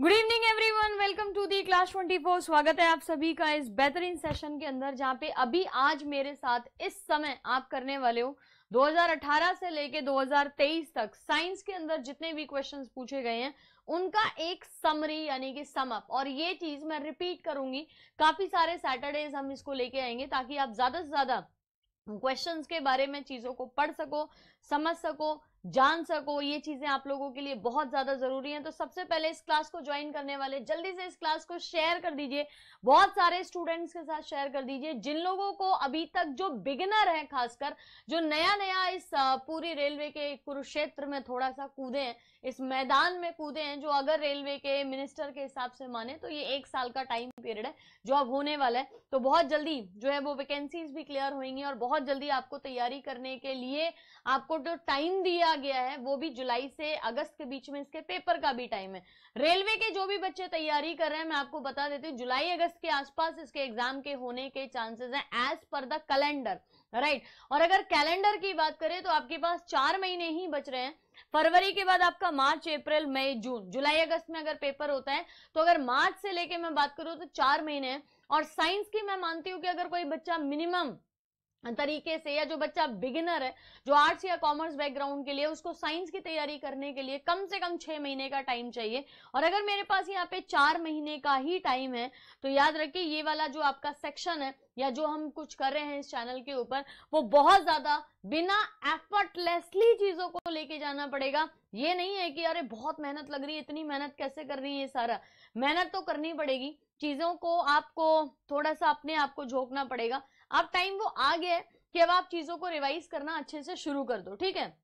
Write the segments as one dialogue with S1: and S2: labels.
S1: Good evening everyone welcome to the class 24 स्वागत है आप सभी का इस बेहतरीन सेशन के अंदर जहां पे अभी आज मेरे साथ इस समय आप करने वाले हो 2018 से लेके 2023 तक साइंस के अंदर जितने भी क्वेश्चंस पूछे गए हैं उनका एक समरी यानी कि समअप और ये चीज मैं रिपीट करूंगी काफी सारे सैटरडेज हम इसको लेके आएंगे ताकि आप ज्यादा से ज्यादा क्वेश्चंस के बारे में चीज़ों को पढ़ सको समझ सको जान सको ये चीज़ें आप लोगों के लिए बहुत ज़्यादा ज़रूरी हैं तो सबसे पहले इस क्लास को ज्वाइन करने वाले जल्दी से इस क्लास को शेयर कर दीजिए बहुत सारे स्टूडेंट्स के साथ शेयर कर दीजिए जिन लोगों को अभी तक जो बिगिनर है खासकर जो नया नया इस पूरी रेलवे के कुरुक्षेत्र में थोड़ा सा कूदे हैं इस मैदान में कूदे हैं जो अगर रेलवे के मिनिस्टर के हिसाब से माने तो ये एक साल का टाइम पीरियड है जो अब होने वाला है तो बहुत जल्दी जो है वो वैकेंसीज भी क्लियर होंगी और बहुत जल्दी आपको तैयारी करने के लिए आप आपको जो टाइम दिया गया है वो भी जुलाई से अगस्त के बीच में इसके पेपर का भी टाइम है रेलवे के जो भी बच्चे तैयारी कर रहे हैं मैं आपको बता देती हूँ जुलाई अगस्त के आसपास इसके एग्जाम के होने के चांसेस हैं as per the calendar right और अगर कैलेंडर की बात करें तो आपके पास चार महीने ही बच रहे हैं फरवरी के बाद आपका मार्च अप्रैल मई जून जुलाई अगस्त में अगर पेपर होता है तो अगर मार्च से लेके मैं बात करूं तो चार महीने और साइंस की मैं मानती हूँ कि अगर कोई बच्चा मिनिमम तरीके से या जो बच्चा बिगिनर है जो आर्ट्स या कॉमर्स बैकग्राउंड के लिए उसको साइंस की तैयारी करने के लिए कम से कम छह महीने का टाइम चाहिए और अगर मेरे पास यहाँ पे चार महीने का ही टाइम है तो याद रखिए ये वाला जो आपका सेक्शन है या जो हम कुछ कर रहे हैं इस चैनल के ऊपर वो बहुत ज्यादा बिना एफर्टलेसली चीजों को लेके जाना पड़ेगा ये नहीं है कि अरे बहुत मेहनत लग रही है इतनी मेहनत कैसे कर रही है ये सारा मेहनत तो करनी पड़ेगी चीजों को आपको थोड़ा सा अपने आप को झोंकना पड़ेगा अब टाइम वो आ गया है कि अब आप चीजों को रिवाइज करना अच्छे से शुरू कर दो ठीक है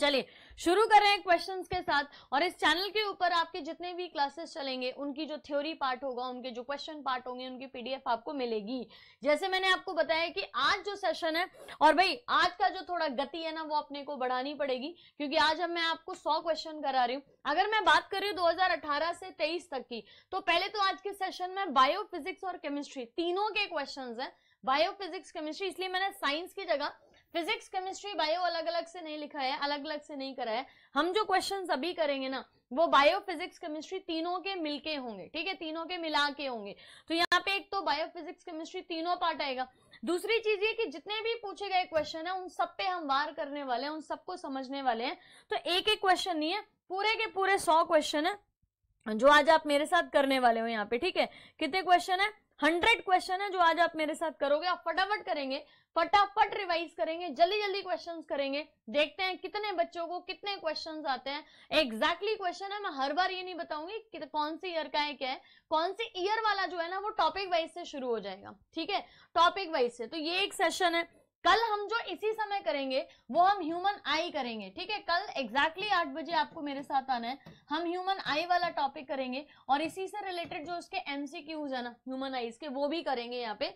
S1: चलिए शुरू कर रहे हैं क्वेश्चंस के साथ और इस चैनल के ऊपर आपके जितने भी क्लासेस चलेंगे उनकी जो थ्योरी पार्ट होगा उनके जो क्वेश्चन पार्ट होंगे उनकी पीडीएफ आपको मिलेगी जैसे मैंने आपको बताया कि आज जो सेशन है और भाई आज का जो थोड़ा गति है ना वो अपने को बढ़ानी पड़ेगी क्योंकि आज हम मैं आपको सौ क्वेश्चन करा रही हूँ अगर मैं बात कर रही हूँ दो से तेईस तक की तो पहले तो आज के सेशन में बायोफिजिक्स और केमिस्ट्री तीनों के क्वेश्चन है बायो फिजिक्स केमिस्ट्री इसलिए मैंने साइंस की जगह फिजिक्स केमिस्ट्री बायो अलग अलग से नहीं लिखा है अलग अलग से नहीं करा है हम जो क्वेश्चन अभी करेंगे ना वो बायो फिजिक्स केमिस्ट्री तीनों के मिलके होंगे ठीक है तीनों के मिला के होंगे तो यहाँ पे एक तो बायो फिजिक्स केमिस्ट्री तीनों पार्ट आएगा दूसरी चीज ये कि जितने भी पूछे गए क्वेश्चन है उन सब पे हम वार करने वाले हैं उन सबको समझने वाले हैं तो एक एक क्वेश्चन नहीं है पूरे के पूरे सौ क्वेश्चन है जो आज आप मेरे साथ करने वाले हो यहाँ पे ठीक है कितने क्वेश्चन है हंड्रेड क्वेश्चन है जो आज आप मेरे साथ करोगे आप फटाफट करेंगे फटाफट रिवाइज करेंगे जल्दी जल्दी क्वेश्चन करेंगे देखते हैं कितने बच्चों को कितने क्वेश्चन आते हैं एग्जैक्टली exactly क्वेश्चन है मैं हर बार ये नहीं बताऊंगी कौन सी ईयर का है क्या है कौन सी ईयर वाला जो है ना वो टॉपिक वाइज से शुरू हो जाएगा ठीक है टॉपिक वाइज से तो ये एक सेशन है कल हम जो इसी समय करेंगे वो हम ह्यूमन आई करेंगे ठीक है कल एग्जैक्टली exactly आठ बजे आपको मेरे साथ आना है हम ह्यूमन आई वाला टॉपिक करेंगे और इसी से रिलेटेड जो उसके एमसीक्यूज है ना ह्यूमन आईज के वो भी करेंगे यहाँ पे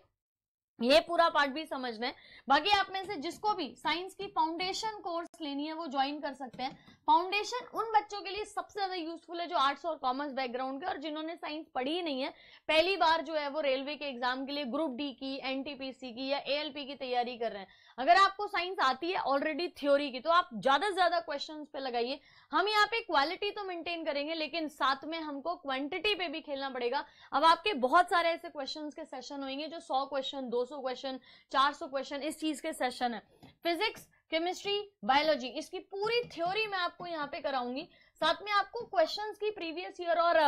S1: ये पूरा पार्ट भी समझना है बाकी आप में से जिसको भी साइंस की फाउंडेशन कोर्स लेनी है वो ज्वाइन कर सकते हैं फाउंडेशन उन बच्चों के लिए सबसे ज्यादा यूजफुल है जो आर्ट्स और कॉमर्स बैकग्राउंड के और जिन्होंने साइंस पढ़ी ही नहीं है पहली बार जो है वो रेलवे के एग्जाम के लिए ग्रुप डी की एनटीपीसी की या एएलपी की तैयारी कर रहे हैं अगर आपको साइंस आती है ऑलरेडी थ्योरी की तो आप ज्यादा से ज्यादा क्वेश्चन पे लगाइए हम यहाँ पे क्वालिटी तो मेंटेन करेंगे लेकिन साथ में हमको क्वांटिटी पे भी खेलना पड़ेगा अब आपके बहुत सारे ऐसे क्वेश्चन के सेशन होंगे जो सौ क्वेश्चन दो क्वेश्चन चार क्वेश्चन इस चीज के सेशन है फिजिक्स केमिस्ट्री बायोलॉजी इसकी पूरी थ्योरी मैं आपको यहाँ पे कराऊंगी साथ में आपको क्वेश्चंस की प्रीवियस ईयर और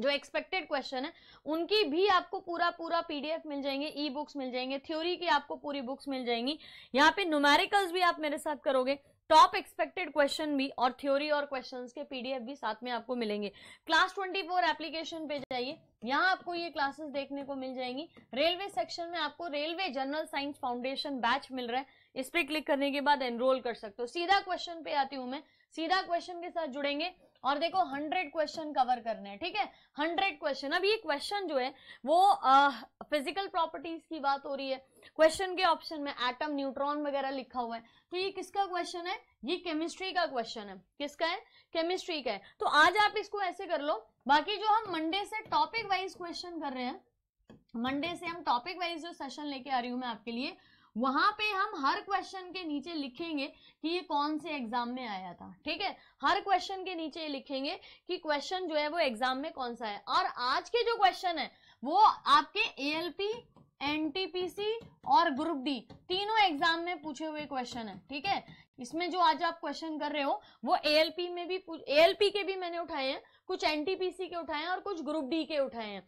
S1: जो एक्सपेक्टेड क्वेश्चन है उनकी भी आपको पूरा पूरा पीडीएफ मिल जाएंगे ई बुक्स मिल जाएंगे थ्योरी की आपको पूरी बुक्स मिल जाएंगी यहाँ पे न्यूमेरिकल्स भी आप मेरे साथ करोगे टॉप एक्सपेक्टेड क्वेश्चन भी और थ्योरी और क्वेश्चंस के पीडीएफ भी साथ में आपको मिलेंगे क्लास 24 एप्लीकेशन पे जाइए यहाँ आपको ये क्लासेस देखने को मिल जाएंगी रेलवे सेक्शन में आपको railway general science foundation batch मिल रहा है इस पर क्लिक करने के बाद एनरोल कर सकते हो सीधा क्वेश्चन पे आती हूँ मैं सीधा क्वेश्चन के साथ जुड़ेंगे और देखो हंड्रेड क्वेश्चन कवर करने हैं ठीक है हंड्रेड क्वेश्चन अब ये क्वेश्चन जो है वो फिजिकल प्रॉपर्टीज की बात हो रही है क्वेश्चन के ऑप्शन में एटम न्यूट्रॉन वगैरह लिखा हुआ है तो ये किसका क्वेश्चन है ये केमिस्ट्री का क्वेश्चन है किसका है केमिस्ट्री का है तो आज आप इसको ऐसे कर लो बाकी जो हम मंडे से टॉपिक वाइज क्वेश्चन कर रहे हैं मंडे से हम टॉपिक वाइज जो सेशन लेके आ रही हूँ मैं आपके लिए वहां पे हम हर क्वेश्चन के नीचे लिखेंगे कि ये कौन से एग्जाम में आया था ठीक है हर क्वेश्चन के नीचे लिखेंगे कि क्वेश्चन जो है वो एग्जाम में कौन सा है और आज के जो क्वेश्चन है वो आपके पी सी और ग्रुप डी तीनों एग्जाम में पूछे हुए क्वेश्चन है ठीक है इसमें जो आज आप क्वेश्चन कर रहे हो वो पी में भी पी के भी मैंने उठाए हैं कुछ एनटीपीसी के उठाए हैं और कुछ ग्रुप डी के उठाए हैं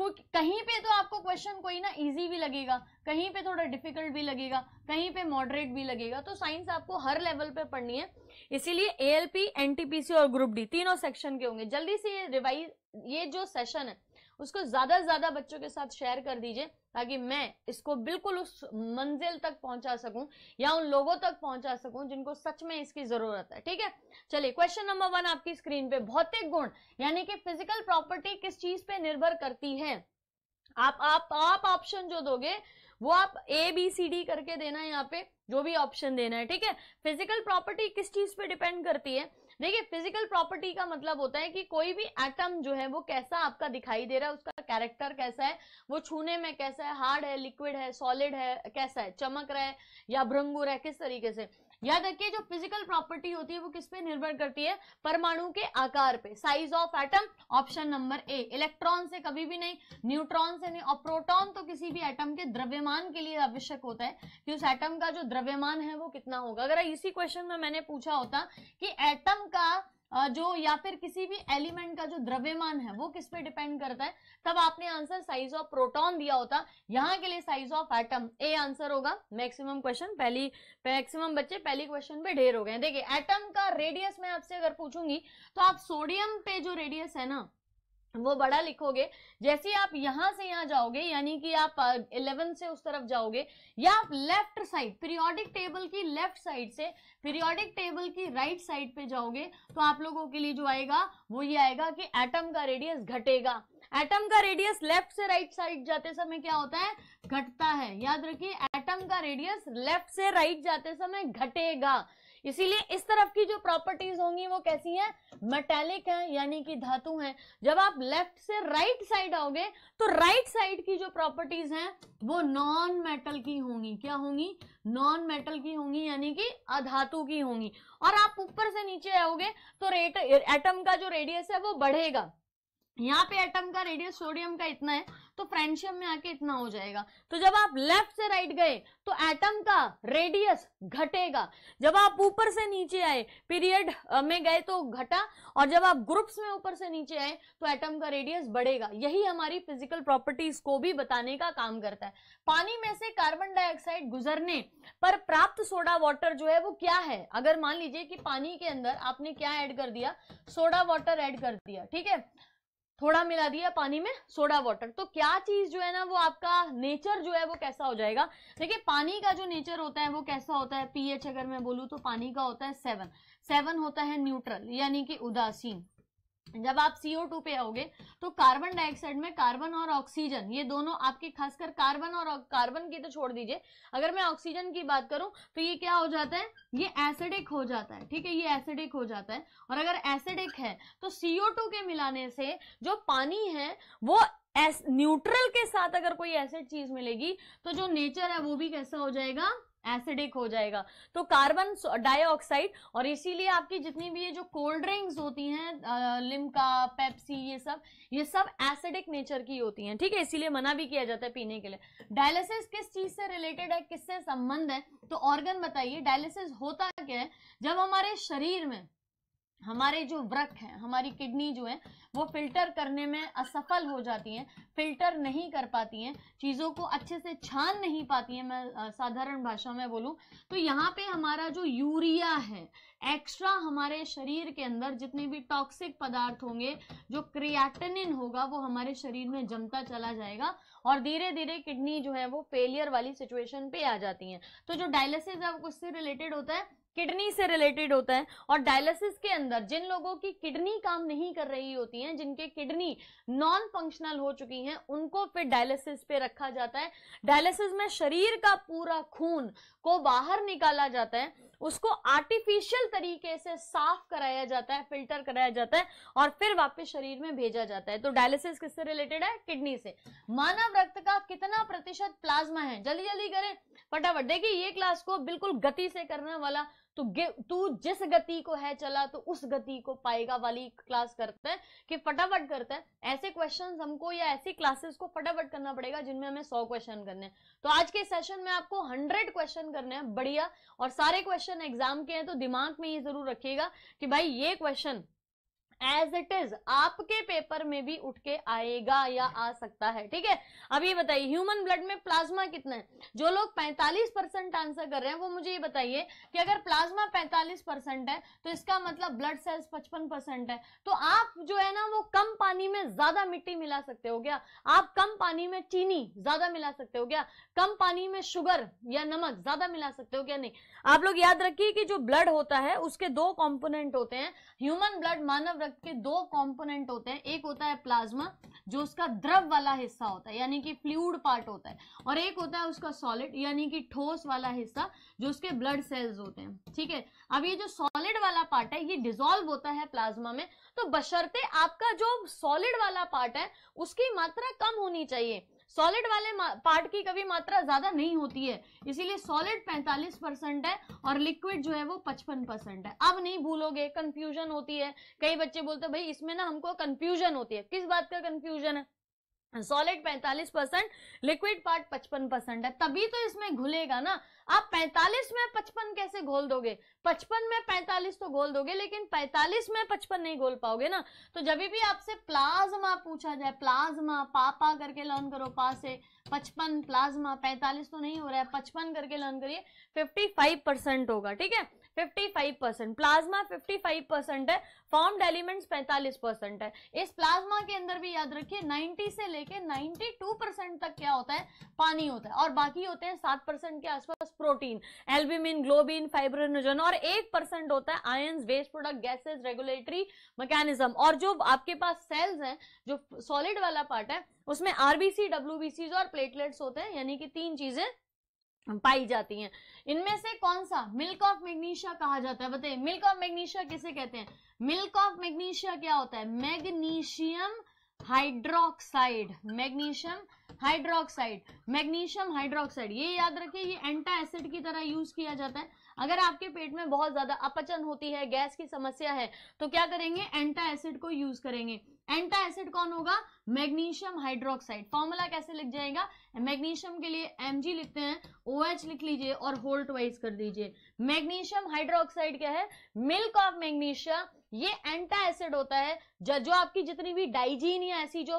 S1: कहीं पे तो आपको क्वेश्चन कोई ना इजी भी लगेगा कहीं पे थोड़ा डिफिकल्ट भी लगेगा कहीं पे मॉडरेट भी लगेगा तो साइंस आपको हर लेवल पे पढ़नी है इसीलिए एएलपी एनटीपीसी और ग्रुप डी तीनों सेक्शन के होंगे जल्दी से ये रिवाइज ये जो सेशन है उसको ज़्यादा से ज़्यादा बच्चों के साथ शेयर कर दीजिए ताकि मैं इसको बिल्कुल उस मंजिल तक पहुंचा सकूं या उन लोगों तक पहुंचा सकूं जिनको सच में इसकी ज़रूरत है ठीक है चलिए क्वेश्चन नंबर वन आपकी स्क्रीन पे भौतिक गुण यानी कि फिजिकल प्रॉपर्टी किस चीज़ पे निर्भर करती है आप आप आप ऑप्शन जो दोगे वो आप ए बी सी डी करके देना है यहाँ पे जो भी ऑप्शन देना है ठीक है फिजिकल प्रॉपर्टी किस चीज पे डिपेंड करती है देखिए फिजिकल प्रॉपर्टी का मतलब होता है कि कोई भी एटम जो है वो कैसा आपका दिखाई दे रहा है उसका कैरेक्टर कैसा है वो छूने में कैसा है हार्ड है लिक्विड है सॉलिड है कैसा है चमक रहा है या भ्रंगुर है किस तरीके से याद रखिए जो फिजिकल प्रॉपर्टी होती है वो किस पे निर्भर करती है परमाणु के आकार पे size of atom option number A electron से कभी भी नहीं न्यूट्रॉन से नहीं और प्रोटॉन तो किसी भी एटम के द्रव्यमान के लिए आवश्यक होता है कि उस एटम का जो द्रव्यमान है वो कितना होगा अगर इसी क्वेश्चन में मैंने पूछा होता कि एटम का जो या फिर किसी भी एलिमेंट का जो द्रव्यमान है वो किस पे डिपेंड करता है तब आपने आंसर साइज ऑफ प्रोटॉन दिया होता यहाँ के लिए size of atom A answer होगा मैक्सिमम क्वेश्चन पहली मैक्सिमम बच्चे पहली क्वेश्चन पे ढेर हो गए देखिए एटम का रेडियस मैं आपसे अगर पूछूंगी तो आप सोडियम पे जो रेडियस है ना वो बड़ा लिखोगे जैसे आप यहां से यहां जाओगे यानी कि आप इलेवन से उस तरफ जाओगे या आप लेफ्ट साइड पीरियोडिक टेबल की लेफ्ट साइड से पीरियोडिक टेबल की राइट साइड पे जाओगे तो आप लोगों के लिए जो आएगा वो ये आएगा कि एटम का रेडियस घटेगा एटम का रेडियस लेफ्ट से राइट साइड जाते समय क्या होता है घटता है याद रखिए एटम का रेडियस लेफ्ट से राइट जाते समय घटेगा इसीलिए इस तरफ की जो प्रॉपर्टीज होंगी वो कैसी है मेटेलिक है यानी कि धातु है जब आप लेफ्ट से राइट साइड आओगे तो राइट साइड की जो प्रॉपर्टीज हैं वो नॉन मेटल की होंगी क्या होंगी नॉन मेटल की होंगी यानी कि अधातु की होंगी और आप ऊपर से नीचे आओगे तो रेट एटम का जो रेडियस है वो बढ़ेगा यहाँ पे एटम का रेडियस सोडियम का इतना है तो फ्रेंडशिप में आके इतना हो जाएगा तो जब आप लेफ्ट से राइट गए तो एटम का रेडियस घटेगा जब आप ऊपर से नीचे आए पीरियड में गए तो घटा और जब आप ग्रुप्स में ऊपर से नीचे आए तो एटम का रेडियस बढ़ेगा यही हमारी फिजिकल प्रॉपर्टीज को भी बताने का काम करता है पानी में से कार्बन डाइऑक्साइड गुजरने पर प्राप्त सोडा वाटर जो है वो क्या है अगर मान लीजिए कि पानी के अंदर आपने क्या ऐड कर दिया सोडा वाटर ऐड कर दिया ठीक है थोड़ा मिला दिया पानी में सोडा वाटर तो क्या चीज जो है ना वो आपका नेचर जो है वो कैसा हो जाएगा देखिए पानी का जो नेचर होता है वो कैसा होता है पीएच अगर मैं बोलूँ तो पानी का होता है सेवन सेवन होता है न्यूट्रल यानी कि उदासीन जब आप CO2 पे आओगे तो कार्बन डाइऑक्साइड में कार्बन और ऑक्सीजन ये दोनों आपके खासकर कार्बन और कार्बन की तो छोड़ दीजिए अगर मैं ऑक्सीजन की बात करूं तो ये क्या हो जाता है ये एसिडिक हो जाता है ठीक है ये एसिडिक हो जाता है और अगर एसिडिक है तो CO2 के मिलाने से जो पानी है वो न्यूट्रल के साथ अगर कोई एसिड चीज मिलेगी तो जो नेचर है वो भी कैसा हो जाएगा एसिडिक हो जाएगा तो कार्बन डाइऑक्साइड और इसीलिए आपकी जितनी भी ये जो कोल्ड ड्रिंक्स होती हैं लिमका पेप्सी ये सब ये सब एसिडिक नेचर की होती हैं ठीक है इसीलिए मना भी किया जाता है पीने के लिए डायलिसिस किस चीज से रिलेटेड है किससे संबंध है तो ऑर्गन बताइए डायलिसिस होता क्या है जब हमारे शरीर में हमारे जो व्रक हैं हमारी किडनी जो है वो फिल्टर करने में असफल हो जाती हैं फिल्टर नहीं कर पाती हैं चीज़ों को अच्छे से छान नहीं पाती हैं मैं साधारण भाषा में बोलूं तो यहाँ पे हमारा जो यूरिया है एक्स्ट्रा हमारे शरीर के अंदर जितने भी टॉक्सिक पदार्थ होंगे जो क्रियाटनिन होगा वो हमारे शरीर में जमता चला जाएगा और धीरे धीरे किडनी जो है वो फेलियर वाली सिचुएशन पे आ जाती है तो जो डायलिसिस है वो उससे रिलेटेड होता है किडनी से रिलेटेड होता है और डायलिसिस के अंदर जिन लोगों की किडनी काम नहीं कर रही होती हैं जिनके किडनी नॉन फंक्शनल हो चुकी हैं उनको फिर डायलिसिस पे रखा जाता है डायलिसिस में शरीर का पूरा खून को बाहर निकाला जाता है उसको आर्टिफिशियल तरीके से साफ कराया जाता है फिल्टर कराया जाता है और फिर वापस शरीर में भेजा जाता है तो डायलिसिस किससे रिलेटेड है किडनी से मानव रक्त का कितना प्रतिशत प्लाज्मा है जल्दी जल्दी करें फटाफट देखिए ये क्लास को बिल्कुल गति से करने वाला तो तू जिस गति को है चला तो उस गति को पाएगा वाली क्लास करते हैं कि फटाफट करते हैं ऐसे क्वेश्चन हमको या ऐसी क्लासेस को फटाफट करना पड़ेगा जिनमें हमें सौ क्वेश्चन करने हैं तो आज के सेशन में आपको हंड्रेड क्वेश्चन करने हैं बढ़िया और सारे क्वेश्चन एग्जाम के हैं तो दिमाग में ये जरूर रखिएगा कि भाई ये क्वेश्चन एज इट इज आपके पेपर में भी उठ के आएगा या आ सकता है ठीक है अब ये बताइए ह्यूमन ब्लड में प्लाज्मा कितना है जो लोग 45 परसेंट आंसर कर रहे हैं वो मुझे ये बताइए कि अगर प्लाज्मा 45 परसेंट है तो इसका मतलब ब्लड सेल्स 55 परसेंट है तो आप जो है ना वो कम पानी में ज्यादा मिट्टी मिला सकते हो क्या आप कम पानी में चीनी ज्यादा मिला सकते हो क्या कम पानी में शुगर या नमक ज्यादा मिला सकते हो क्या नहीं आप लोग याद रखिए कि जो ब्लड होता है उसके दो कॉम्पोनेंट होते हैं ह्यूमन ब्लड मानव प्रोडक्ट के दो कंपोनेंट होते हैं एक होता है प्लाज्मा जो उसका द्रव वाला हिस्सा होता है यानी कि फ्लूड पार्ट होता है और एक होता है उसका सॉलिड यानी कि ठोस वाला हिस्सा जो उसके ब्लड सेल्स होते हैं ठीक है अब ये जो सॉलिड वाला पार्ट है ये डिजोल्व होता है प्लाज्मा में तो बशर्ते आपका जो सॉलिड वाला पार्ट है उसकी मात्रा कम होनी चाहिए सॉलिड वाले पार्ट की कभी मात्रा ज्यादा नहीं होती है इसीलिए सॉलिड 45 परसेंट है और लिक्विड जो है वो 55 परसेंट है अब नहीं भूलोगे कंफ्यूजन होती है कई बच्चे बोलते हैं भाई इसमें ना हमको कंफ्यूजन होती है किस बात का कंफ्यूजन है solid 45 percent liquid part 55 percent है तभी तो इसमें घुलेगा ना आप 45 में 55 कैसे घोल दोगे 55 में 45 तो घोल दोगे लेकिन 45 में 55 नहीं घोल पाओगे ना तो जब भी आपसे प्लाज्मा पूछा जाए प्लाज्मा पापा करके लर्न करो पा से पचपन प्लाज्मा 45 तो नहीं हो रहा है पचपन करके लर्न करिए 55 परसेंट होगा ठीक है 55 परसेंट प्लाज्मा 55 परसेंट है फॉर्म्ड एलिमेंट्स 45 परसेंट है इस प्लाज्मा के अंदर भी याद रखिए 90 से लेके 92 परसेंट तक क्या होता है पानी होता है और बाकी होते हैं 7 परसेंट के आसपास प्रोटीन एल्ब्यूमिन ग्लोबिन फाइब्रोनोजन और 1 परसेंट होता है ions waste product gases regulatory mechanism और जो आपके पास सेल्स हैं जो सॉलिड वाला पार्ट है उसमें आरबीसी डब्ल्यूबीसी और प्लेटलेट्स होते हैं यानी कि तीन चीजें पाई जाती हैं इनमें से कौन सा मिल्क ऑफ मैग्नीशिया कहा जाता है बताइए मिल्क ऑफ मैग्नीशिया किसे कहते हैं मिल्क ऑफ मैग्नीशिया क्या होता है magnesium hydroxide magnesium hydroxide magnesium hydroxide ये याद रखिए ये एंटा एसिड की तरह यूज किया जाता है अगर आपके पेट में बहुत ज्यादा अपचन होती है गैस की समस्या है तो क्या करेंगे एंटा एसिड को यूज करेंगे एंटा एसिड कौन होगा मैग्नीशियम हाइड्रोक्साइड फॉर्मूला कैसे लिख जाएगा मैग्नीशियम के लिए एम लिखते हैं ओ OH लिख लीजिए और होल्ट वाइज कर दीजिए मैग्नीशियम हाइड्रोक्साइड क्या है मिल्क ऑफ मैग्नीशियम ये एंटा एसिड होता है जो आपकी जितनी भी डाइजीन या ऐसी जो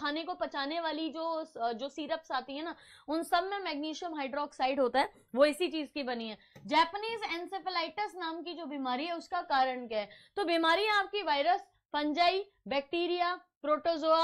S1: खाने को पचाने वाली जो जो सीरप्स आती है ना उन सब में मैग्नीशियम हाइड्रोक्साइड होता है वो इसी चीज की बनी है जैपनीज एंसेफेलाइटिस नाम की जो बीमारी है उसका कारण क्या है तो बीमारी आपकी वायरस फंजाई बैक्टीरिया प्रोटोजोआ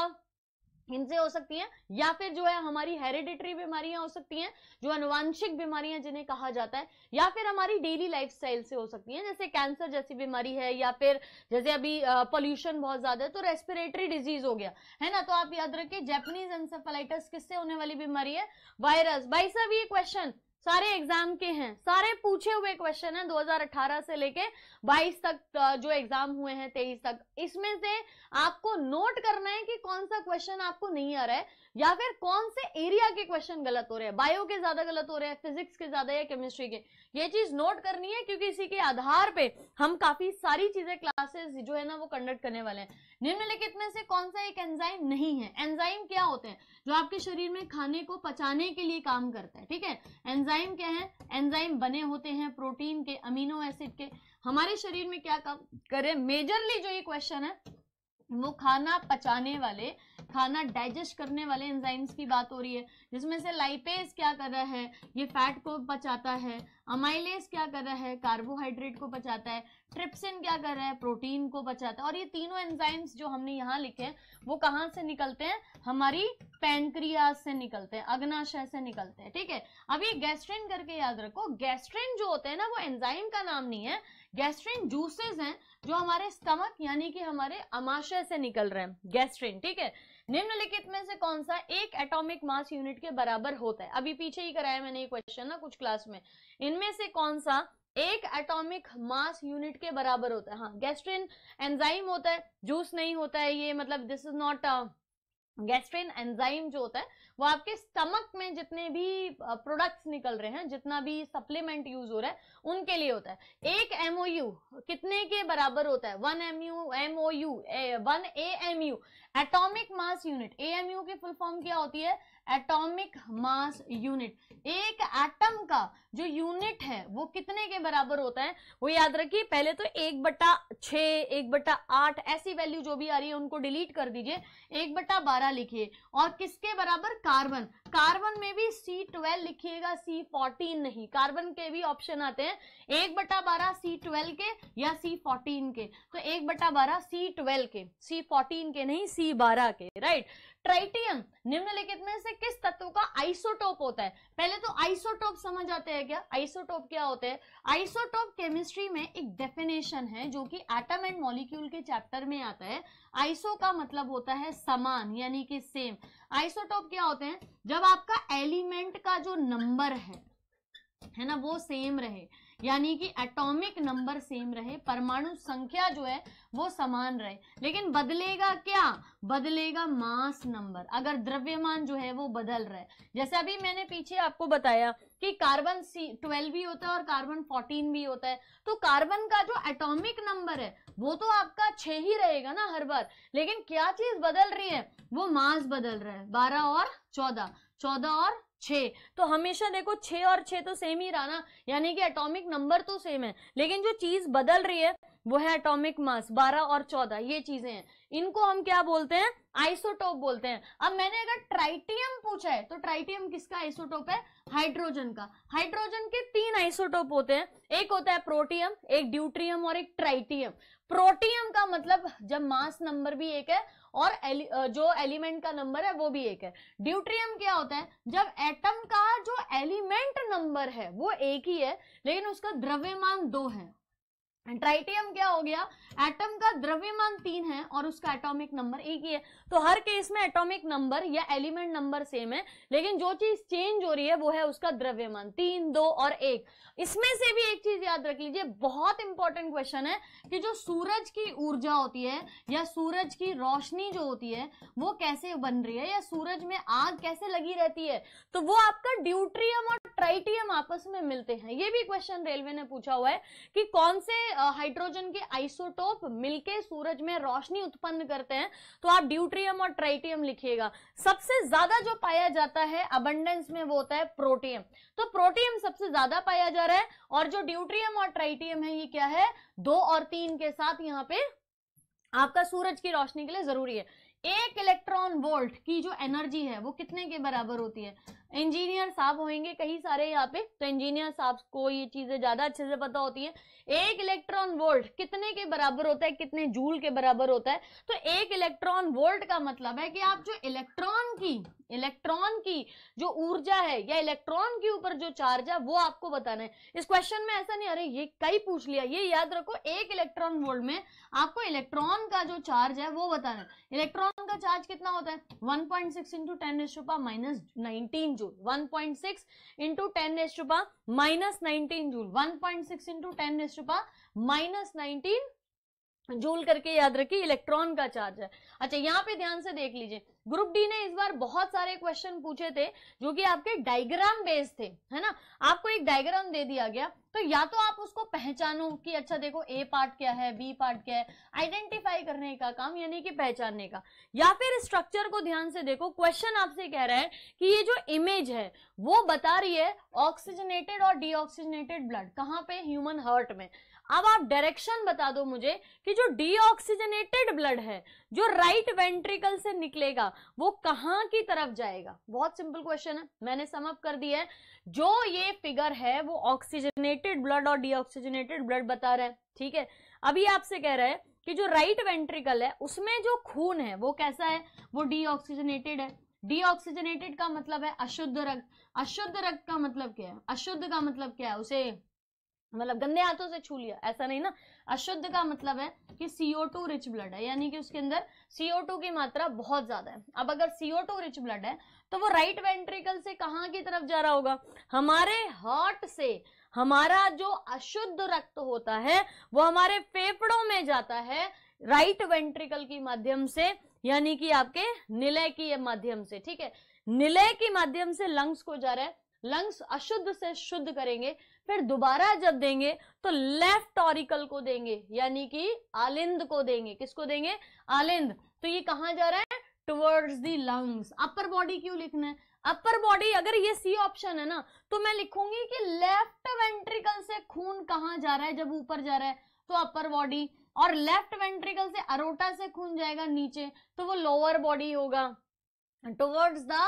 S1: इनसे हो सकती है या फिर जो है हमारी हेरिडिटरी बीमारियां हो सकती हैं जो अनुवांशिक बीमारियां जिन्हें कहा जाता है या फिर हमारी डेली लाइफस्टाइल से हो सकती हैं जैसे कैंसर जैसी बीमारी है या फिर जैसे अभी पोल्यूशन बहुत ज़्यादा है तो रेस्पिरेटरी डिजीज हो गया है ना तो आप याद रखें जैपनीज एंसेफेलाइटिस किससे होने वाली बीमारी है वायरस भाई साहब ये क्वेश्चन सारे एग्जाम के हैं सारे पूछे हुए क्वेश्चन हैं 2018 से लेके 22 तक जो एग्जाम हुए हैं 23 तक इसमें से आपको नोट करना है कि कौन सा क्वेश्चन आपको नहीं आ रहा है या फिर कौन से एरिया के क्वेश्चन गलत हो रहे हैं बायो के ज्यादा गलत हो रहे हैं फिजिक्स के ज्यादा या केमिस्ट्री के ये चीज नोट करनी है क्योंकि इसी के आधार पे हम काफी सारी चीजें क्लासेस जो है ना वो कंडक्ट करने वाले हैं निम्नलिखित में से कौन सा एक एंजाइम नहीं है एंजाइम क्या होते हैं जो आपके शरीर में खाने को पचाने के लिए काम करता है ठीक है एंजाइम क्या है एंजाइम बने होते हैं प्रोटीन के अमीनो एसिड के हमारे शरीर में क्या काम करें मेजरली जो ये क्वेश्चन है वो खाना पचाने वाले खाना डाइजेस्ट करने वाले एंजाइम्स की बात हो रही है जिसमें से लाइपेज क्या कर रहा है ये फैट को बचाता है अमाइलेस क्या कर रहा है कार्बोहाइड्रेट को बचाता है ट्रिप्सिन क्या कर रहा है प्रोटीन को बचाता है और ये तीनों एंजाइम्स जो हमने यहाँ लिखे हैं वो कहाँ से निकलते हैं हमारी पैनक्रियाज से निकलते हैं अग्नाशय से निकलते हैं ठीक है अब ये गैस्ट्रिन करके याद रखो गैस्ट्रिन जो होते हैं ना वो एंजाइम का नाम नहीं है गैस्ट्रिन जूसेस हैं जो हमारे स्टमक यानी कि हमारे अमाशय से निकल रहे हैं गैस्ट्रिन ठीक है निम्नलिखित में से कौन सा एक एटॉमिक मास यूनिट के बराबर होता है अभी पीछे ही कराया मैंने ये क्वेश्चन ना कुछ क्लास में इनमें से कौन सा एक एटॉमिक मास यूनिट के बराबर होता है हाँ गैस्ट्रिन एंजाइम होता है जूस नहीं होता है ये मतलब this is not gastrin enzyme जो होता है वो आपके स्टमक में जितने भी प्रोडक्ट्स निकल रहे हैं जितना भी सप्लीमेंट यूज हो रहा है उनके लिए होता है एक एमओयू कितने के बराबर होता है one M you MOU one A M you atomic mass unit A M you की फुल फॉर्म क्या होती है एटॉमिक मास यूनिट एक एटम का जो यूनिट है वो कितने के बराबर होता है वो याद रखिए पहले तो एक बटा छ एक बटा आठ ऐसी वैल्यू जो भी आ रही है उनको डिलीट कर दीजिए एक बटा बारह लिखिए और किसके बराबर कार्बन कार्बन में भी सी ट्वेल्व लिखिएगा सी फोर्टीन नहीं कार्बन के भी ऑप्शन आते हैं एक बटा बारह सी ट्वेल्व के या सी फोर्टीन के तो एक बटा बारह सी ट्वेल्व के सी फोर्टीन के नहीं सी बारह के राइट ट्राइटियम निम्नलिखित में से किस तत्व का आइसोटोप होता है पहले तो आइसोटोप समझ आते हैं क्या आइसोटोप क्या होते हैं आइसोटोप केमिस्ट्री में एक डेफिनेशन है जो कि एटम एंड मॉलिक्यूल के चैप्टर में आता है आइसो का मतलब होता है समान यानी कि सेम आइसोटोप क्या होते हैं जब आपका एलिमेंट का जो नंबर है है ना वो सेम रहे यानी कि एटॉमिक नंबर सेम रहे परमाणु संख्या जो है वो समान रहे लेकिन बदलेगा क्या बदलेगा मास नंबर अगर द्रव्यमान जो है वो बदल रहा है जैसे अभी मैंने पीछे आपको बताया कि कार्बन सी ट्वेल्व भी होता है और कार्बन फोर्टीन भी होता है तो कार्बन का जो एटॉमिक नंबर है वो तो आपका छह ही रहेगा ना हर बार लेकिन क्या चीज़ बदल रही है वो मास बदल रहा है बारह और चौदह चौदह और छः तो हमेशा देखो छः और छः तो सेम ही रहा ना यानी कि एटॉमिक नंबर तो सेम है लेकिन जो चीज़ बदल रही है वो है एटॉमिक मास बारह और चौदह ये चीज़ें हैं इनको हम क्या बोलते हैं आइसोटोप बोलते हैं अब मैंने अगर ट्राइटियम पूछा है तो ट्राइटियम किसका आइसोटोप है हाइड्रोजन का हाइड्रोजन के तीन आइसोटोप होते हैं एक होता है प्रोटियम एक ड्यूट्रियम और एक ट्राइटियम प्रोटियम का मतलब जब मास नंबर भी एक है और एलि, जो एलिमेंट का नंबर है वो भी एक है ड्यूट्रियम क्या होता है जब एटम का जो एलिमेंट नंबर है वो एक ही है लेकिन उसका द्रव्यमान दो है ट्राइटियम क्या हो गया एटम का द्रव्यमान तीन है और उसका एटॉमिक नंबर एक ही है तो हर केस में एटॉमिक नंबर या एलिमेंट नंबर सेम है लेकिन जो चीज चेंज हो रही है वो है उसका द्रव्यमान तीन दो और एक इसमें से भी एक चीज याद रख लीजिए बहुत इंपॉर्टेंट क्वेश्चन है कि जो सूरज की ऊर्जा होती है या सूरज की रोशनी जो होती है वो कैसे बन रही है या सूरज में आग कैसे लगी रहती है तो वो आपका ड्यूट्रियम और ट्राइटियम आपस में मिलते हैं ये भी क्वेश्चन रेलवे ने पूछा हुआ है कि कौन से हाइड्रोजन के आइसोटोप मिलके सूरज में रोशनी उत्पन्न करते हैं तो आप ड्यूट्रियम और ट्राइटियम लिखिएगा सबसे ज्यादा जो पाया जाता है अबंडेंस में वो होता है प्रोटियम तो प्रोटियम सबसे ज्यादा पाया जा रहा है और जो ड्यूट्रियम और ट्राइटियम है ये क्या है दो और तीन के साथ यहाँ पे आपका सूरज की रोशनी के लिए जरूरी है एक इलेक्ट्रॉन वोल्ट की जो एनर्जी है वो कितने के बराबर होती है इंजीनियर साहब होंगे कई सारे यहाँ पे तो इंजीनियर साहब को ये चीजें ज्यादा अच्छे से पता होती है एक इलेक्ट्रॉन वोल्ट कितने के बराबर होता है कितने जूल के बराबर होता है तो एक इलेक्ट्रॉन वोल्ट का मतलब है कि आप जो इलेक्ट्रॉन की इलेक्ट्रॉन की जो ऊर्जा है या इलेक्ट्रॉन के ऊपर जो चार्ज है वो आपको बताना है इस क्वेश्चन में ऐसा नहीं अरे ये कई पूछ लिया ये याद रखो एक इलेक्ट्रॉन वोल्ट में आपको इलेक्ट्रॉन का जो चार्ज है वो बताना है इलेक्ट्रॉन का चार्ज कितना होता है one point six into ten minus nineteen joule one point six into ten एस एस्ट्रोपा minus nineteen joule one point six into ten एस एस्ट्रोपा माइनस नाइनटीन जूल करके याद रखिए इलेक्ट्रॉन का चार्ज है अच्छा यहाँ पे ध्यान से देख लीजिए ग्रुप डी ने इस बार बहुत सारे क्वेश्चन पूछे थे जो कि आपके डायग्राम बेस्ड थे है ना आपको एक डायग्राम दे दिया गया तो या तो आप उसको पहचानो कि अच्छा देखो ए पार्ट क्या है बी पार्ट क्या है आइडेंटिफाई करने का काम यानी कि पहचानने का या फिर स्ट्रक्चर को ध्यान से देखो क्वेश्चन आपसे कह रहा है कि ये जो इमेज है वो बता रही है ऑक्सीजनेटेड और डीऑक्सीजनेटेड ब्लड कहाँ पे ह्यूमन हार्ट में अब आप डायरेक्शन बता दो मुझे कि जो डीऑक्सीजनेटेड ब्लड है जो राइट right वेंट्रिकल से निकलेगा वो कहा की तरफ जाएगा बहुत सिंपल क्वेश्चन है मैंने समअप कर दिया है जो ये फिगर है वो ऑक्सीजनेटेड ब्लड और डीऑक्सीजनेटेड ब्लड बता रहे हैं ठीक है अभी आपसे कह रहे हैं कि जो राइट right वेंट्रिकल है उसमें जो खून है वो कैसा है वो डीऑक्सीजनेटेड है डीऑक्सीजनेटेड का मतलब है अशुद्ध रक्त अशुद्ध रक्त का मतलब क्या है अशुद्ध का मतलब क्या है उसे मतलब गंदे हाथों से छू लिया ऐसा नहीं ना अशुद्ध का मतलब है कि सीओ टू रिच ब्लड है यानी कि उसके अंदर सीओ टू की मात्रा बहुत ज्यादा है अब अगर सीओ टू रिच ब्लड है तो वो राइट वेंट्रिकल से कहाँ की तरफ जा रहा होगा हमारे हार्ट से हमारा जो अशुद्ध रक्त होता है वो हमारे फेफड़ों में जाता है राइट वेंट्रिकल की माध्यम से यानी कि आपके निलय की माध्यम से ठीक है निलय के माध्यम से लंग्स को जा रहा है लंग्स अशुद्ध से शुद्ध करेंगे फिर दोबारा जब देंगे तो लेफ्ट ऑरिकल को देंगे यानी कि आलिंद को देंगे किसको देंगे आलिंद तो ये कहा जा रहा है towards the lungs upper body क्यों लिखना है अपर बॉडी अगर ये सी ऑप्शन है ना तो मैं लिखूंगी कि लेफ्ट वेंट्रिकल से खून कहां जा रहा है जब ऊपर जा रहा है तो अपर बॉडी और लेफ्ट वेंट्रिकल से अरोटा से खून जाएगा नीचे तो वो लोअर बॉडी होगा टुवर्ड्स द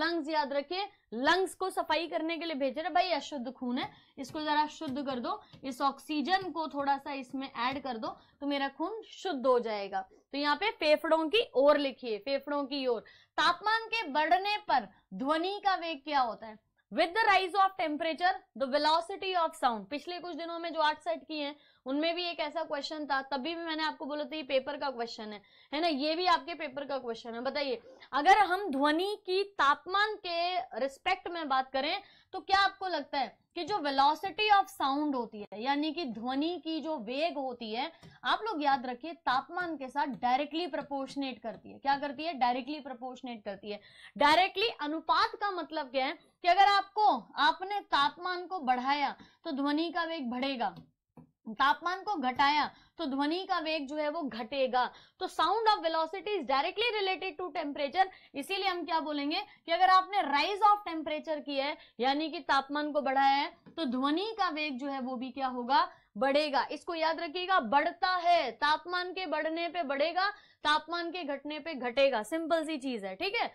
S1: लंग्स याद रखिए लंग्स को सफाई करने के लिए भेज रहे भाई अशुद्ध खून है इसको जरा शुद्ध कर दो इस ऑक्सीजन को थोड़ा सा इसमें ऐड कर दो तो मेरा खून शुद्ध हो जाएगा तो यहाँ पे फेफड़ों की ओर लिखिए फेफड़ों की ओर तापमान के बढ़ने पर ध्वनि का वेग क्या होता है with the rise of temperature the velocity of sound पिछले कुछ दिनों में जो आठ सेट किए हैं उनमें भी एक ऐसा क्वेश्चन था तभी भी मैंने आपको बोला था ये पेपर का क्वेश्चन है है ना ये भी आपके पेपर का क्वेश्चन है बताइए अगर हम ध्वनि की तापमान के रिस्पेक्ट में बात करें तो क्या आपको लगता है कि जो वेलोसिटी ऑफ साउंड होती है यानी कि ध्वनि की जो वेग होती है आप लोग याद रखिए तापमान के साथ डायरेक्टली प्रपोर्शनेट करती है क्या करती है डायरेक्टली प्रपोर्शनेट करती है डायरेक्टली अनुपात का मतलब क्या है कि अगर आपको आपने तापमान को बढ़ाया तो ध्वनि का वेग बढ़ेगा तापमान को घटाया तो ध्वनि का वेग जो है वो घटेगा तो sound of velocity is directly related to temperature इसीलिए हम क्या बोलेंगे कि अगर आपने राइज ऑफ टेम्परेचर की है यानी कि तापमान को बढ़ाया है तो ध्वनि का वेग जो है वो भी क्या होगा बढ़ेगा इसको याद रखिएगा बढ़ता है तापमान के बढ़ने पे बढ़ेगा तापमान के घटने पे घटेगा सिंपल सी चीज है ठीक है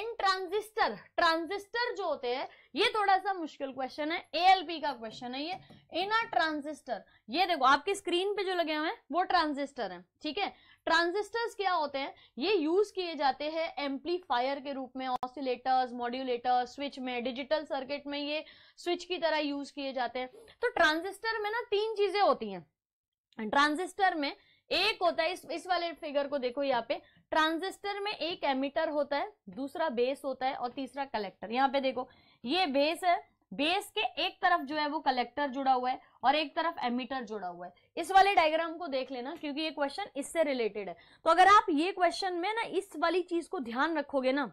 S1: इन ट्रांजिस्टर ट्रांजिस्टर जो होते हैं ये थोड़ा सा मुश्किल क्वेश्चन है एएलपी का क्वेश्चन है ये इन अ ट्रांजिस्टर ये देखो आपकी स्क्रीन पे जो लगे हुए हैं वो ट्रांजिस्टर है ठीक है ट्रांजिस्टर्स क्या होते हैं ये यूज किए जाते हैं एम्पलीफायर के रूप में ऑसिलेटर्स मॉड्यूलेटर स्विच में डिजिटल सर्किट में ये स्विच की तरह यूज किए जाते हैं तो ट्रांजिस्टर में ना तीन चीजें होती हैं ट्रांजिस्टर में एक होता है इस इस वाले फिगर को देखो यहाँ पे ट्रांजिस्टर में एक एमिटर होता है दूसरा बेस होता है और तीसरा कलेक्टर यहाँ पे देखो ये बेस है बेस के एक तरफ जो है वो कलेक्टर जुड़ा हुआ है और एक तरफ एमिटर जुड़ा हुआ है इस वाले डायग्राम को देख लेना क्योंकि ये क्वेश्चन इससे रिलेटेड है तो अगर आप ये क्वेश्चन में ना इस वाली चीज को ध्यान रखोगे ना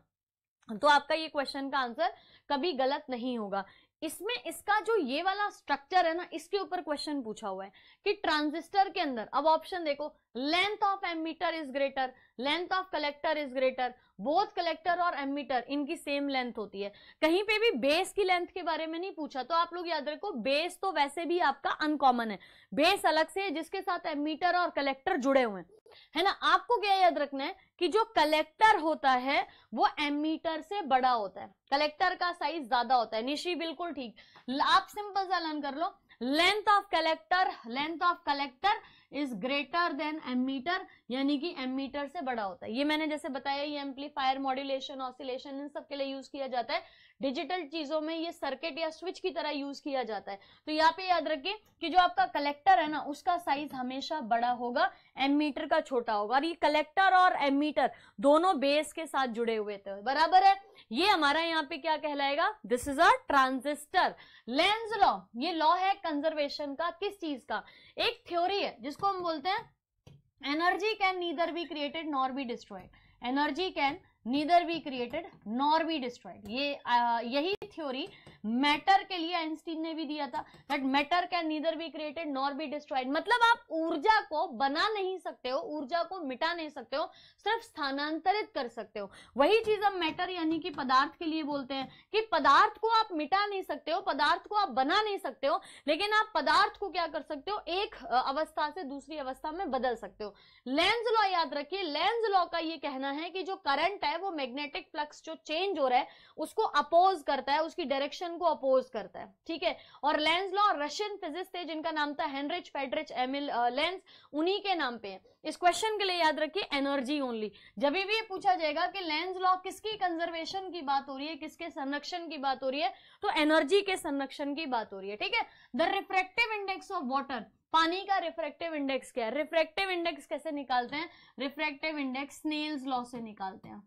S1: तो आपका ये क्वेश्चन का आंसर कभी गलत नहीं होगा इसमें इसका जो ये वाला स्ट्रक्चर है ना इसके ऊपर क्वेश्चन पूछा हुआ है कि ट्रांजिस्टर के अंदर अब ऑप्शन देखो length of emitter is greater length of collector is greater both collector और एमीटर इनकी सेम लेंथ होती है कहीं पे भी बेस की लेंथ के बारे में नहीं पूछा तो आप लोग याद रखो बेस तो वैसे भी आपका अनकॉमन है बेस अलग से है जिसके साथ एमीटर और कलेक्टर जुड़े हुए हैं है ना आपको क्या याद रखना है कि जो कलेक्टर होता है वो एमीटर से बड़ा होता है कलेक्टर का साइज ज्यादा होता है निशी बिल्कुल ठीक आप सिंपल सा लर्न कर लो length of collector length of collector is greater than emitter यानी कि एमीटर से बड़ा होता है ये मैंने जैसे बताया ये एम्पलीफायर मॉड्यूलेशन ऑसिलेशन इन सब के लिए यूज किया जाता है डिजिटल चीजों में ये सर्किट या स्विच की तरह यूज किया जाता है तो यहाँ पे याद रखिए कि जो आपका कलेक्टर है ना उसका साइज हमेशा बड़ा होगा एम मीटर का छोटा होगा और ये कलेक्टर और एम मीटर दोनों बेस के साथ जुड़े हुए थे बराबर है ये हमारा यहाँ पे क्या कहलाएगा this is a transistor Lenz law ये लॉ है कंजर्वेशन का किस चीज का एक थ्योरी है जिसको हम बोलते हैं energy can neither be created nor be destroyed energy can neither be created nor be destroyed ये आ, यही थ्योरी मैटर के लिए आइंस्टीन ने भी दिया था that matter can neither be created nor be destroyed मतलब आप ऊर्जा को बना नहीं सकते हो ऊर्जा को मिटा नहीं सकते हो सिर्फ स्थानांतरित कर सकते हो वही चीज हम मैटर यानी कि पदार्थ के लिए बोलते हैं कि पदार्थ को आप मिटा नहीं सकते हो पदार्थ को आप बना नहीं सकते हो लेकिन आप पदार्थ को क्या कर सकते हो एक अवस्था से दूसरी अवस्था में बदल सकते हो लेंस लॉ याद रखिए लेंस लॉ का ये कहना है कि जो करंट है वो मैग्नेटिक फ्लक्स जो चेंज हो रहा है उसको अपोज करता है उसकी डायरेक्शन को अपोज करता है ठीक है और लेंस लॉ रशियन फिजिस्ट थे जिनका नाम था हेनरिच फेडरिच एमिल लेंस उन्हीं के नाम पे है इस क्वेश्चन के लिए याद रखिए एनर्जी ओनली जब भी ये पूछा जाएगा कि लेंस लॉ किसकी कंजर्वेशन की बात हो रही है किसके संरक्षण की बात हो रही है तो एनर्जी के संरक्षण की बात हो रही है ठीक है the refractive index of water पानी का रिफ्रैक्टिव इंडेक्स क्या है रिफ्रैक्टिव इंडेक्स कैसे निकालते हैं रिफ्रैक्टिव इंडेक्स स्नेल्स लॉ से निकालते हैं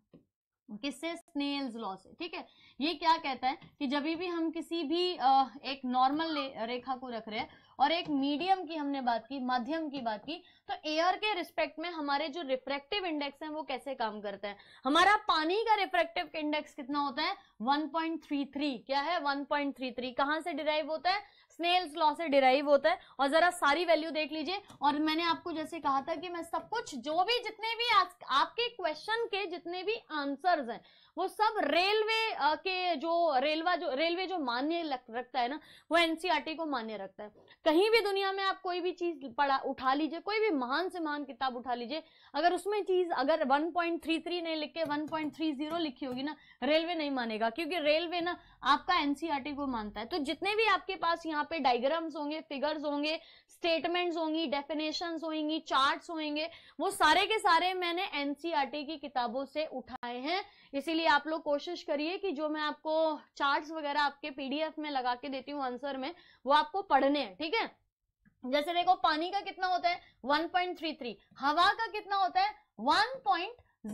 S1: किससे स्नेल्स लॉ से ठीक है ये क्या कहता है कि जब भी हम किसी भी एक नॉर्मल रेखा को रख रहे हैं और एक मीडियम की हमने बात की मध्यम की बात की तो एयर के रिस्पेक्ट में हमारे जो रिफ्रैक्टिव इंडेक्स है वो कैसे काम करते हैं हमारा पानी का रिफ्रैक्टिव इंडेक्स कितना होता है 1.33 क्या है 1.33 पॉइंट कहां से डिराइव होता है स्नेल्स लॉ से डिराइव होता है और जरा सारी वैल्यू देख लीजिए और मैंने आपको जैसे कहा था कि मैं सब कुछ जो भी जितने भी आपके क्वेश्चन के जितने भी आंसर्स हैं वो सब रेलवे के जो रेलवा जो रेलवे जो मान्य रखता है ना वो एनसीईआरटी को मान्य रखता है कहीं भी दुनिया में आप कोई भी चीज पढ़ा उठा लीजिए कोई भी महान से महान किताब उठा लीजिए अगर उसमें चीज अगर 1.33 नहीं लिख के जीरो लिखी होगी ना रेलवे नहीं मानेगा क्योंकि रेलवे ना आपका एनसीआरटी को मानता है तो जितने भी आपके पास यहाँ पे डायग्राम्स होंगे फिगर्स होंगे स्टेटमेंट्स होंगी डेफिनेशन होंगी चार्ट होंगे वो सारे के सारे मैंने एनसीआरटी की किताबों से उठाए हैं इसीलिए आप लोग कोशिश करिए कि जो मैं आपको चार्ट्स वगैरह आपके पीडीएफ में लगा के देती हूँ आंसर में वो आपको पढ़ने हैं ठीक है जैसे देखो पानी का कितना होता है 1.33 हवा का कितना होता है 1.0003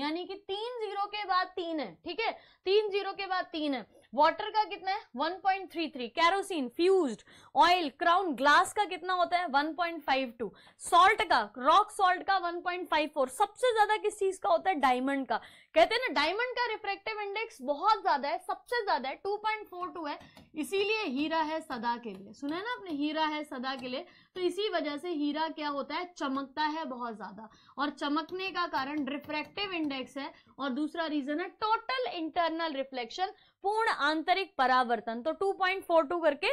S1: यानी कि तीन जीरो के बाद तीन है ठीक है तीन जीरो के बाद तीन है वाटर का कितना है 1.33 kerosene fused oil crown glass का कितना होता है 1.52 सॉल्ट का रॉक सॉल्ट का 1.54 सबसे ज्यादा किस चीज का होता है डायमंड का कहते हैं ना डायमंड का रिफ्रेक्टिव इंडेक्स बहुत ज्यादा है सबसे ज्यादा है 2.42 है इसीलिए हीरा है सदा के लिए सुना है ना आपने हीरा है सदा के लिए तो इसी वजह से हीरा क्या होता है चमकता है बहुत ज्यादा और चमकने का कारण रिफ्रेक्टिव इंडेक्स है और दूसरा रीजन है टोटल इंटरनल रिफ्लेक्शन पूर्ण आंतरिक परावर्तन तो 2.42 करके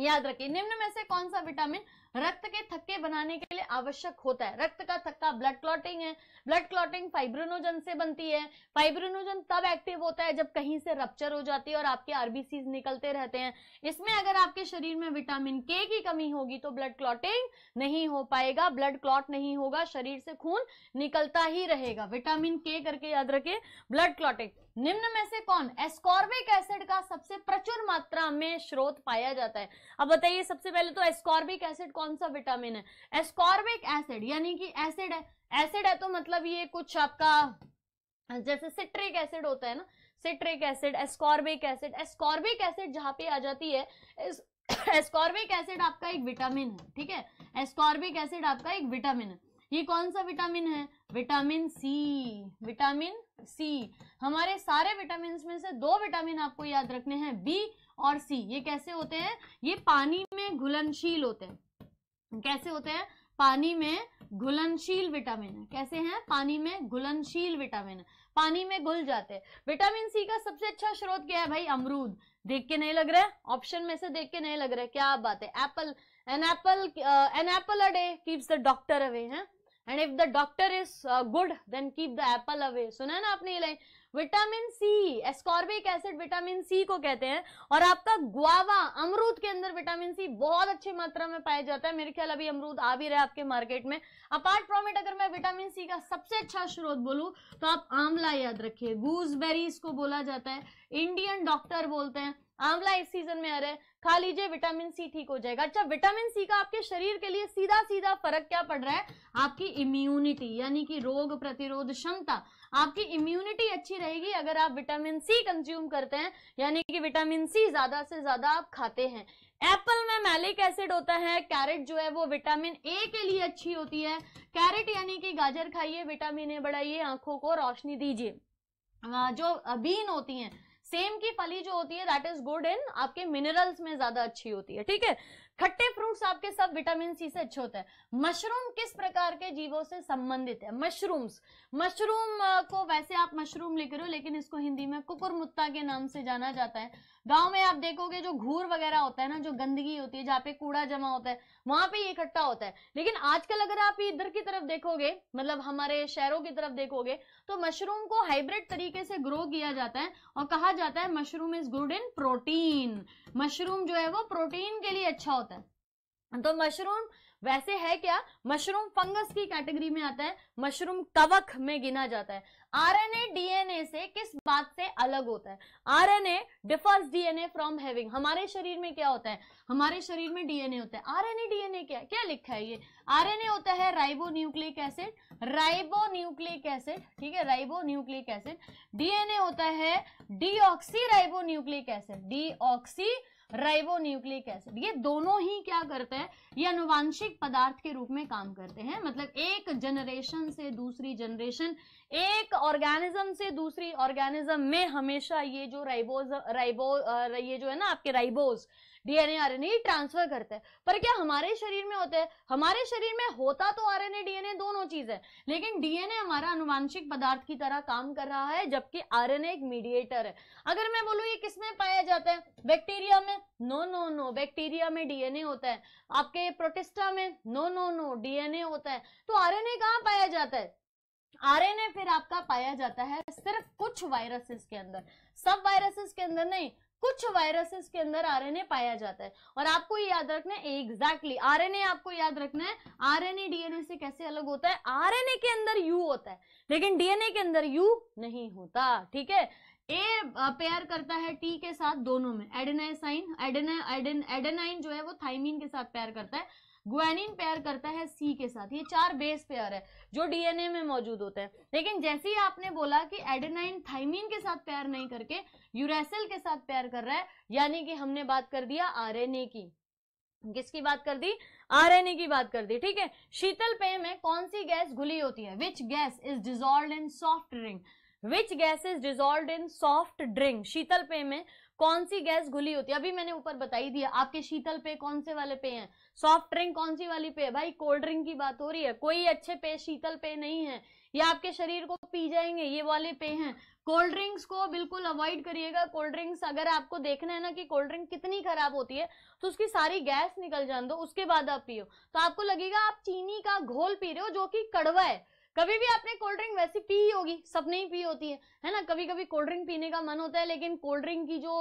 S1: याद रखिए निम्न में से कौन सा विटामिन रक्त के थक्के बनाने के लिए आवश्यक होता है रक्त का थक्का ब्लड क्लॉटिंग है ब्लड क्लॉटिंग फाइब्रोनोजन से बनती है फाइब्रोनोजन तब एक्टिव होता है जब कहीं से रप्चर हो जाती है और आपके आरबीसी निकलते रहते हैं इसमें अगर आपके शरीर में विटामिन के की कमी होगी तो ब्लड क्लॉटिंग नहीं हो पाएगा ब्लड क्लॉट नहीं होगा शरीर से खून निकलता ही रहेगा विटामिन के करके याद रखे ब्लड क्लॉटिंग निम्न में से कौन एस्कॉर्बिक एसिड का सबसे प्रचुर मात्रा में स्रोत पाया जाता है अब बताइए सबसे पहले तो एस्कॉर्बिक एसिड कौन सा विटामिन है एस्कॉर्बिक एसिड यानी कि एसिड है एसिड है तो मतलब ये कुछ आपका जैसे सिट्रिक एसिड होता है ना citric acid ascorbic acid ascorbic acid जहाँ पे आ जाती है एस्कॉर्बिक एसिड आपका एक विटामिन है ठीक है एस्कॉर्बिक एसिड आपका एक विटामिन है ये कौन सा विटामिन है विटामिन सी विटामिन सी हमारे सारे विटामिन में से दो विटामिन आपको याद रखने हैं बी और सी ये कैसे होते हैं ये पानी में घुलनशील होते हैं कैसे होते हैं पानी में घुलनशील विटामिन है कैसे हैं पानी में घुलनशील विटामिन पानी में घुल जाते हैं विटामिन सी का सबसे अच्छा स्रोत क्या है भाई अमरूद देख के नहीं लग रहा है ऑप्शन में से देख के नहीं लग रहा है क्या बात है apple an apple an apple a day keeps the doctor away है and if the doctor is good then keep the apple away सुना है ना आपने ये line vitamin C ascorbic acid vitamin C को कहते हैं और आपका ग्वावा अमरूद के अंदर विटामिन सी बहुत अच्छी मात्रा में पाया जाता है मेरे ख्याल अभी अमरूद आ भी रहा है आपके मार्केट में अपार्ट फ्रॉम इट अगर मैं विटामिन सी का सबसे अच्छा स्रोत बोलूं तो आप आंवला याद रखिए गूजबेरीज को बोला जाता है इंडियन डॉक्टर बोलते हैं आंवला इस सीजन में आ रहा है खा लीजिए विटामिन सी ठीक हो जाएगा अच्छा विटामिन सी का आपके शरीर के लिए सीधा सीधा फर्क क्या पड़ रहा है आपकी इम्यूनिटी यानी कि रोग प्रतिरोध क्षमता आपकी इम्यूनिटी अच्छी रहेगी अगर आप विटामिन सी कंज्यूम करते हैं यानी कि विटामिन सी ज्यादा से ज्यादा आप खाते हैं एप्पल में मैलिक एसिड होता है कैरेट जो है वो विटामिन ए के लिए अच्छी होती है कैरेट यानी कि गाजर खाइए विटामिन ए बढ़ाइए आंखों को रोशनी दीजिए जो बीन होती हैं सेम की फली जो होती है दैट इज गुड इन आपके मिनरल्स में ज्यादा अच्छी होती है ठीक है खट्टे फ्रूट्स आपके सब विटामिन सी से अच्छे होते हैं मशरूम किस प्रकार के जीवों से संबंधित है मशरूम्स मशरूम को वैसे आप मशरूम लिख रहे हो लेकिन इसको हिंदी में कुकुरमुत्ता के नाम से जाना जाता है गांव में आप देखोगे जो घूर वगैरह होता है ना जो गंदगी होती है जहाँ पे कूड़ा जमा होता है वहां पे ये इकट्ठा होता है लेकिन आजकल अगर आप इधर की तरफ देखोगे मतलब हमारे शहरों की तरफ देखोगे तो मशरूम को हाइब्रिड तरीके से ग्रो किया जाता है और कहा जाता है mushroom is good in protein mushroom जो है वो प्रोटीन के लिए अच्छा होता है तो मशरूम वैसे है क्या मशरूम फंगस की कैटेगरी में आता है मशरूम कवक में गिना जाता है आरएनए डीएनए से किस बात से अलग होता है RNA differs DNA from having हमारे शरीर में क्या होता है हमारे शरीर में डीएनए होता है आरएनए डीएनए क्या क्या लिखा है ये आरएनए होता है ribo nucleic acid ribo nucleic acid ठीक है राइबो न्यूक्लिक एसिड डीएनए होता है ribo nucleic acid ribo nucleic acid ये दोनों ही क्या करते हैं ये अनुवांशिक पदार्थ के रूप में काम करते हैं मतलब एक जनरेशन से दूसरी जनरेशन एक ऑर्गेनिज्म से दूसरी ऑर्गेनिज्म में हमेशा ये जो राइबोज राइबो ये जो है ना आपके राइबोज डीएनए आरएनए ट्रांसफर करते हैं पर क्या हमारे शरीर में होते हैं हमारे शरीर में होता तो आरएनए डीएनए दोनों चीज है लेकिन डीएनए हमारा अनुवांशिक पदार्थ की तरह काम कर रहा है जबकि आरएनए एक मीडिएटर है अगर मैं बोलूँ ये किसमें पाया जाता है बैक्टीरिया में नो नो नो बैक्टीरिया में डीएनए होता है आपके प्रोटेस्टा में नो नो नो डीएनए होता है तो आरएनए कहाँ पाया जाता है आरएनए फिर आपका पाया जाता है सिर्फ कुछ वायरसेस के अंदर सब वायरसेस के अंदर नहीं कुछ वायरसेस के अंदर आरएनए पाया जाता है और आपको याद रखना है एग्जैक्टली आरएनए आपको याद रखना है आरएनए डीएनए से कैसे अलग होता है आरएनए के अंदर यू होता है लेकिन डीएनए के अंदर यू नहीं होता ठीक है ए पेयर करता है टी के साथ दोनों में एडेनाइसाइन एडेना एडेनाइन जो है वो थाइमिन के साथ पेयर करता है ग्वेनिन पेयर करता है सी के साथ ये चार बेस पेयर है जो डीएनए में मौजूद होते हैं लेकिन जैसे ही आपने बोला कि एडेनाइन थाइमिन के साथ पेयर नहीं करके यूरेसिल के साथ पेयर कर रहा है यानी कि हमने बात कर दिया आरएनए की किसकी बात कर दी आरएनए की बात कर दी ठीक है शीतल पेय में कौन सी गैस घुली होती है which gas is dissolve in soft drink which gas is dissolve in soft drink शीतल पेय में कौन सी गैस घुली होती है अभी मैंने ऊपर बताई दिया आपके शीतल पेय कौन से वाले पेय हैं सॉफ्ट ड्रिंक कौन सी वाली पे है भाई कोल्ड ड्रिंक की बात हो रही है कोई अच्छे पे शीतल पेय नहीं है ये आपके शरीर को पी जाएंगे ये वाले पेय हैं कोल्ड ड्रिंक्स को बिल्कुल अवॉइड करिएगा कोल्ड ड्रिंक्स अगर आपको देखना है ना कि कोल्ड ड्रिंक कितनी खराब होती है तो उसकी सारी गैस निकल जान दो उसके बाद आप पियो तो आपको लगेगा आप चीनी का घोल पी रहे हो जो कि कड़वा है कभी भी आपने कोल्ड ड्रिंक वैसी पी ही होगी सबने ही पी होती है है ना कभी कभी कोल्ड ड्रिंक पीने का मन होता है लेकिन कोल्ड ड्रिंक की जो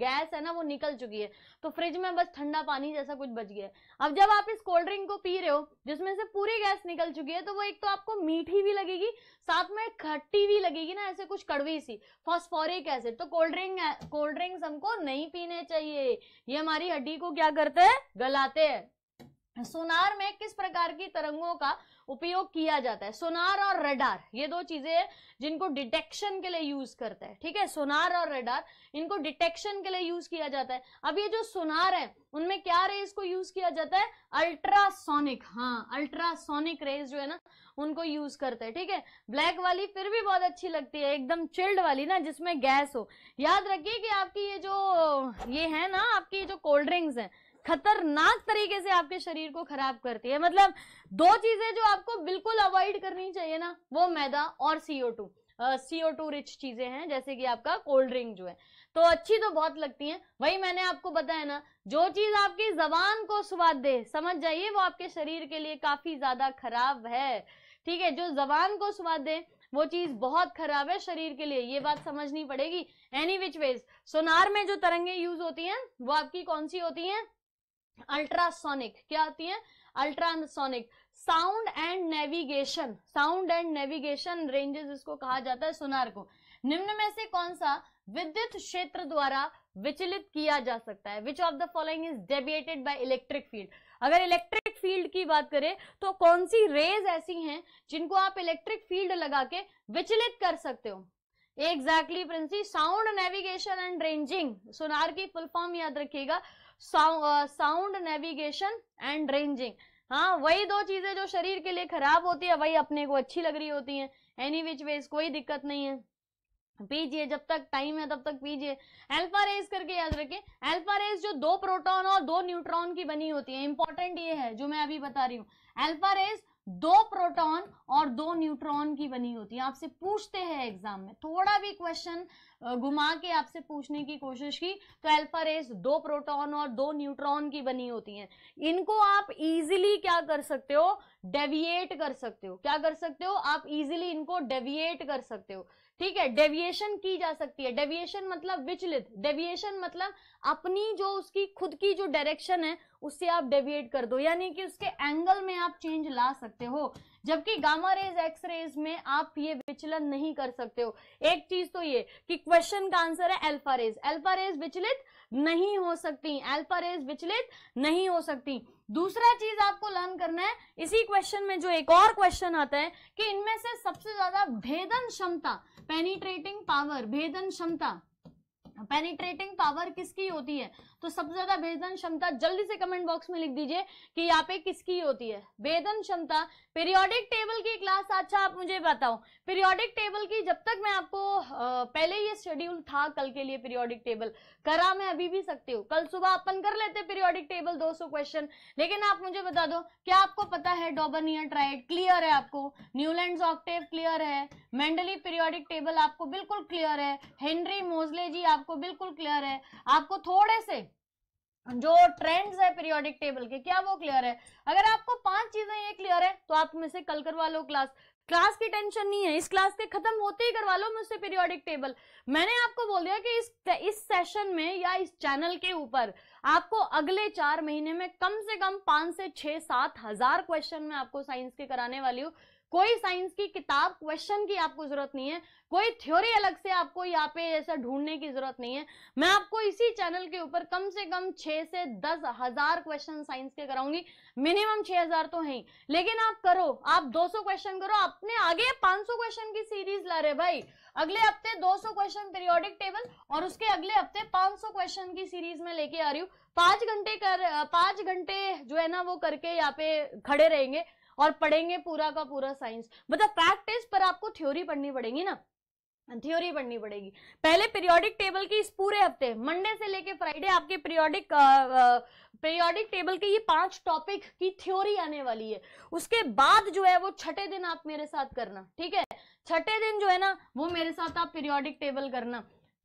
S1: गैस है ना वो निकल चुकी है तो फ्रिज में बस ठंडा पानी जैसा कुछ बच गया है अब जब आप इस कोल्ड ड्रिंक को पी रहे हो जिसमें से पूरी गैस निकल चुकी है तो वो एक तो आपको मीठी भी लगेगी साथ में खट्टी भी लगेगी ना ऐसे कुछ कड़वी सी फॉस्फोरिक एसिड तो कोल्ड ड्रिंक कोल्ड ड्रिंक्स हमको नहीं पीने चाहिए ये हमारी हड्डी को क्या करते हैं गलाते हैं सोनार में किस प्रकार की तरंगों का उपयोग किया जाता है सोनार और रडार ये दो चीजें जिनको डिटेक्शन के लिए यूज करता है ठीक है सोनार और रडार इनको डिटेक्शन के लिए यूज किया जाता है अब ये जो सोनार है उनमें क्या रेज को यूज किया जाता है अल्ट्रासोनिक हाँ अल्ट्रासोनिक रेज जो है ना उनको यूज करते हैं ठीक है ब्लैक वाली फिर भी बहुत अच्छी लगती है एकदम चिल्ड वाली ना जिसमें गैस हो याद रखिए कि आपकी ये जो ये है ना आपकी ये जो कोल्ड ड्रिंक्स है खतरनाक तरीके से आपके शरीर को खराब करती है मतलब दो चीजें जो आपको बिल्कुल अवॉइड करनी चाहिए ना वो मैदा और CO two CO two rich चीजें हैं जैसे कि आपका कोल्ड ड्रिंक जो है तो अच्छी तो बहुत लगती हैं वही मैंने आपको बताया ना जो चीज आपकी जबान को स्वाद दे समझ जाइए वो आपके शरीर के लिए काफी ज्यादा खराब है ठीक है जो जबान को स्वाद दे वो चीज बहुत खराब है शरीर के लिए ये बात समझनी पड़ेगी एनी विच वेज सोनार में जो तरंगे यूज होती हैं वो आपकी कौन सी होती हैं अल्ट्रासोनिक क्या आती है ultrasonic sound and navigation sound and navigation ranges इसको कहा जाता है सुनार को निम्न में से कौन सा विद्युत क्षेत्र द्वारा विचलित किया जा सकता है which of the following is डेबिएटेड बाय इलेक्ट्रिक फील्ड अगर इलेक्ट्रिक फील्ड की बात करें तो कौन सी रेज ऐसी हैं जिनको आप इलेक्ट्रिक फील्ड लगा के विचलित कर सकते हो एग्जैक्टली प्रिंसी sound navigation and ranging sonar की फुल फॉर्म याद रखिएगा साउंड नेविगेशन एंड रेंजिंग हाँ वही दो चीजें जो शरीर के लिए खराब होती है वही अपने को अच्छी लग रही होती है एनी विच वेज कोई दिक्कत नहीं है पीजिए जब तक टाइम है तब तक पीजिए एल्फा रेस करके याद रखें एल्फा रेस जो दो प्रोटॉन और दो न्यूट्रॉन की बनी होती है इंपॉर्टेंट ये है जो मैं अभी बता रही हूँ एल्फा रेस दो प्रोटॉन और दो न्यूट्रॉन की बनी होती है आपसे पूछते हैं एग्जाम में थोड़ा भी क्वेश्चन घुमा के आपसे पूछने की कोशिश की तो अल्फा रेस दो प्रोटॉन और दो न्यूट्रॉन की बनी होती हैं इनको आप इजीली क्या कर सकते हो डेविएट कर सकते हो क्या कर सकते हो आप इजीली इनको डेविएट कर सकते हो ठीक है डेविएशन की जा सकती है डेविएशन मतलब विचलित डेविएशन मतलब अपनी जो उसकी खुद की जो डायरेक्शन है उससे आप डेविएट कर दो यानी कि उसके एंगल में आप चेंज ला सकते हो जबकि गामा रेज एक्स रेज में आप ये विचलन नहीं कर सकते हो एक चीज तो ये कि क्वेश्चन का आंसर है एल्फा रेज एल्फा रेज विचलित नहीं हो सकती एल्फा रेज विचलित नहीं हो सकती दूसरा चीज आपको लर्न करना है इसी क्वेश्चन में जो एक और क्वेश्चन आता है कि इनमें से सबसे ज्यादा भेदन क्षमता पेनिट्रेटिंग पावर भेदन क्षमता पेनिट्रेटिंग पावर किसकी होती है तो सबसे ज्यादा भेदन क्षमता जल्दी से कमेंट बॉक्स में लिख दीजिए कि यहाँ पे किसकी होती है भेदन क्षमता पीरियोडिक टेबल की क्लास अच्छा आप मुझे बताओ पीरियोडिक टेबल की जब तक मैं आपको पहले ये शेड्यूल था कल के लिए पीरियोडिक टेबल करा मैं अभी भी सकती हूँ कल सुबह अपन कर लेते पीरियोडिक टेबल दो क्वेश्चन लेकिन आप मुझे बता दो क्या आपको पता है डोबनियर ट्राइड क्लियर है आपको न्यूलैंड ऑक्टेव क्लियर है मेंडली पीरियोडिक टेबल आपको बिल्कुल क्लियर है हेनरी मोजले जी आपको बिल्कुल क्लियर है आपको थोड़े से जो ट्रेंड्स है पीरियोडिक टेबल के क्या वो क्लियर है अगर आपको पांच चीजें ये क्लियर है तो आप में से कल करवा लो क्लास क्लास की टेंशन नहीं है इस क्लास के खत्म होते ही करवा लो मुझसे पीरियोडिक टेबल मैंने आपको बोल दिया कि इस इस सेशन में या इस चैनल के ऊपर आपको अगले चार महीने में कम से कम पांच से छह सात हजार क्वेश्चन में आपको साइंस के कराने वाली हूँ कोई साइंस की किताब क्वेश्चन की आपको जरूरत नहीं है कोई थ्योरी अलग से आपको यहाँ पे ऐसा ढूंढने की जरूरत नहीं है मैं आपको इसी चैनल के ऊपर कम से कम छह से दस हजार क्वेश्चन साइंस के कराऊंगी मिनिमम छह हजार तो है लेकिन आप करो आप 200 क्वेश्चन करो अपने आगे 500 क्वेश्चन की सीरीज ला रहे भाई अगले हफ्ते 200 क्वेश्चन पीरियोडिक टेबल और उसके अगले हफ्ते 500 क्वेश्चन की सीरीज में लेके आ रही हूँ पांच घंटे कर पांच घंटे जो है ना वो करके यहाँ पे खड़े रहेंगे और पढ़ेंगे पूरा का पूरा साइंस मतलब फैक्ट इज पर आपको थ्योरी पढ़नी पड़ेगी ना थ्योरी पढ़नी पड़ेगी पहले पीरियोडिक टेबल की इस पूरे हफ्ते मंडे से लेके फ्राइडे आपके पीरियोडिक पीरियोडिक टेबल के ये पांच टॉपिक की थ्योरी आने वाली है उसके बाद जो है वो छठे दिन आप मेरे साथ करना ठीक है छठे दिन जो है ना वो मेरे साथ आप पीरियोडिक टेबल करना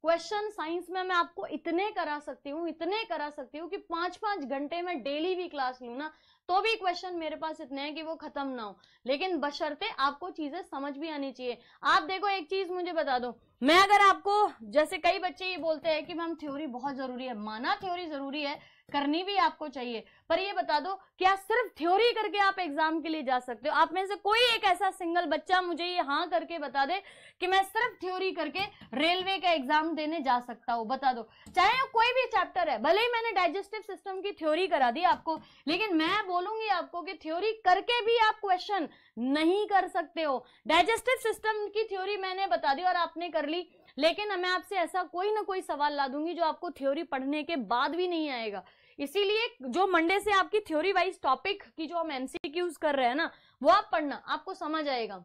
S1: क्वेश्चन साइंस में मैं आपको इतने करा सकती हूँ इतने करा सकती हूँ कि पांच पांच घंटे में डेली भी क्लास लू ना तो भी क्वेश्चन मेरे पास इतने हैं कि वो खत्म ना हो लेकिन बशर्ते आपको चीजें समझ भी आनी चाहिए आप देखो एक चीज मुझे बता दो मैं अगर आपको जैसे कई बच्चे ये बोलते हैं कि मैम थ्योरी बहुत जरूरी है माना थ्योरी जरूरी है करनी भी आपको चाहिए पर ये बता दो क्या सिर्फ थ्योरी करके आप एग्जाम के लिए जा सकते हो आप में से कोई एक ऐसा सिंगल बच्चा मुझे ये हाँ करके बता दे कि मैं सिर्फ थ्योरी करके रेलवे का एग्जाम देने जा सकता हूँ बता दो चाहे वो कोई भी चैप्टर है भले ही मैंने डाइजेस्टिव सिस्टम की थ्योरी करा दी आपको लेकिन मैं बोलूंगी आपको कि थ्योरी करके भी आप क्वेश्चन नहीं कर सकते हो डाइजेस्टिव सिस्टम की थ्योरी मैंने बता दी और आपने कर ली थ्योरेटिकली लेकिन मैं आपसे ऐसा कोई ना कोई सवाल ला दूंगी जो आपको थ्योरी पढ़ने के बाद भी नहीं आएगा इसीलिए जो मंडे से आपकी थ्योरी वाइज टॉपिक की जो हम एमसीक्यूज कर रहे हैं ना वो आप पढ़ना आपको समझ आएगा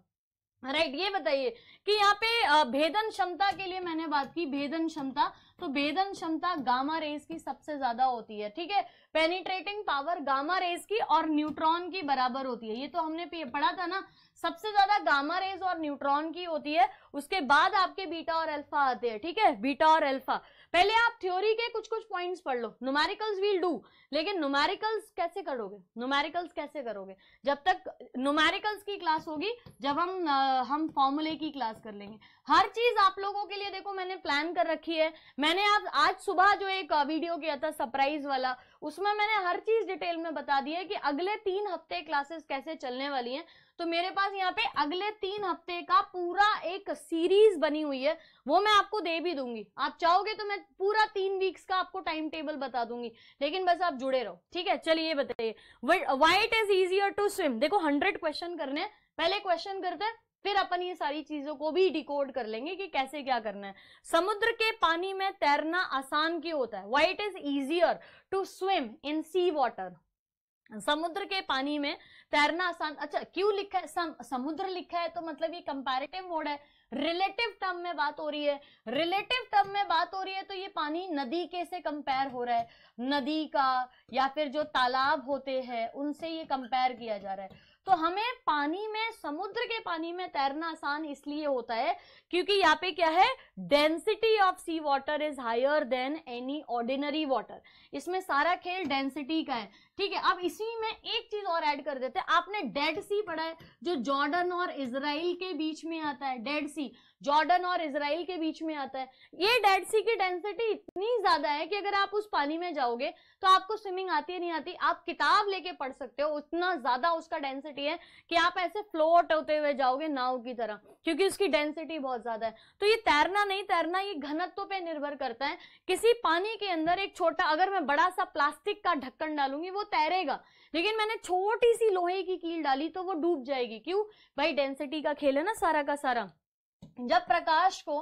S1: राइट right, ये बताइए कि यहाँ पे भेदन क्षमता के लिए मैंने बात की भेदन क्षमता तो भेदन क्षमता गामा रेस की सबसे ज्यादा होती है ठीक है पेनिट्रेटिंग पावर गामा रेस की और न्यूट्रॉन की बराबर होती है ये तो हमने पढ़ा था ना सबसे ज्यादा गामा रेज और न्यूट्रॉन की होती है उसके बाद आपके बीटा और एल्फा आते हैं ठीक है बीटा और एल्फा पहले आप थ्योरी के कुछ कुछ पॉइंट्स पढ़ लो नुमेरिकल्स वील डू लेकिन नुमेरिकल्स कैसे करोगे नुमेरिकल्स कैसे करोगे जब तक नुमेरिकल्स की क्लास होगी जब हम आ, हम फॉर्मूले की क्लास कर लेंगे हर चीज आप लोगों के लिए देखो मैंने प्लान कर रखी है मैंने आप आज सुबह जो एक वीडियो किया था सरप्राइज वाला उसमें मैंने हर चीज डिटेल में बता दी है कि अगले तीन हफ्ते क्लासेस कैसे चलने वाली हैं तो मेरे पास यहाँ पे अगले तीन हफ्ते का पूरा एक सीरीज बनी हुई है वो मैं आपको दे भी दूंगी आप चाहोगे तो मैं पूरा तीन वीक्स का आपको टाइम टेबल बता दूंगी लेकिन बस आप जुड़े रहो ठीक है चलिए बताइए what is easier to swim देखो हंड्रेड क्वेश्चन करने पहले क्वेश्चन करते हैं फिर अपन ये सारी चीजों को भी डिकोड कर लेंगे कि कैसे क्या करना है समुद्र के पानी में तैरना आसान क्यों होता है what is easier to swim in sea water समुद्र के पानी में तैरना आसान अच्छा क्यों लिखा है सम, समुद्र लिखा है तो मतलब ये कंपैरेटिव मोड है रिलेटिव टर्म में बात हो रही है रिलेटिव टर्म में बात हो रही है तो ये पानी नदी के से कंपेयर हो रहा है नदी का या फिर जो तालाब होते हैं उनसे ये कंपेयर किया जा रहा है तो हमें पानी में समुद्र के पानी में तैरना आसान इसलिए होता है क्योंकि यहाँ पे क्या है density of sea water is higher than any ordinary water इसमें सारा खेल डेंसिटी का है ठीक है अब इसी में एक चीज और ऐड कर देते हैं आपने डेड सी पढ़ा है जो जॉर्डन और इसराइल के बीच में आता है डेड सी जॉर्डन और इसराइल के बीच में आता है ये डेड सी की डेंसिटी इतनी ज्यादा है कि अगर आप उस पानी में जाओगे तो आपको स्विमिंग आती है नहीं आती आप किताब लेके पढ़ सकते हो उतना ज्यादा उसका डेंसिटी है कि आप ऐसे फ्लोट होते हुए जाओगे नाव की तरह क्योंकि उसकी डेंसिटी बहुत ज्यादा है तो ये तैरना नहीं तैरना ये घनत्व पे निर्भर करता है किसी पानी के अंदर एक छोटा अगर मैं बड़ा सा प्लास्टिक का ढक्कन डालूंगी वो तैरेगा लेकिन मैंने छोटी सी लोहे की कील डाली तो वो डूब जाएगी क्यों भाई डेंसिटी का खेल है ना सारा का सारा जब प्रकाश को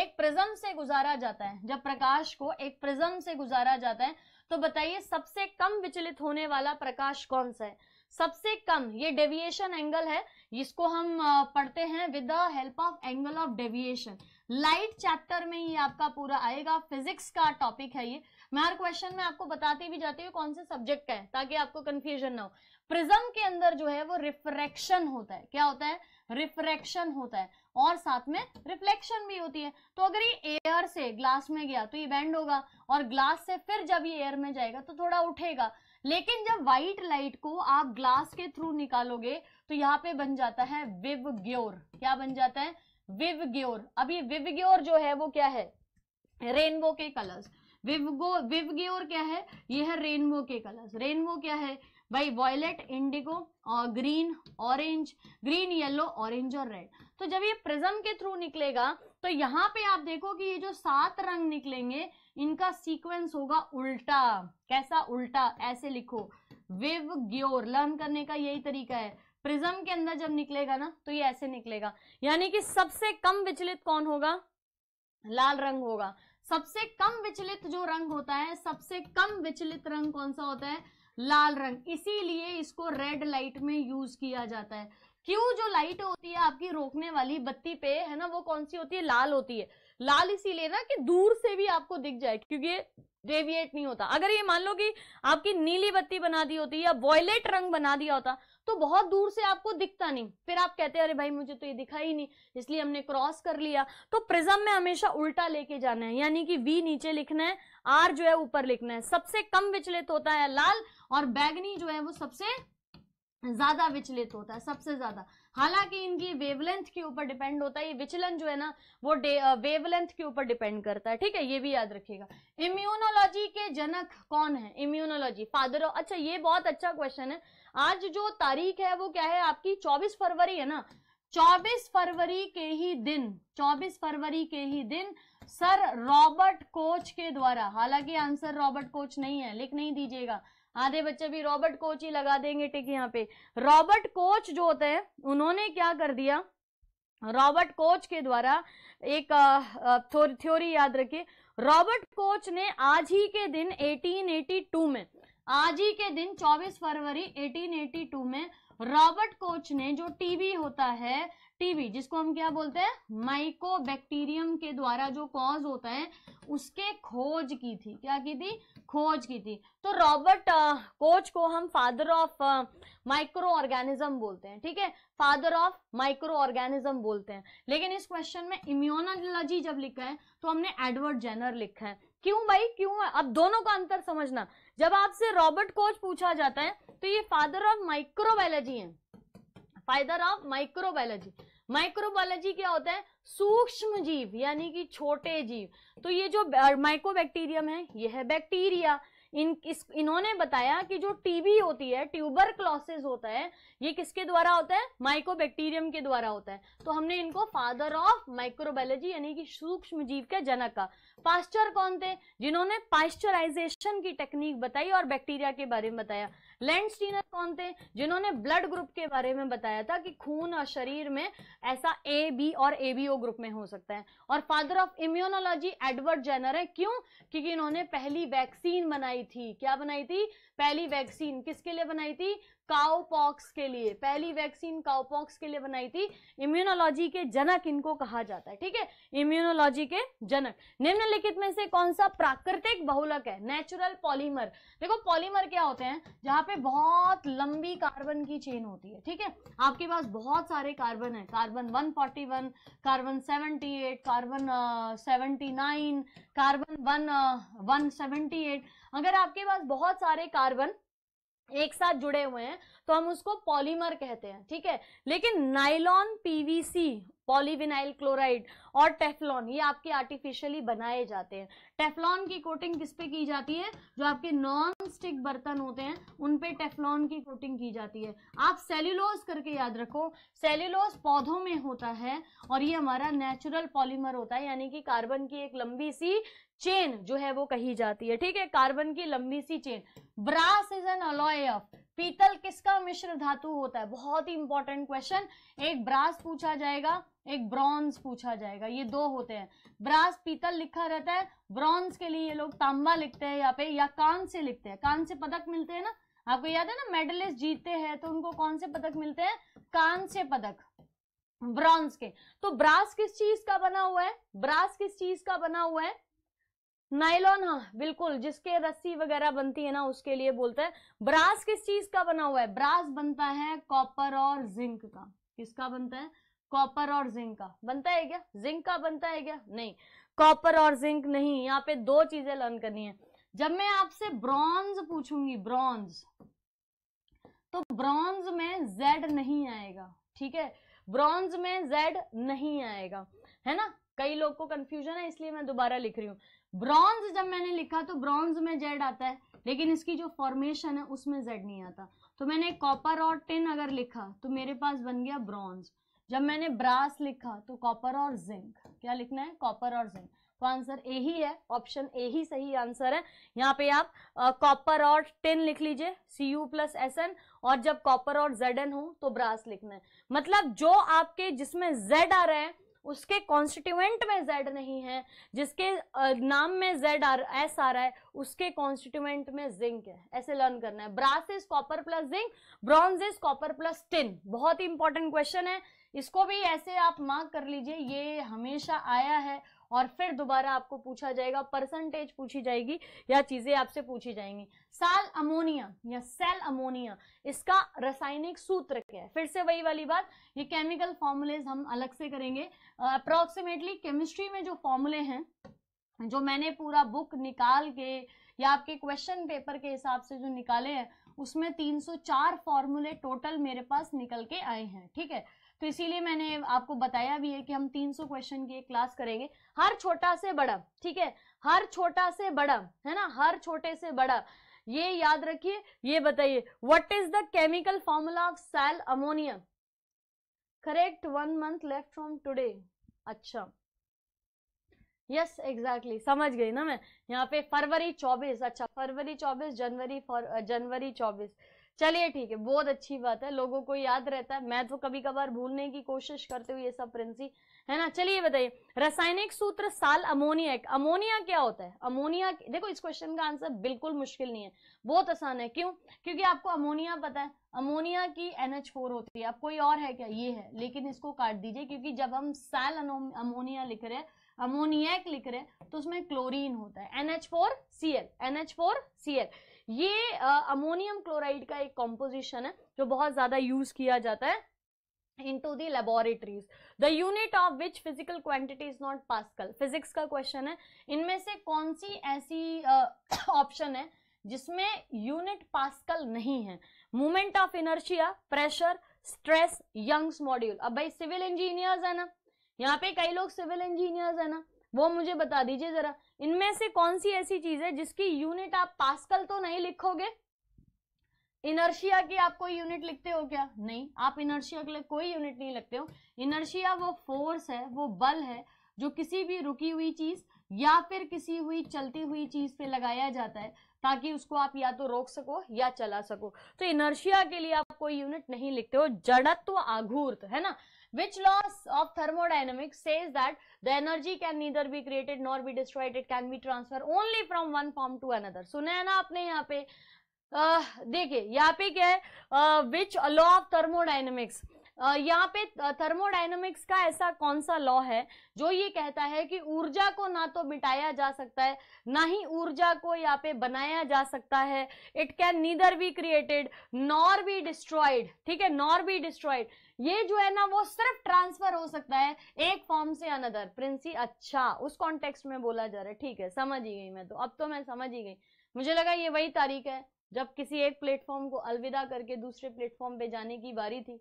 S1: एक प्रिज्म से गुजारा जाता है जब प्रकाश को एक प्रिज्म से गुजारा जाता है तो बताइए सबसे कम विचलित होने वाला प्रकाश कौन सा है सबसे कम ये डेविएशन एंगल है इसको हम पढ़ते हैं with the help of angle of deviation light chapter में ही आपका पूरा आएगा फिजिक्स का टॉपिक है ये मैं हर क्वेश्चन में आपको बताती भी जाती हूँ कौन से सब्जेक्ट का है ताकि आपको कंफ्यूजन ना हो प्रिज्म के अंदर जो है वो रिफ्रैक्शन होता है क्या होता है रिफ्रैक्शन होता है और साथ में रिफ्लेक्शन भी होती है तो अगर ये एयर से ग्लास में गया तो ये बैंड होगा और ग्लास से फिर जब ये एयर में जाएगा तो थोड़ा उठेगा लेकिन जब व्हाइट लाइट को आप ग्लास के थ्रू निकालोगे तो यहाँ पे बन जाता है विव ग्योर क्या बन जाता है विव ग्योर अब ये विव ग्योर जो है वो क्या है रेनबो के कलर्स विवगो विवग्योर क्या है ये है रेनबो के कलर्स रेनबो क्या है भाई वॉयलेट इंडिगो uh, और green orange green yellow orange और रेड तो जब ये प्रिज्म के थ्रू निकलेगा तो यहाँ पे आप देखो कि ये जो सात रंग निकलेंगे इनका सीक्वेंस होगा उल्टा कैसा उल्टा ऐसे लिखो विव ग्योर लर्न करने का यही तरीका है प्रिज्म के अंदर जब निकलेगा ना तो ये ऐसे निकलेगा यानी कि सबसे कम विचलित कौन होगा लाल रंग होगा सबसे कम विचलित जो रंग होता है सबसे कम विचलित रंग कौन सा होता है लाल रंग इसीलिए इसको रेड लाइट में यूज किया जाता है क्यों जो लाइट होती है आपकी रोकने वाली बत्ती पे है ना वो कौन सी होती है लाल होती है लाल इसीलिए ना कि दूर से भी आपको दिख जाए क्योंकि डेविएट नहीं होता अगर ये मान लो कि आपकी नीली बत्ती बना दी होती या वॉयलेट रंग बना दिया होता तो बहुत दूर से आपको दिखता नहीं फिर आप कहते हैं अरे भाई मुझे तो ये दिखा ही नहीं इसलिए हमने क्रॉस कर लिया तो प्रिज्म में हमेशा उल्टा लेके जाना है यानी कि वी नीचे लिखना है आर जो है ऊपर लिखना है सबसे कम विचलित होता है लाल और बैगनी जो है वो सबसे ज्यादा विचलित होता है सबसे ज्यादा हालांकि इनकी वेवलेंथ के ऊपर डिपेंड होता है ये विचलन जो है ना वो वेवलेंथ के ऊपर डिपेंड करता है ठीक है ये भी याद रखिएगा इम्यूनोलॉजी के जनक कौन है इम्यूनोलॉजी फादर अच्छा ये बहुत अच्छा क्वेश्चन है आज जो तारीख है वो क्या है आपकी चौबीस फरवरी है ना चौबीस फरवरी के ही दिन चौबीस फरवरी के ही दिन सर रॉबर्ट कोच के द्वारा हालांकि आंसर रॉबर्ट कोच नहीं है लिख नहीं दीजिएगा आधे बच्चे भी रॉबर्ट कोच ही लगा देंगे टिक यहाँ पे रॉबर्ट कोच जो होते हैं उन्होंने क्या कर दिया रॉबर्ट कोच के द्वारा एक थ्योरी याद रखिए रॉबर्ट कोच ने आज ही के दिन 1882 में आज ही के दिन 24 फरवरी 1882 में रॉबर्ट कोच ने जो टीवी होता है टीबी जिसको हम क्या बोलते हैं माइकोबैक्टीरियम के द्वारा जो कॉज होता है उसके खोज की थी क्या की थी खोज की थी तो रॉबर्ट कोच को हम फादर ऑफ माइक्रो ऑर्गेनिज्म बोलते हैं ठीक है फादर ऑफ माइक्रो ऑर्गेनिज्म बोलते हैं लेकिन इस क्वेश्चन में इम्यूनोलॉजी जब लिखा है तो हमने एडवर्ड जेनर लिखा है क्यों भाई क्यों अब दोनों का अंतर समझना जब आपसे रॉबर्ट कोच पूछा जाता है तो ये फादर ऑफ माइक्रोबायोलॉजी है फायदर ऑफ माइक्रोबायोलॉजी माइक्रोबायोलॉजी क्या होता है सूक्ष्म जीव यानी कि छोटे जीव तो ये जो माइक्रोबैक्टीरियम है ये है बैक्टीरिया इन इस इन्होंने बताया कि जो टीबी होती है ट्यूबर क्लॉसेज होता है ये किसके द्वारा होता है माइकोबैक्टीरियम के द्वारा होता है तो हमने इनको फादर ऑफ माइक्रोबायोलॉजी यानी कि सूक्ष्म जीव के जनक का पास्चर कौन थे जिन्होंने पास्चराइजेशन की टेक्निक बताई और बैक्टीरिया के बारे में बताया लेंस्टीनर कौन थे जिन्होंने ब्लड ग्रुप के बारे में बताया था कि खून और शरीर में ऐसा ए बी और ए बी ओ ग्रुप में हो सकता है और father of immunology Edward Jenner है क्यों क्योंकि इन्होंने पहली वैक्सीन बनाई थी क्या बनाई थी पहली वैक्सीन किसके लिए बनाई थी काउपॉक्स के लिए पहली वैक्सीन काउपॉक्स के लिए बनाई थी इम्यूनोलॉजी के जनक इनको कहा जाता है ठीक है इम्यूनोलॉजी के जनक निम्नलिखित में से कौन सा प्राकृतिक बहुलक है नेचुरल पॉलीमर देखो पॉलीमर क्या होते हैं जहां पे बहुत लंबी कार्बन की चेन होती है ठीक है आपके पास बहुत सारे कार्बन है carbon one carbon 78 carbon seventy carbon one one अगर आपके पास बहुत सारे कार्बन एक साथ जुड़े हुए हैं तो हम उसको पॉलीमर कहते हैं ठीक है लेकिन नाइलॉन पीवीसी पॉलीविनाइल क्लोराइड और टेफलॉन ये आपके आर्टिफिशियली बनाए जाते हैं टेफलॉन की कोटिंग किस पे की जाती है जो आपके नॉन स्टिक बर्तन होते हैं उन पे टेफलॉन की कोटिंग की जाती है आप सेल्यूलोज करके याद रखो सेल्यूलोज पौधों में होता है और ये हमारा नेचुरल पॉलीमर होता है यानी कि कार्बन की एक लंबी सी चेन जो है वो कही जाती है ठीक है कार्बन की लंबी सी chain brass is an alloy of पीतल किसका मिश्र धातु होता है बहुत ही इंपॉर्टेंट क्वेश्चन एक ब्रास पूछा जाएगा एक ब्रॉन्ज पूछा जाएगा ये दो होते हैं ब्रास पीतल लिखा रहता है ब्रॉन्ज के लिए ये लोग तांबा लिखते हैं यहाँ पे या कान से लिखते हैं कान से पदक मिलते हैं ना आपको याद है ना मेडलिस्ट जीतते हैं तो उनको कौन से पदक मिलते हैं कान से पदक ब्रॉन्ज के तो ब्रास किस चीज का बना हुआ है ब्रास किस चीज का बना हुआ है नाइलॉन हाँ बिल्कुल जिसके रस्सी वगैरह बनती है ना उसके लिए बोलते हैं ब्रास किस चीज का बना हुआ है ब्रास बनता है कॉपर और जिंक का किसका बनता है कॉपर और जिंक का बनता है क्या जिंक का बनता है क्या नहीं कॉपर और जिंक नहीं यहाँ पे दो चीजें लर्न करनी है जब मैं आपसे ब्रॉन्ज पूछूंगी ब्रॉन्ज तो ब्रॉन्ज में जेड नहीं आएगा ठीक है ब्रॉन्ज में जेड नहीं आएगा है ना कई लोग को कंफ्यूजन है इसलिए मैं दोबारा लिख रही हूँ ब्रॉन्ज जब मैंने लिखा तो ब्रॉन्ज में जेड आता है लेकिन इसकी जो फॉर्मेशन है उसमें जेड नहीं आता तो मैंने कॉपर और टिन अगर लिखा तो मेरे पास बन गया ब्रॉन्ज जब मैंने ब्रास लिखा तो कॉपर और जिंक क्या लिखना है कॉपर और जिंक तो आंसर ए ही है ऑप्शन ए ही सही आंसर है यहाँ पे आप कॉपर और टिन लिख लीजिए C U plus S N और जब कॉपर और जेड एन हो तो ब्रास लिखना है मतलब जो आपके जिसमें जेड आ रहे हैं उसके कॉन्स्टिट्यूएंट में जेड नहीं है जिसके नाम में जेड आर एस आ रहा है उसके कॉन्स्टिट्यूएंट में जिंक है ऐसे लर्न करना है brass is copper plus zinc bronze is copper plus tin बहुत ही इंपॉर्टेंट क्वेश्चन है इसको भी ऐसे आप मार्क कर लीजिए ये हमेशा आया है और फिर दोबारा आपको पूछा जाएगा परसेंटेज पूछी जाएगी या चीज़ें आपसे पूछी जाएंगी साल अमोनिया या सेल अमोनिया इसका रासायनिक सूत्र क्या है फिर से वही वाली बात ये केमिकल फॉर्मूलेज हम अलग से करेंगे अप्रोक्सीमेटली केमिस्ट्री में जो फॉर्मूले हैं जो मैंने पूरा बुक निकाल के या आपके क्वेश्चन पेपर के हिसाब से जो निकाले हैं उसमें 304 फॉर्मूले टोटल मेरे पास निकल के आए हैं ठीक है तो इसीलिए मैंने आपको बताया भी है कि हम 300 क्वेश्चन की एक क्लास करेंगे हर छोटा से बड़ा ठीक है हर छोटा से बड़ा है ना हर छोटे से बड़ा ये याद रखिए ये बताइए what is the chemical formula of sal ammonia correct one month left from today अच्छा यस yes, एग्जैक्टली exactly. समझ गई ना मैं यहाँ पे फरवरी चौबीस अच्छा फरवरी चौबीस जनवरी जनवरी चौबीस चलिए ठीक है बहुत अच्छी बात है लोगों को याद रहता है मैं तो कभी कभार भूलने की कोशिश करते हुए ये सब प्रिंसी है ना चलिए बताइए रासायनिक सूत्र साल अमोनिया अमोनिया क्या होता है अमोनिया देखो इस क्वेश्चन का आंसर बिल्कुल मुश्किल नहीं है बहुत आसान है क्यों क्योंकि आपको अमोनिया पता है अमोनिया की फोर होती है अब कोई और है क्या ये है लेकिन इसको काट दीजिए क्योंकि जब हम साल अमोनिया लिख रहे हैं अमोनियक लिख रहे हैं तो उसमें क्लोरीन होता है NH4Cl NH4Cl ये अमोनियम क्लोराइड का एक कॉम्पोजिशन है जो बहुत ज्यादा यूज किया जाता है to the laboratories the unit of which physical quantity is not pascal physics का क्वेश्चन है इनमें से कौन सी ऐसी ऑप्शन uh, है जिसमें यूनिट पास्कल नहीं है movement of inertia pressure stress Young's modulus अब भाई सिविल इंजीनियर्स है ना यहाँ पे कई लोग सिविल इंजीनियर्स है ना वो मुझे बता दीजिए जरा इनमें से कौन सी ऐसी चीज है जिसकी यूनिट आप पास्कल तो नहीं लिखोगे इनर्शिया की आप कोई यूनिट लिखते हो क्या नहीं आप इनर्शिया के लिए कोई यूनिट नहीं लिखते हो इनर्शिया वो फोर्स है वो बल है जो किसी भी रुकी हुई चीज या फिर किसी हुई चलती हुई चीज पे लगाया जाता है ताकि उसको आप या तो रोक सको या चला सको तो इनर्शिया के लिए आप कोई यूनिट नहीं लिखते हो जड़त्व आघूर्त है ना Which laws of thermodynamics says that the energy can neither be created nor be destroyed. It can be transferred only from one form to another. सुना है ना आपने यहाँ पे देखिए यहाँ पे क्या है विच लॉ ऑफ थर्मोडाइनमिक्स यहाँ पे थर्मोडाइनमिक्स का ऐसा कौन सा लॉ है जो ये कहता है कि ऊर्जा को ना तो मिटाया जा सकता है ना ही ऊर्जा को यहाँ पे बनाया जा सकता है it can neither be created nor be destroyed ठीक है नॉर बी डिस्ट्रॉयड ये जो है ना वो सिर्फ ट्रांसफर हो सकता है एक फॉर्म से अनदर प्रिंसी अच्छा उस कॉन्टेक्स्ट में बोला जा रहा है ठीक है समझ ही गई मैं तो अब तो मैं समझ ही गई मुझे लगा ये वही तारीख है जब किसी एक प्लेटफॉर्म को अलविदा करके दूसरे प्लेटफॉर्म पे जाने की बारी थी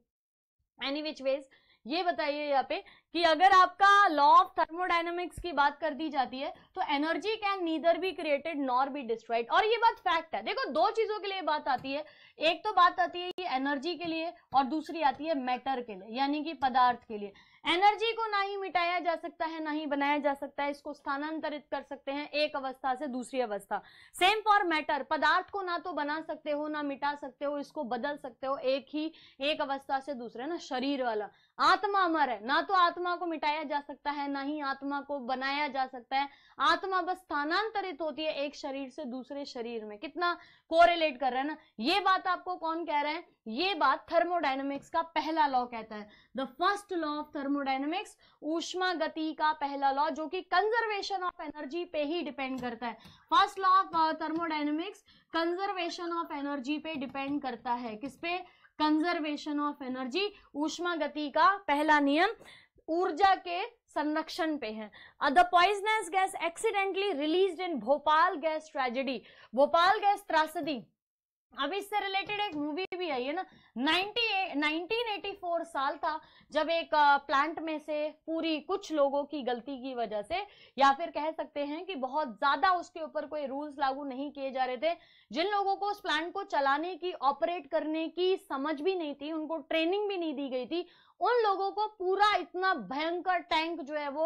S1: एनी विच वेज ये बताइए यहाँ पे कि अगर आपका लॉ ऑफ थर्मोडाइनमिक्स की बात कर दी जाती है तो energy can neither be created nor be destroyed और ये बात फैक्ट है देखो दो चीजों के लिए बात आती है एक तो बात आती है कि एनर्जी के लिए और दूसरी आती है मैटर के लिए यानी कि पदार्थ के लिए एनर्जी को ना ही मिटाया जा सकता है ना ही बनाया जा सकता है इसको स्थानांतरित कर सकते हैं एक अवस्था से दूसरी अवस्था सेम फॉर मैटर पदार्थ को ना तो बना सकते हो ना मिटा सकते हो इसको बदल सकते हो एक ही एक अवस्था से दूसरे ना शरीर वाला आत्मा अमर है ना तो आत्मा को मिटाया जा सकता है ना ही आत्मा को बनाया जा सकता है आत्मा बस स्थानांतरित होती है एक शरीर से दूसरे शरीर में कितना कोरिलेट कर रहा है ना ये बात आपको कौन कह रहा है ये बात थर्मोडाइनमिक्स का पहला लॉ कहता है the first law of thermodynamics ऊष्मा गति का पहला लॉ जो कि कंजर्वेशन ऑफ एनर्जी पे ही डिपेंड करता है first law of thermodynamics conservation of energy पे डिपेंड करता है किस पे कंजर्वेशन ऑफ एनर्जी ऊष्मा गति का पहला नियम ऊर्जा के संरक्षण पे है the poisonous gas accidentally release in Bhopal gas tragedy Bhopal gas त्रासदी अब इससे रिलेटेड एक मूवी भी आई है ना 90 1984 साल था जब एक प्लांट में से पूरी कुछ लोगों की गलती की वजह से या फिर कह सकते हैं कि बहुत ज्यादा उसके ऊपर कोई रूल्स लागू नहीं किए जा रहे थे जिन लोगों को उस प्लांट को चलाने की ऑपरेट करने की समझ भी नहीं थी उनको ट्रेनिंग भी नहीं दी गई थी उन लोगों को पूरा इतना भयंकर टैंक जो है वो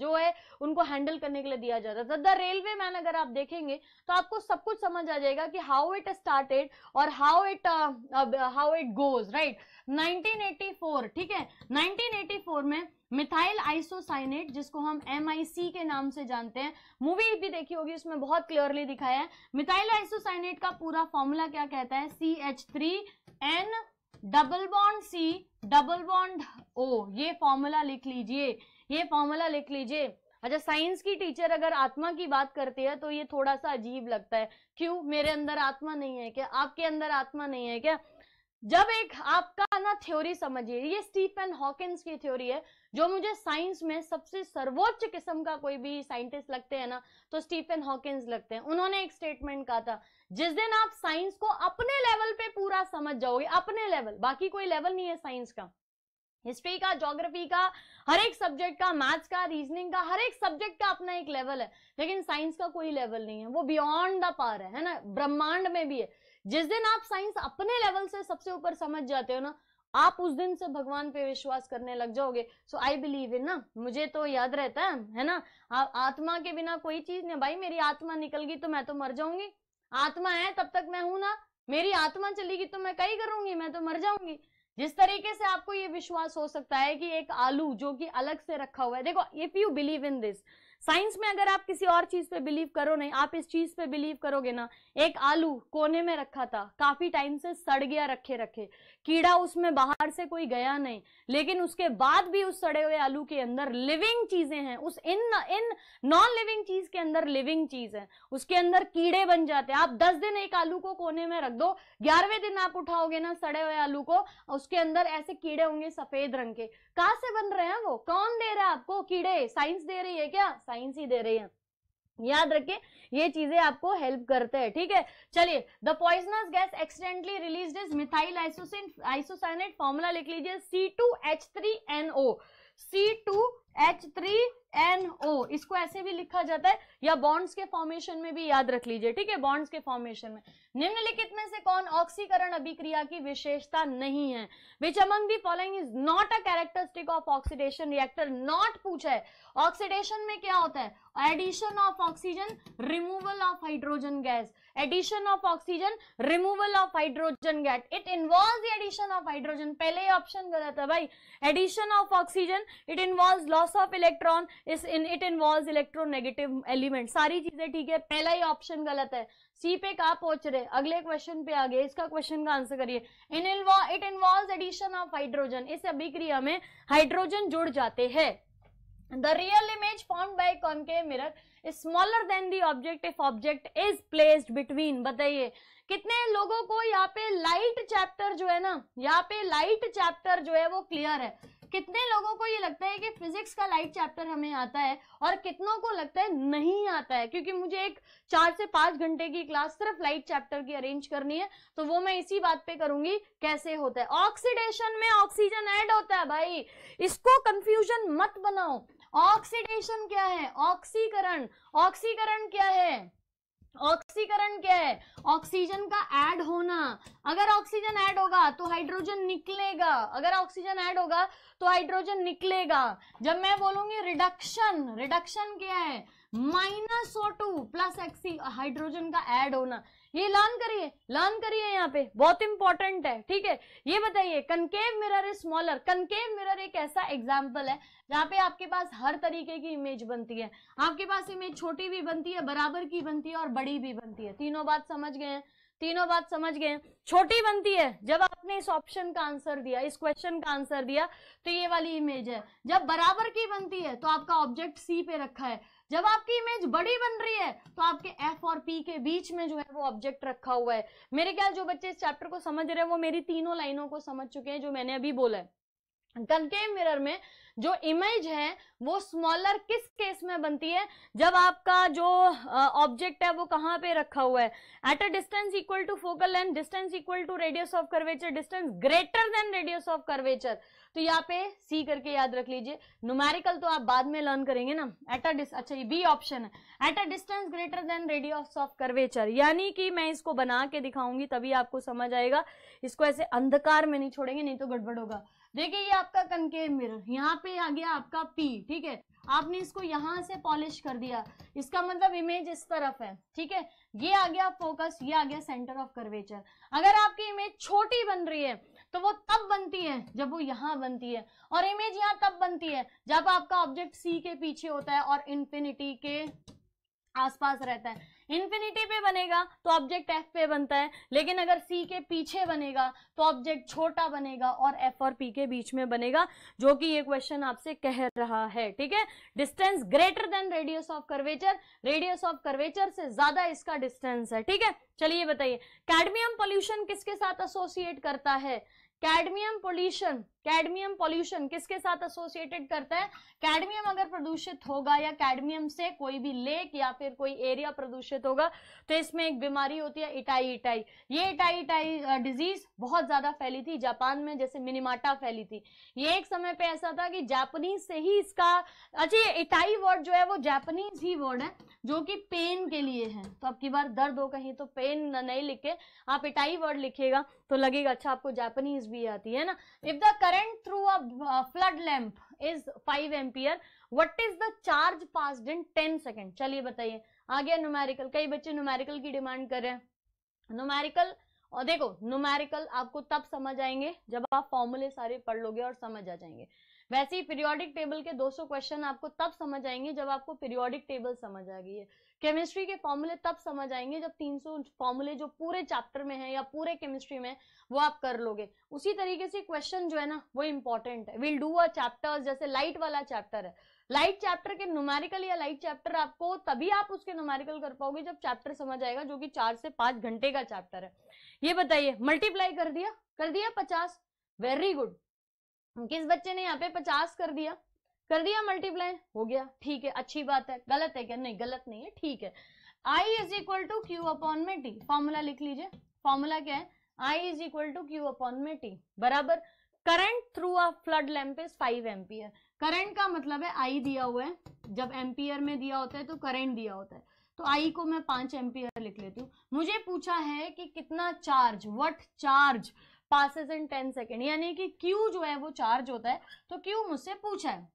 S1: जो है उनको हैंडल करने के लिए दिया जाता था द रेलवे मैन अगर आप देखेंगे तो आपको सब कुछ समझ आ जाएगा कि हाउ इट स्टार्टेड और how it how it goes right 1984 ठीक है 1984 में मिथाइल आइसोसाइनेट जिसको हम एम के नाम से जानते हैं मूवी भी देखी होगी उसमें बहुत क्लियरली दिखाया है मिथाइल आइसोसाइनेट का पूरा फॉर्मूला क्या कहता है C H three N double bond C double bond O ये फॉर्मूला लिख लीजिए ये फॉर्मूला लिख लीजिए अच्छा साइंस की टीचर अगर आत्मा की बात करती है तो ये थोड़ा सा अजीब लगता है क्यों मेरे अंदर आत्मा नहीं है क्या आपके अंदर आत्मा नहीं है क्या जब एक आपका ना थ्योरी समझिए ये स्टीफन हॉकिंस की थ्योरी है जो मुझे साइंस में सबसे सर्वोच्च किस्म का कोई भी साइंटिस्ट लगते हैं ना तो स्टीफन हॉकिंस लगते हैं उन्होंने एक स्टेटमेंट कहा था जिस दिन आप साइंस को अपने लेवल पे पूरा समझ जाओगे अपने लेवल बाकी कोई लेवल नहीं है साइंस का हिस्ट्री का ज्योग्राफी का हर एक सब्जेक्ट का मैथ्स का रीजनिंग का हर एक सब्जेक्ट का अपना एक लेवल है लेकिन साइंस का कोई लेवल नहीं है वो बियॉन्ड द पार है, है ना ब्रह्मांड में भी है जिस दिन आप साइंस अपने लेवल से सबसे ऊपर समझ जाते हो ना आप उस दिन से भगवान पे विश्वास करने लग जाओगे सो आई बिलीव इन ना मुझे तो याद रहता है है ना आत्मा के बिना कोई चीज नहीं भाई मेरी आत्मा निकल गई तो मैं तो मर जाऊंगी आत्मा है तब तक मैं हूं ना मेरी आत्मा चलेगी तो मैं कई करूंगी मैं तो मर जाऊंगी जिस तरीके से आपको ये विश्वास हो सकता है कि एक आलू जो कि अलग से रखा हुआ है देखो if you believe in this science में अगर आप किसी और चीज पे बिलीव करो नहीं आप इस चीज पे बिलीव करोगे ना एक आलू कोने में रखा था काफी टाइम से सड़ गया रखे रखे कीड़ा उसमें बाहर से कोई गया नहीं लेकिन उसके बाद भी उस सड़े हुए आलू के अंदर लिविंग चीजें हैं उस इन इन नॉन लिविंग चीज के अंदर लिविंग चीज है उसके अंदर कीड़े बन जाते हैं आप दस दिन एक आलू को कोने में रख दो ग्यारहवें दिन आप उठाओगे ना सड़े हुए आलू को उसके अंदर ऐसे कीड़े होंगे सफेद रंग के कहा से बन रहे हैं वो कौन दे रहा है आपको कीड़े साइंस दे रही है क्या साइंस ही दे रही है याद रखे ये चीजें आपको हेल्प करते हैं ठीक है चलिए the poisonous gas accidentally release is methyl isocyan isocyanate formula लिख लीजिए C two H three N O C two H three N O इसको ऐसे भी लिखा जाता है या बॉन्ड्स के फॉर्मेशन में भी याद रख लीजिए ठीक है बॉन्ड्स के फॉर्मेशन में निम्नलिखित में से कौन ऑक्सीकरण अभिक्रिया की विशेषता नहीं है which among the following is not a characteristic of oxidation reactor not पूछा है ऑक्सीडेशन में क्या होता है addition of oxygen removal of hydrogen gas addition of oxygen removal of hydrogen gas it involve addition of hydrogen पहले option गलत है भाई addition of oxygen it involve loss of electron is in it involve electronegative element सारी चीजें ठीक है पहला ही option गलत है सी पे कहा पहुंच रहे अगले क्वेश्चन पे आगे इसका क्वेश्चन का आंसर करिए in it involve addition of hydrogen इस अभिक्रिया में हाइड्रोजन जुड़ जाते हैं the real image form by concave mirror is smaller than the object if object is placed between बताइए कितने लोगों को यहाँ पे लाइट चैप्टर जो है ना यहाँ पे लाइट चैप्टर जो है वो क्लियर है कितने लोगों को ये लगता है कि फिजिक्स का लाइट चैप्टर हमें आता है और कितनों को लगता है नहीं आता है क्योंकि मुझे एक चार से पांच घंटे की क्लास सिर्फ लाइट चैप्टर की अरेंज करनी है तो वो मैं इसी बात पे करूंगी कैसे होता है ऑक्सीडेशन में ऑक्सीजन ऐड होता है भाई इसको कंफ्यूजन मत बनाओ ऑक्सीडेशन क्या है ऑक्सीकरण ऑक्सीकरण क्या है ऑक्सीकरण क्या है ऑक्सीजन का ऐड होना अगर ऑक्सीजन ऐड होगा तो हाइड्रोजन निकलेगा अगर ऑक्सीजन ऐड होगा तो हाइड्रोजन निकलेगा जब मैं बोलूंगी रिडक्शन रिडक्शन क्या है माइनस ओ टू प्लस एक्सी हाइड्रोजन का ऐड होना ये लर्न करिए लर्न करिए यहाँ पे बहुत इंपॉर्टेंट है ठीक है ये बताइए concave mirror is smaller concave mirror एक ऐसा एग्जाम्पल है जहाँ पे आपके पास हर तरीके की इमेज बनती है आपके पास इमेज छोटी भी बनती है बराबर की बनती है और बड़ी भी बनती है तीनों बात समझ गए हैं तीनों बात समझ गए छोटी बनती है जब आपने इस ऑप्शन का आंसर दिया इस क्वेश्चन का आंसर दिया तो ये वाली इमेज है जब बराबर की बनती है तो आपका ऑब्जेक्ट सी पे रखा है जब आपकी इमेज बड़ी बन रही है तो आपके एफ और पी के बीच में जो है वो ऑब्जेक्ट रखा हुआ है मेरे ख्याल जो बच्चे इस चैप्टर को समझ रहे हैं वो मेरी तीनों लाइनों को समझ चुके हैं जो मैंने अभी बोला है कनकेव मिरर में जो इमेज है वो स्मॉलर किस केस में बनती है जब आपका जो ऑब्जेक्ट है वो कहाँ पे रखा हुआ है at a distance equal to focal length distance equal to radius of curvature distance greater than radius of curvature तो यहाँ पे सी करके याद रख लीजिए नुमेरिकल तो आप बाद में लर्न करेंगे ना एट अ डिस अच्छा ये बी ऑप्शन है at a distance greater than radius of curvature यानी कि मैं इसको बना के दिखाऊंगी तभी आपको समझ आएगा इसको ऐसे अंधकार में नहीं छोड़ेंगे नहीं तो गड़बड़ होगा देखिए ये आपका कनके मिरर यहाँ पे आ गया आपका पी ठीक है आपने इसको यहाँ से पॉलिश कर दिया इसका मतलब इमेज इस तरफ है ठीक है ये आ गया फोकस ये आ गया सेंटर ऑफ कर्वेचर अगर आपकी इमेज छोटी बन रही है तो वो तब बनती है जब वो यहाँ बनती है और इमेज यहाँ तब बनती है जब आपका ऑब्जेक्ट सी के पीछे होता है और इन्फिनिटी के आसपास रहता है इन्फिनिटी पे बनेगा तो ऑब्जेक्ट एफ पे बनता है लेकिन अगर सी के पीछे बनेगा तो ऑब्जेक्ट छोटा बनेगा और एफ और पी के बीच में बनेगा जो कि ये क्वेश्चन आपसे कह रहा है ठीक है distance greater than radius of curvature radius of curvature से ज्यादा इसका डिस्टेंस है ठीक है चलिए बताइए कैडमियम पोल्यूशन किसके साथ एसोसिएट करता है कैडमियम पोल्यूशन कैडमियम पॉल्यूशन किसके साथ एसोसिएटेड करता है कैडमियम अगर प्रदूषित होगा या कैडमियम से कोई भी लेक या फिर कोई एरिया प्रदूषित होगा तो इसमें एक बीमारी होती है इटाई इटाई ये इटाई इटाई डिजीज बहुत ज्यादा फैली थी जापान में जैसे मिनीमाटा फैली थी ये एक समय पर ऐसा था कि जापनीज से ही इसका अच्छा ये इटाई वर्ड जो है वो जापनीज ही वर्ड है जो कि पेन के लिए है तो अब की बार दर्द हो कहीं तो पेन नहीं लिखे आप इटाई वर्ड लिखेगा तो लगेगा अच्छा आपको जापनीज भी आती है ना if the current current through a flood lamp is five ampere what is the charge passed in ten second चलिए बताइए आगे न्यूमेरिकल कई बच्चे न्यूमेरिकल की डिमांड कर रहे हैं न्यूमेरिकल और देखो न्यूमेरिकल आपको तब समझ आएंगे जब आप फॉर्मूले सारे पढ़ लोगे और समझ आ जाएंगे वैसे ही पीरियोडिक टेबल के 200 क्वेश्चन आपको तब समझ आएंगे जब आपको पीरियोडिक टेबल समझ आ गई है केमिस्ट्री के फॉर्मूले तब समझ आएंगे जब 300 फॉर्मूले जो पूरे चैप्टर में है या पूरे केमिस्ट्री में वो आप कर लोगे उसी तरीके से क्वेश्चन जो है ना वो इंपॉर्टेंट है विल डू अ चैप्टर जैसे लाइट वाला चैप्टर है लाइट चैप्टर के नुमेरिकल या लाइट चैप्टर आपको तभी आप उसके नुमेरिकल कर पाओगे जब चैप्टर समझ आएगा जो कि चार से पांच घंटे का चैप्टर है ये बताइए मल्टीप्लाई कर दिया कर दिया पचास वेरी गुड किस बच्चे ने यहाँ पे पचास कर दिया कर दिया मल्टीप्लाई हो गया ठीक है अच्छी बात है गलत है क्या नहीं गलत नहीं है ठीक है I is equal to Q upon में टी फॉर्मूला लिख लीजिए फॉर्मूला क्या है I is equal to Q upon में टी बराबर current through a flood lamp is five ampere current का मतलब है आई दिया हुआ है जब एम्पियर में दिया होता है तो करंट दिया होता है तो आई को मैं पांच एम्पियर लिख लेती हूँ मुझे पूछा है कि कितना charge what charge passes in ten second यानी कि क्यू जो है वो चार्ज होता है तो क्यू मुझसे पूछा है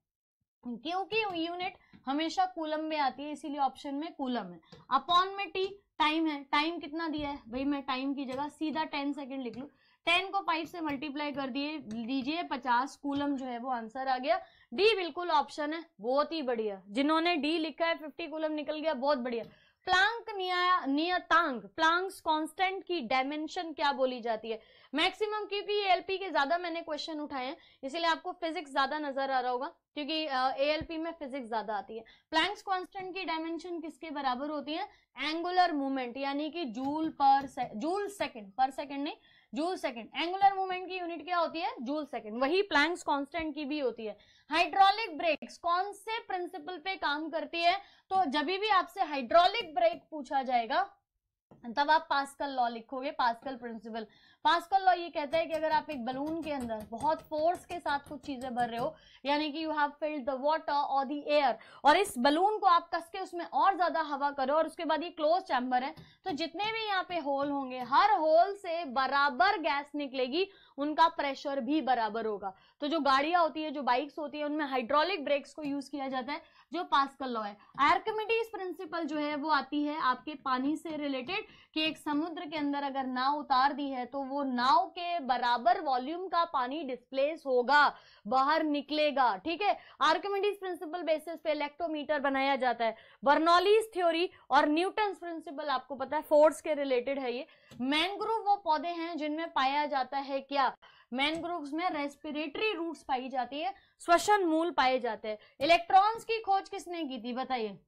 S1: क्योंकि यूनिट हमेशा कूलम में आती है इसीलिए ऑप्शन में कूलम है अपॉन में टी टाइम है टाइम कितना दिया है भाई मैं टाइम की जगह सीधा टेन सेकेंड लिख लू टेन को फाइव से मल्टीप्लाई कर दिए दीजिए पचास कूलम जो है वो आंसर आ गया डी बिल्कुल ऑप्शन है बहुत ही बढ़िया जिन्होंने डी लिखा है फिफ्टी कूलम निकल गया बहुत बढ़िया प्लांक नियतांक प्लांक्स कांस्टेंट की डायमेंशन क्या बोली जाती है मैक्सिमम क्योंकि एएलपी के ज्यादा मैंने क्वेश्चन उठाए हैं इसीलिए आपको फिजिक्स ज्यादा नजर आ रहा होगा क्योंकि एएलपी में फिजिक्स ज्यादा आती है प्लैंक्स कांस्टेंट की डायमेंशन किसके बराबर होती है एंगुलर मूवमेंट यानी कि जूल पर से, जूल सेकंड पर सेकंड नहीं जूल सेकंड एंगुलर मूवमेंट की यूनिट क्या होती है जूल सेकंड वही प्लैंक्स कांस्टेंट की भी होती है हाइड्रोलिक ब्रेक्स कौन से प्रिंसिपल पे काम करती है तो जब भी आपसे हाइड्रोलिक ब्रेक पूछा जाएगा तब आप पास्कल लॉ लिखोगे पास्कल प्रिंसिपल पास्कल लॉ ये कहता है कि अगर आप एक बलून के अंदर बहुत फोर्स के साथ कुछ चीजें भर रहे हो यानी कि you have filled the water और द एयर और इस बलून को आप कस के उसमें और ज्यादा हवा करो और उसके बाद ये क्लोज चैम्बर है तो जितने भी यहाँ पे होल होंगे हर होल से बराबर गैस निकलेगी उनका प्रेशर भी बराबर होगा तो जो गाड़ियां होती है जो बाइक्स होती है उनमें हाइड्रोलिक ब्रेक्स को यूज किया जाता है जो पास्कल लॉ है आर्कमिडीज प्रिंसिपल जो है वो आती है आपके पानी से रिलेटेड कि एक समुद्र के अंदर अगर नाव उतार दी है तो वो वो नाव के बराबर वॉल्यूम का पानी डिस्प्लेस होगा बाहर निकलेगा ठीक है आर्कमेडिस प्रिंसिपल बेसिस पे इलेक्ट्रोमीटर बनाया जाता है बर्नौलीज थ्योरी और न्यूटन प्रिंसिपल आपको पता है फोर्स के रिलेटेड है ये मैंग्रोव वो पौधे हैं जिनमें पाया जाता है क्या मैनग्रोव में रेस्पिरेटरी रूट्स पाई जाती है श्वसन मूल पाए जाते हैं इलेक्ट्रॉन्स की खोज किसने की थी बताइए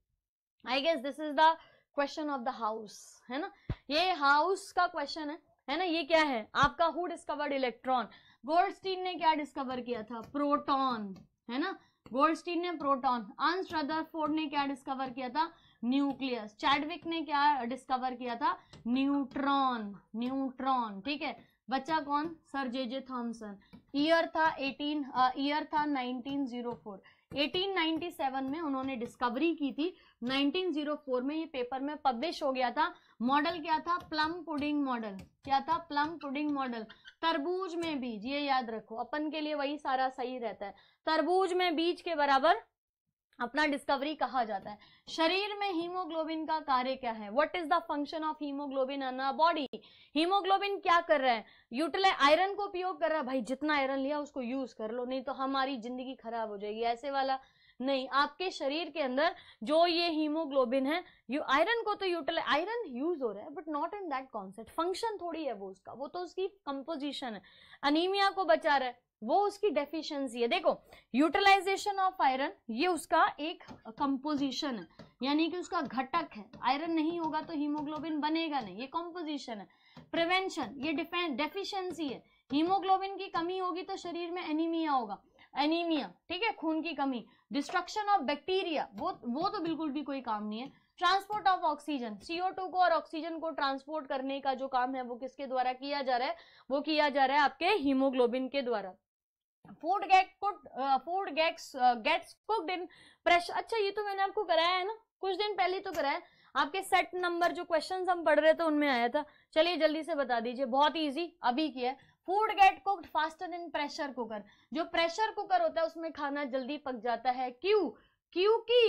S1: I guess this is the question of the house है ना ये हाउस का क्वेश्चन है है ना ये क्या है आपका हु डिस्कवर्ड इलेक्ट्रॉन गोल्डस्टीन ने क्या डिस्कवर किया था प्रोटॉन है ना गोल्डस्टीन ने प्रोटॉन अंश रदरफोर्ड ने क्या डिस्कवर किया था न्यूक्लियस चैडविक ने क्या डिस्कवर किया था न्यूट्रॉन न्यूट्रॉन ठीक है बच्चा कौन sir J J Thomson year था 18 ईयर uh, था 1904 1897 में उन्होंने डिस्कवरी की थी 1904 में ये पेपर में पब्लिश हो गया था मॉडल क्या था प्लम पुडिंग मॉडल क्या था प्लम पुडिंग मॉडल तरबूज में बीज ये याद रखो अपन के लिए वही सारा सही रहता है तरबूज में बीज के बराबर अपना डिस्कवरी कहा जाता है शरीर में हीमोग्लोबिन का कार्य क्या है what is the function of haemoglobin in a body haemoglobin क्या कर रहा है यूटिलाइ आयरन को उपयोग कर रहा है भाई जितना आयरन लिया उसको यूज कर लो नहीं तो हमारी जिंदगी खराब हो जाएगी ऐसे वाला नहीं आपके शरीर के अंदर जो ये हीमोग्लोबिन है यू आयरन को तो यूटिलाइज आयरन यूज हो रहा है but not in that concept function थोड़ी है वो उसका वो तो उसकी कंपोजिशन है अनिमिया को बचा रहा है वो उसकी डेफिशिएंसी है देखो यूटिलाइजेशन ऑफ आयरन ये उसका एक कंपोजिशन है यानी कि उसका घटक है आयरन नहीं होगा तो हीमोग्लोबिन बनेगा नहीं ये कंपोजिशन है प्रिवेंशन ये डेफिशिएंसी है हीमोग्लोबिन की कमी होगी तो शरीर में एनीमिया होगा एनीमिया ठीक है खून की कमी डिस्ट्रक्शन ऑफ बैक्टीरिया वो वो तो बिल्कुल भी कोई काम नहीं है transport of oxygen CO two को और ऑक्सीजन को ट्रांसपोर्ट करने का जो काम है वो किसके द्वारा किया जा रहा है वो किया जा रहा है आपके हीमोग्लोबिन के द्वारा food get food gets gets cooked in pressure अच्छा ये तो मैंने आपको कराया है ना कुछ दिन पहले तो कराया आपके सेट नंबर जो क्वेश्चन हम पढ़ रहे थे उनमें आया था चलिए जल्दी से बता दीजिए बहुत ईजी अभी किया है food get cooked faster in pressure cooker जो प्रेशर कुकर होता है उसमें खाना जल्दी पक जाता है क्यों क्योंकि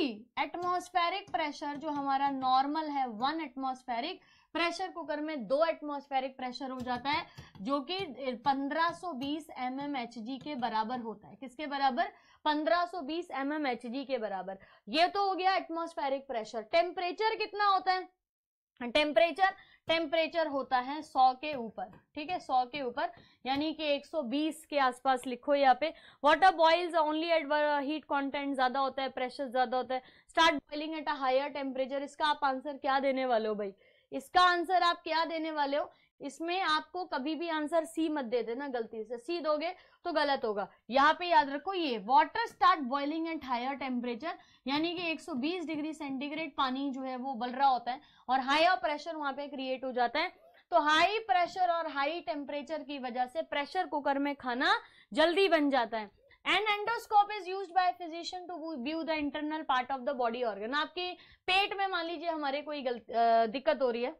S1: एटमॉस्फेरिक प्रेशर जो हमारा नॉर्मल है वन एटमॉस्फेरिक प्रेशर कुकर में दो एटमॉस्फेरिक प्रेशर हो जाता है जो कि 1520 mmHg के बराबर होता है किसके बराबर 1520 mmHg के बराबर ये तो हो गया एटमॉस्फेरिक प्रेशर टेम्परेचर कितना होता है टेम्परेचर टेम्परेचर होता है 100 के ऊपर ठीक है 100 के ऊपर यानी कि 120 के आसपास लिखो यहाँ पे water boils only at heat content ज्यादा होता है प्रेशर ज्यादा होता है start boiling at a higher temperature इसका आप आंसर क्या देने वाले हो भाई इसका आंसर आप क्या देने वाले हो इसमें आपको कभी भी आंसर सी मत दे देना गलती से सी दोगे तो गलत होगा यहाँ पे याद रखो ये water start boiling at higher temperature यानी कि 120 डिग्री सेंटीग्रेड पानी जो है वो बल रहा होता है और हायर प्रेशर वहां पे क्रिएट हो जाता है तो हाई प्रेशर और हाई टेम्परेचर की वजह से प्रेशर कुकर में खाना जल्दी बन जाता है an endoscope is use by physician to view the internal part of the body organ आपके पेट में मान लीजिए हमारे कोई गलत दिक्कत हो रही है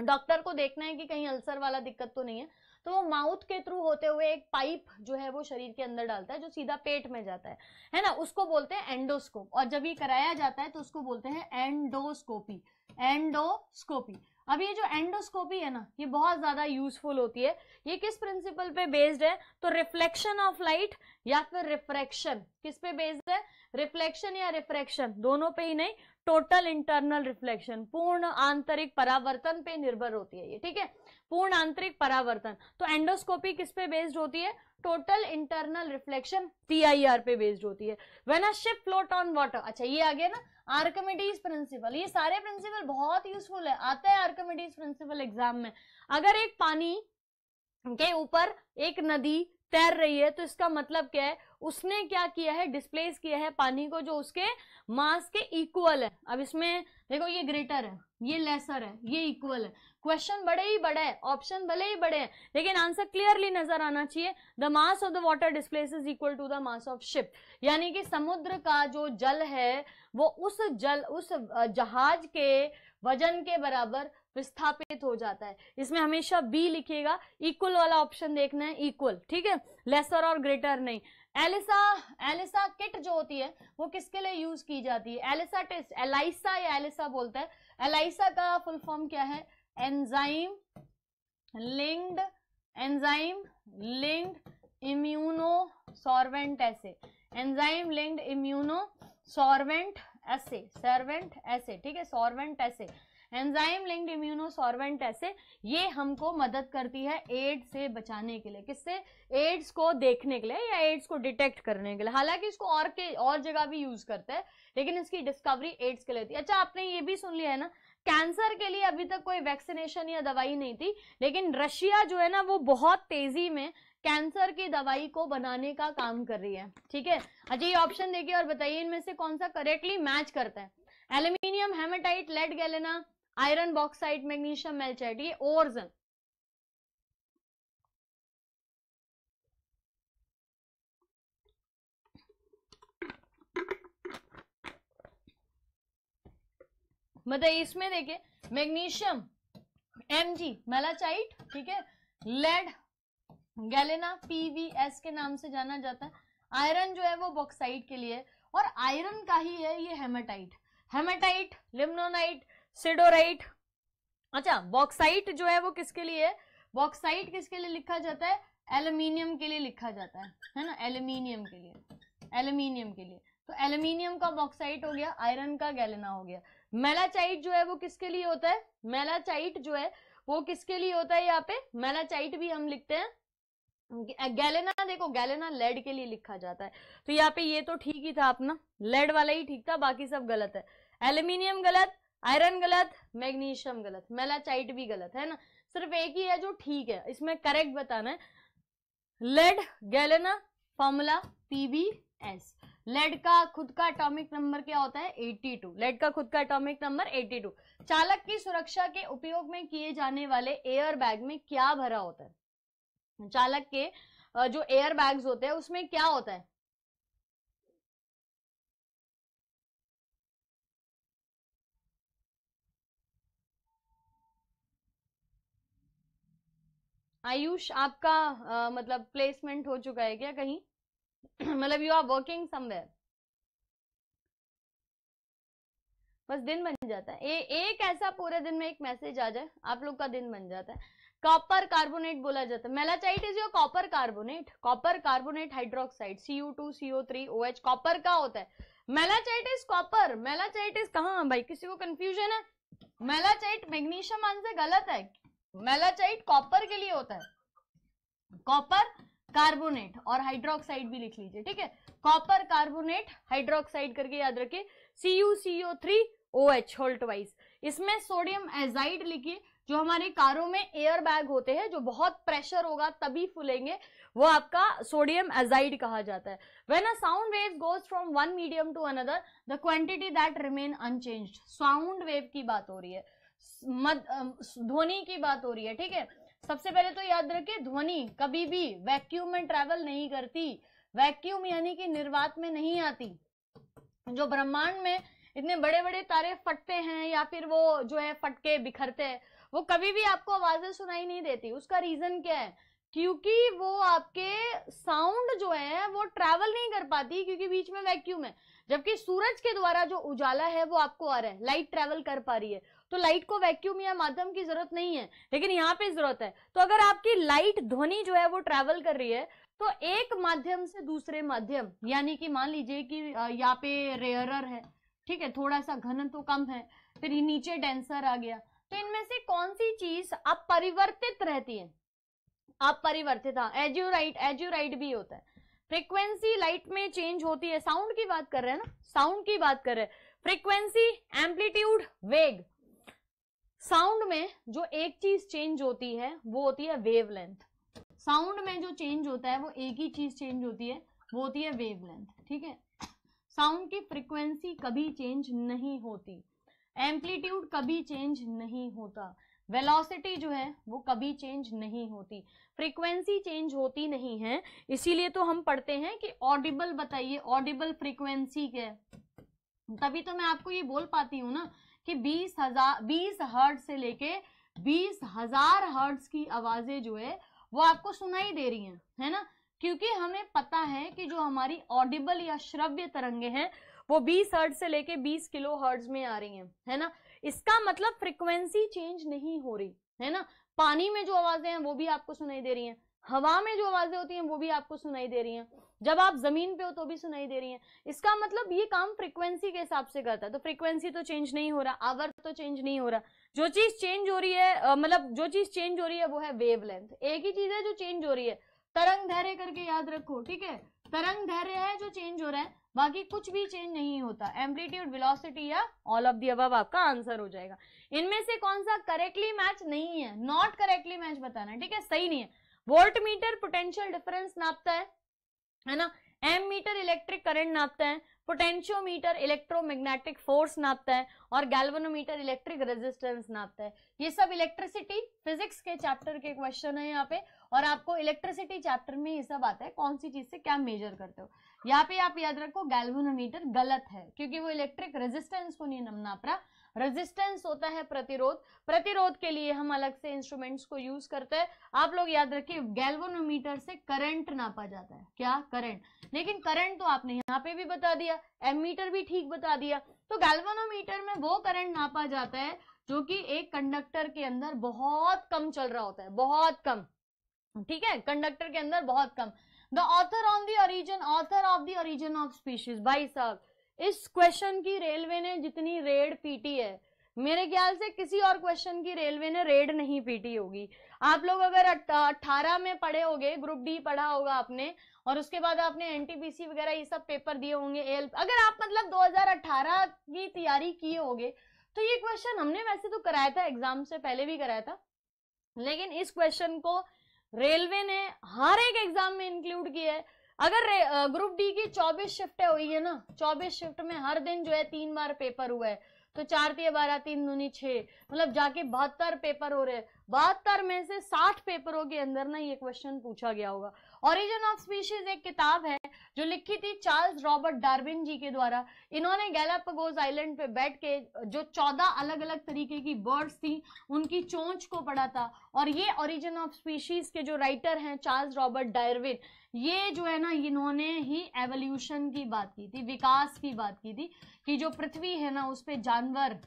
S1: डॉक्टर को देखना है कि कहीं अल्सर वाला दिक्कत तो नहीं है तो वो माउथ के थ्रू होते हुए एक पाइप जो है वो शरीर के अंदर डालता है जो सीधा पेट में जाता है है ना उसको बोलते हैं एंडोस्कोप और जब ये कराया जाता है तो उसको बोलते हैं एंडोस्कोपी एंडोस्कोपी अब ये जो एंडोस्कोपी है ना ये बहुत ज़्यादा यूजफुल होती है ये किस प्रिंसिपल पे बेस्ड है तो रिफ्लेक्शन ऑफ लाइट या फिर रिफ्रैक्शन किस पे बेस्ड है रिफ्लेक्शन या रिफ्रैक्शन दोनों पे ही नहीं टोटल इंटरनल रिफ्लेक्शन पूर्ण आंतरिक परावर्तन पे निर्भर होती है ये ठीक है पूर्ण आंतरिक परावर्तन तो एंडोस्कोपी किस पे बेस्ड होती है टोटल इंटरनल रिफ्लेक्शन टीआईआर पे बेस्ड होती है when a ship float on water अच्छा ये आ गया ना आर्कमिडीज प्रिंसिपल ये सारे प्रिंसिपल बहुत यूजफुल है आते हैं आर्कमिडीज प्रिंसिपल एग्जाम में अगर एक पानी के ऊपर एक नदी तैर रही है तो इसका मतलब क्या है उसने क्या किया है डिस्प्लेस किया है पानी को जो उसके मास के इक्वल है अब इसमें देखो ये ग्रेटर है ये लेसर है ये इक्वल है क्वेश्चन बड़े ही बड़े हैं ऑप्शन भले ही बड़े हैं लेकिन आंसर क्लियरली नजर आना चाहिए the mass of the water displace is equal to the mass of ship यानी कि समुद्र का जो जल है वो उस जल उस जहाज के वजन के बराबर विस्थापित हो जाता है इसमें हमेशा बी लिखिएगा इक्वल वाला ऑप्शन देखना है इक्वल ठीक है लेसर और ग्रेटर नहीं एलिसा एलिसा किट जो होती है वो किसके लिए यूज की जाती है एलिसा टेस्ट एलाइसा या एलिसा बोलता है एलाइसा का फुल फॉर्म क्या है enzyme linked enzyme linked immunosorbent ऐसे एंजाइम लिंक्ड इम्यूनो सॉर्वेंट ऐसे सर्वेंट ऐसे ठीक है सॉर्वेंट ऐसे एंजाइम लिंक्ड इम्यूनोसॉर्वेंट ऐसे ये हमको मदद करती है एड्स से बचाने के लिए किससे एड्स को देखने के लिए या एड्स को डिटेक्ट करने के लिए हालांकि इसको और के और जगह भी यूज करते हैं लेकिन इसकी डिस्कवरी एड्स के लिए थी अच्छा आपने ये भी सुन लिया है ना कैंसर के लिए अभी तक कोई वैक्सीनेशन या दवाई नहीं थी लेकिन रशिया जो है ना वो बहुत तेजी में कैंसर की दवाई को बनाने का काम कर रही है ठीक है अच्छा ये ऑप्शन देखिए और बताइए इनमें से कौन सा करेक्टली मैच करता है aluminium haematite lead galena iron bauxite magnesium malachite ये ओरजन मतलब इसमें देखिए मैग्नीशियम एम जी मेलाचाइट ठीक है लेड गैलेना पीवीएस के नाम से जाना जाता है आयरन जो है वो बॉक्साइट के लिए और आयरन का ही है ये हेमाटाइट हेमाटाइट लिम्नोनाइट सिडोराइट अच्छा बॉक्साइट जो है वो किसके लिए है बॉक्साइट किसके लिए लिखा जाता है एल्यूमिनियम के लिए लिखा जाता है है ना एल्यूमिनियम के लिए एल्यूमिनियम के लिए तो एल्यूमिनियम का बॉक्साइट हो गया आयरन का गैलेना हो गया मेलाचाइट जो है वो किसके लिए होता है मेलाचाइट जो है वो किसके लिए होता है यहाँ पे मेलाचाइट भी हम लिखते हैं गैलेना देखो गैलेना लेड के लिए लिखा जाता है तो यहाँ पे ये तो ठीक ही था अपना लेड वाला ही ठीक था बाकी सब गलत है एल्यूमिनियम गलत आयरन गलत मैग्नीशियम गलत मेलाचाइट भी गलत है ना सिर्फ एक ही है जो ठीक है इसमें करेक्ट बताना है lead galena formula PbS lead का खुद का एटॉमिक नंबर क्या होता है 82 लेड का खुद का एटॉमिक नंबर 82 चालक की सुरक्षा के उपयोग में किए जाने वाले एयर बैग में क्या भरा होता है चालक के जो एयर बैग्स होते हैं उसमें क्या होता है आयुष आपका आ, मतलब प्लेसमेंट हो चुका है क्या कहीं मतलब यू आर वर्किंग समवेयर बस दिन बन जाता है ए, एक ऐसा पूरे दिन में एक मैसेज आ जाए आप लोग का दिन बन जाता है कॉपर कार्बोनेट बोला जाता है malachite is your copper carbonate copper carbonate hydroxide CO two CO three O H copper का होता है malachite is copper malachite is कहा भाई किसी को कंफ्यूजन है मेलाचाइट मैग्नीशियम आंसर गलत है मेलाचाइट कॉपर के लिए होता है कॉपर कार्बोनेट और हाइड्रोक्साइड भी लिख लीजिए ठीक है कॉपर कार्बोनेट हाइड्रोक्साइड करके याद रखिए C U C O three O H होल्ट वाइज इसमें सोडियम एजाइड लिखिए जो हमारे कारों में एयर बैग होते हैं जो बहुत प्रेशर होगा तभी फूलेंगे वो आपका सोडियम एजाइड कहा जाता है when a sound wave goes from one medium to another the quantity that remain unchange sound wave की बात हो रही है ध्वनि की बात हो रही है ठीक है सबसे पहले तो याद रखे ध्वनि कभी भी वैक्यूम में ट्रेवल नहीं करती वैक्यूम यानी कि निर्वात में नहीं आती जो ब्रह्मांड में इतने बड़े बड़े तारे फटते हैं या फिर वो जो है फटके बिखरते हैं वो कभी भी आपको आवाजें सुनाई नहीं देती उसका रीजन क्या है क्योंकि वो आपके साउंड जो है वो ट्रैवल नहीं कर पाती क्योंकि बीच में वैक्यूम है जबकि सूरज के द्वारा जो उजाला है वो आपको आ रहा है लाइट ट्रैवल कर पा रही है तो लाइट को वैक्यूम या माध्यम की जरूरत नहीं है लेकिन यहाँ पे जरूरत है तो अगर आपकी लाइट ध्वनि जो है वो ट्रेवल कर रही है तो एक माध्यम से दूसरे माध्यम यानी कि मान लीजिए कि यहाँ पे रेयरर है ठीक है थोड़ा सा घन तो कम है फिर नीचे डेंसर आ गया तो इनमें से कौन सी चीज अब परिवर्तित रहती है आप परिवर्तित हाँ एज्यूराइट एज्यूराइट भी होता है फ्रीक्वेंसी लाइट में चेंज होती है साउंड की बात कर रहे हैं ना साउंड की बात कर रहे हैं फ्रीक्वेंसी एम्पलीट्यूड वेग साउंड में जो एक चीज चेंज होती है वो होती है वेवलेंथ साउंड में जो चेंज होता है वो एक ही चीज चेंज होती है वो होती है वेवलेंथ ठीक है साउंड की फ्रिक्वेंसी कभी चेंज नहीं होती एम्पलीट्यूड कभी चेंज नहीं होता वेलोसिटी जो है वो कभी चेंज नहीं होती फ्रीक्वेंसी चेंज होती नहीं है इसीलिए तो हम पढ़ते हैं कि ऑडिबल बताइए ऑडिबल फ्रीक्वेंसी क्या है तभी तो मैं आपको ये बोल पाती हूँ ना कि बीस हजार बीस हर्ट से लेके बीस हजार हर्ड की आवाज़ें जो है वो आपको सुनाई दे रही हैं है ना क्योंकि हमें पता है कि जो हमारी ऑडिबल या श्रव्य तरंगे हैं वो बीस हर्ड से लेके बीस किलो हर्ड में आ रही हैं है ना इसका मतलब फ्रिक्वेंसी चेंज नहीं हो रही है ना पानी में जो आवाज़ें हैं वो भी आपको सुनाई दे रही हैं हवा में जो आवाज़ें होती हैं वो भी आपको सुनाई दे रही हैं जब आप जमीन पे हो तो भी सुनाई दे रही हैं इसका मतलब ये काम फ्रीक्वेंसी के हिसाब से करता है तो फ्रीक्वेंसी तो चेंज नहीं हो रहा आवर्त तो चेंज नहीं हो रहा जो चीज चेंज हो रही है मतलब जो चीज चेंज हो रही है वो है वेव एक ही चीज है जो चेंज हो रही है तरंग धैर्य करके याद रखो ठीक है तरंग धैर्य है जो चेंज हो रहा है बाकी कुछ भी चेंज नहीं होता एम्पलीट्यूड वेलोसिटी या ऑल ऑफ दी अबव आपका आंसर हो जाएगा इनमें से कौन सा करेक्टली मैच नहीं है नॉट करेक्टली मैच बताना ठीक है सही नहीं है वोल्ट मीटर पोटेंशियल डिफरेंस नापता है है ना एम मीटर इलेक्ट्रिक करंट नापता है पोटेंशियोमीटर इलेक्ट्रोमैग्नेटिक फोर्स नापता है और गैल्वेनोमीटर इलेक्ट्रिक रेजिस्टेंस नापता है ये सब इलेक्ट्रिसिटी फिजिक्स के चैप्टर के क्वेश्चन है यहाँ पे और आपको इलेक्ट्रिसिटी चैप्टर में ये सब आता है कौन सी चीज से क्या मेजर करते हो यहाँ पे आप याद रखो गैल्वेनोमीटर गलत है क्योंकि वो इलेक्ट्रिक रेजिस्टेंस को नहीं नाप रहा रेजिस्टेंस होता है प्रतिरोध प्रतिरोध के लिए हम अलग से इंस्ट्रूमेंट्स को यूज करते हैं आप लोग याद रखिए गैल्वोनोमीटर से करंट नापा जाता है क्या करंट लेकिन करंट तो आपने यहाँ पे भी बता दिया एमीटर भी ठीक बता दिया तो गैल्वोनोमीटर में वो करंट नापा जाता है जो कि एक कंडक्टर के अंदर बहुत कम चल रहा होता है बहुत कम ठीक है कंडक्टर के अंदर बहुत कम the author on origin author of the origin of species भाई साहब इस क्वेश्चन की रेलवे ने जितनी रेड पीटी है मेरे ख्याल से किसी और क्वेश्चन की रेलवे ने रेड नहीं पीटी होगी आप लोग अगर अट्ठारह में पढ़े होंगे ग्रुप डी पढ़ा होगा आपने और उसके बाद आपने एनटीपीसी वगैरह ये सब पेपर दिए होंगे एल अगर आप मतलब 2018 की तैयारी किए होगे तो ये क्वेश्चन हमने वैसे तो कराया था एग्जाम से पहले भी कराया था लेकिन इस क्वेश्चन को रेलवे ने हर एक एग्जाम में इंक्लूड किया है अगर ग्रुप डी की 24 शिफ्टें हुई है ना 24 शिफ्ट में हर दिन जो है तीन बार पेपर हुआ है तो चार तीन बारह तीन दूनी छः मतलब जाके बहत्तर पेपर हो रहे हैं बहत्तर में से साठ पेपरों के अंदर ना ये क्वेश्चन पूछा गया होगा ऑरिजन ऑफ स्पीशीज एक किताब है जो लिखी थी चार्ल्स रॉबर्ट डार्विन जी के द्वारा इन्होंने गैलापगोज आइलैंड पे बैठ के जो चौदह अलग अलग तरीके की बर्ड्स थी उनकी चोंच को पढ़ा था और ये ओरिजिन ऑफ स्पीशीज के जो राइटर हैं चार्ल्स रॉबर्ट डार्विन ये जो है ना इन्होंने ही एवोल्यूशन की बात की थी विकास की बात की थी कि जो पृथ्वी है ना उस पर जानवर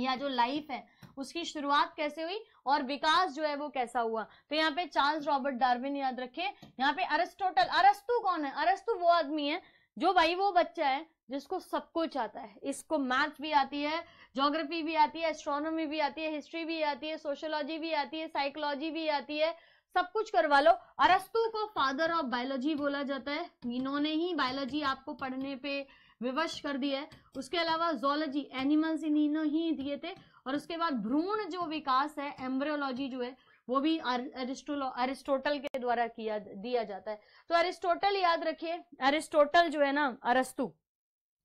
S1: या जो लाइफ है उसकी शुरुआत कैसे हुई और विकास जो है वो कैसा हुआ तो यहाँ पे चार्ल्स रॉबर्ट डार्विन याद रखे यहाँ पे अरेस्टोटल अरस्तु कौन है अरस्तु वो आदमी है जो भाई वो बच्चा है जिसको सब कुछ आता है इसको मैथ भी आती है जोग्राफी भी आती है एस्ट्रोनॉमी भी आती है हिस्ट्री भी आती है सोशोलॉजी भी आती है साइकोलॉजी भी आती है सब कुछ करवा लो अरस्तु को फादर ऑफ बायोलॉजी बोला जाता है इन्होंने ही बायोलॉजी आपको पढ़ने पे विवश कर दिया है उसके अलावा जोलॉजी एनिमल्स इन्हों ही दिए थे और उसके बाद भ्रूण जो विकास है एम्ब्रियोलॉजी जो है वो भी अरिस्टोलो अरिस्टोटल के द्वारा किया दिया जाता है तो अरिस्टोटल याद रखिए अरिस्टोटल जो है ना अरस्तु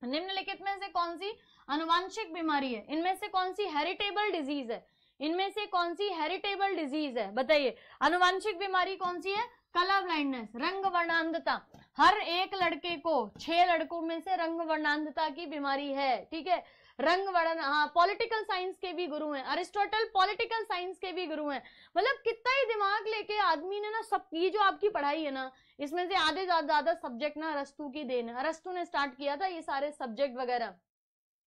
S1: निम्नलिखित में से कौन सी अनुवांशिक बीमारी है इनमें से कौन सी हेरिटेबल डिजीज है इनमें से कौन सी हेरिटेबल डिजीज है बताइए अनुवांशिक बीमारी कौन सी है कलर ब्लाइंडनेस रंग वर्णांधता हर एक लड़के को छह लड़कों में से रंग वर्णांधता की बीमारी है ठीक है रंग वर्ण हाँ पॉलिटिकल साइंस के भी गुरु हैं अरिस्टोटल पॉलिटिकल साइंस के भी गुरु हैं मतलब कितना ही दिमाग लेके आदमी ने ना सब ये जो आपकी पढ़ाई है ना इसमें से आधे ज्यादा सब्जेक्ट ना अरस्तु की देन अरस्तु ने स्टार्ट किया था ये सारे सब्जेक्ट वगैरह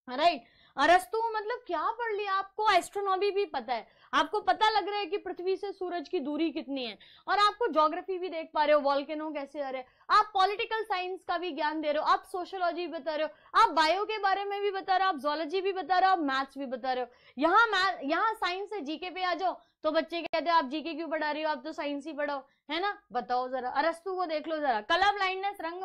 S1: राइट right? अरस्तु तो मतलब क्या पढ़ लिया आपको एस्ट्रोनॉमी भी पता है आपको पता लग रहा है कि पृथ्वी से सूरज की दूरी कितनी है और आपको ज्योग्राफी भी देख पा रहे हो वॉल्केनो कैसे आ रहे हैं आप पॉलिटिकल साइंस का भी ज्ञान दे रहे हो आप सोशोलॉजी बता रहे हो आप बायो के बारे में भी बता रहे हो आप जोलॉजी भी बता रहे हो आप मैथ्स भी बता रहे हो यहाँ मैथ यहाँ साइंस से जीके पे आ जाओ तो बच्चे कहते हो आप जीके क्यों पढ़ा रही हो आप तो साइंस ही पढ़ाओ है ना बताओ जरा अरस्तु को देख लो जरा कलर ब्लाइंडनेस रंग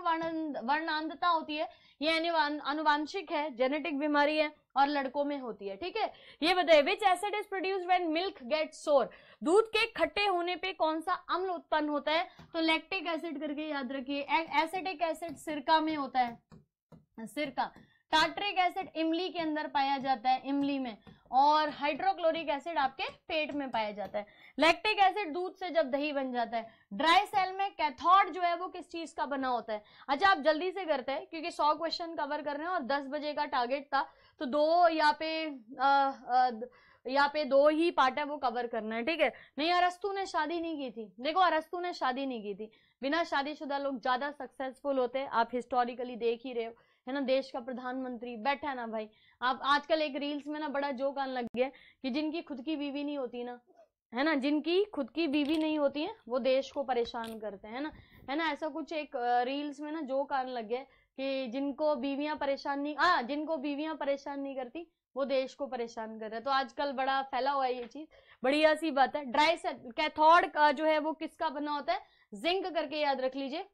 S1: वर्णांधता होती है ये अनुवांशिक है जेनेटिक बीमारी है और लड़कों में होती है ठीक है ये बताइए which acid is produce when milk get sour दूध के खट्टे होने पे कौन सा अम्ल उत्पन्न होता है तो लैक्टिक एसिड करके याद रखिए एसिटिक एसिड सिरका में होता है सिरका टार्ट्रिक एसिड इमली के अंदर पाया जाता है इमली में और हाइड्रोक्लोरिक एसिड आपके पेट में पाया जाता है लैक्टिक एसिड दूध से जब दही बन जाता है ड्राई सेल में कैथोड जो है वो किस चीज का बना होता है अच्छा आप जल्दी से करते हैं क्योंकि सौ क्वेश्चन कवर कर रहे हैं और दस बजे का टारगेट था तो दो यहाँ पे आ, आ, यहाँ पे दो ही पार्ट है वो कवर करना है ठीक है नहीं अरस्तु ने शादी नहीं की थी देखो अरस्तु ने शादी नहीं की थी बिना शादीशुदा लोग ज्यादा सक्सेसफुल होते आप हिस्टोरिकली देख ही रहे हो है ना देश का प्रधानमंत्री बैठा है ना भाई आप आजकल एक रील्स में ना बड़ा जोक आने लग गया कि जिनकी खुद की बीवी नहीं होती ना है ना जिनकी खुद की बीवी नहीं होती है वो देश को परेशान करते हैं ना है ना ऐसा कुछ एक रील्स में ना जोक आने लग गया कि जिनको बीवियां परेशान नहीं आ जिनको बीवियां परेशान नहीं करती वो देश को परेशान कर रहा है तो आजकल बड़ा फैला हुआ है ये चीज बढ़िया सी बात है ड्राई कैथोड जो है वो किसका बना होता है जिंक करके याद रख लीजिए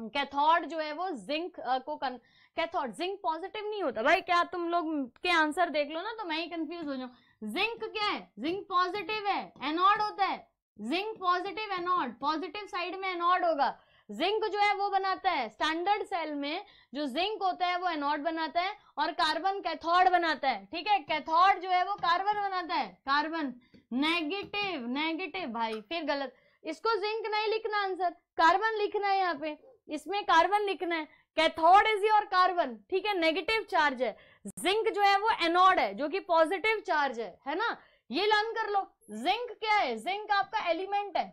S1: कैथोड जो है वो जिंक को कन... कैथोड जिंक पॉजिटिव नहीं होता भाई क्या तुम लोग के आंसर देख लो ना तो मैं ही कंफ्यूज हो जाऊं जिंक क्या है जिंक पॉजिटिव है एनोड होता है zinc positive anode positive side में एनोड होगा जिंक जो है वो बनाता है स्टैंडर्ड सेल में जो जिंक होता है वो एनोड बनाता है और कार्बन कैथोड बनाता है ठीक है कैथोड जो है वो कार्बन बनाता है कार्बन नेगेटिव नेगेटिव भाई फिर गलत इसको जिंक नहीं लिखना आंसर कार्बन लिखना है यहाँ पे इसमें कार्बन लिखना है कैथोड इज योर कार्बन ठीक है नेगेटिव चार्ज है जिंक जो है वो एनोड है जो कि पॉजिटिव चार्ज है है ना ये लर्न कर लो जिंक क्या है जिंक आपका एलिमेंट है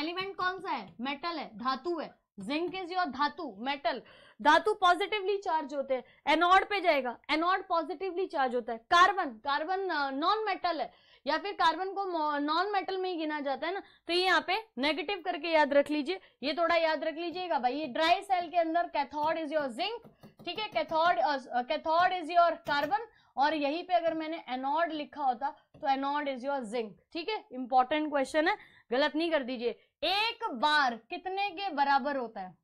S1: एलिमेंट कौन सा है मेटल है धातु है जिंक इज योर धातु मेटल धातु पॉजिटिवली चार्ज होते हैं एनोड पे जाएगा एनोड पॉजिटिवली चार्ज होता है कार्बन कार्बन नॉन मेटल है या फिर कार्बन को नॉन मेटल में ही गिना जाता है ना तो ये यहाँ पे नेगेटिव करके याद रख लीजिए ये थोड़ा याद रख लीजिएगा भाई ये ड्राई सेल के अंदर कैथोड इज योर जिंक ठीक है cathode cathode is your carbon और यहीं पे अगर मैंने एनोड लिखा होता तो एनोड इज योर जिंक ठीक है इंपॉर्टेंट क्वेश्चन है गलत नहीं कर दीजिए एक बार कितने के बराबर होता है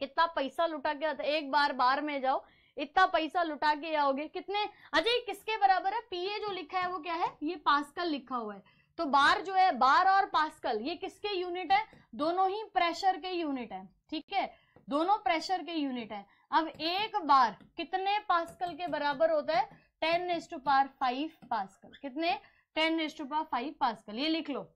S1: कितना पैसा लुटा के आता है एक बार बार में जाओ इतना पैसा लुटा के आओगे कितने अजय किसके बराबर है पीए जो लिखा है वो क्या है ये पास्कल लिखा हुआ है तो बार जो है बार और पास्कल ये किसके यूनिट है दोनों ही प्रेशर के यूनिट है ठीक है दोनों प्रेशर के यूनिट है अब एक बार कितने पास्कल के बराबर होता है ten raise to power five pascal कितने ten raise to power five pascal ये लिख लो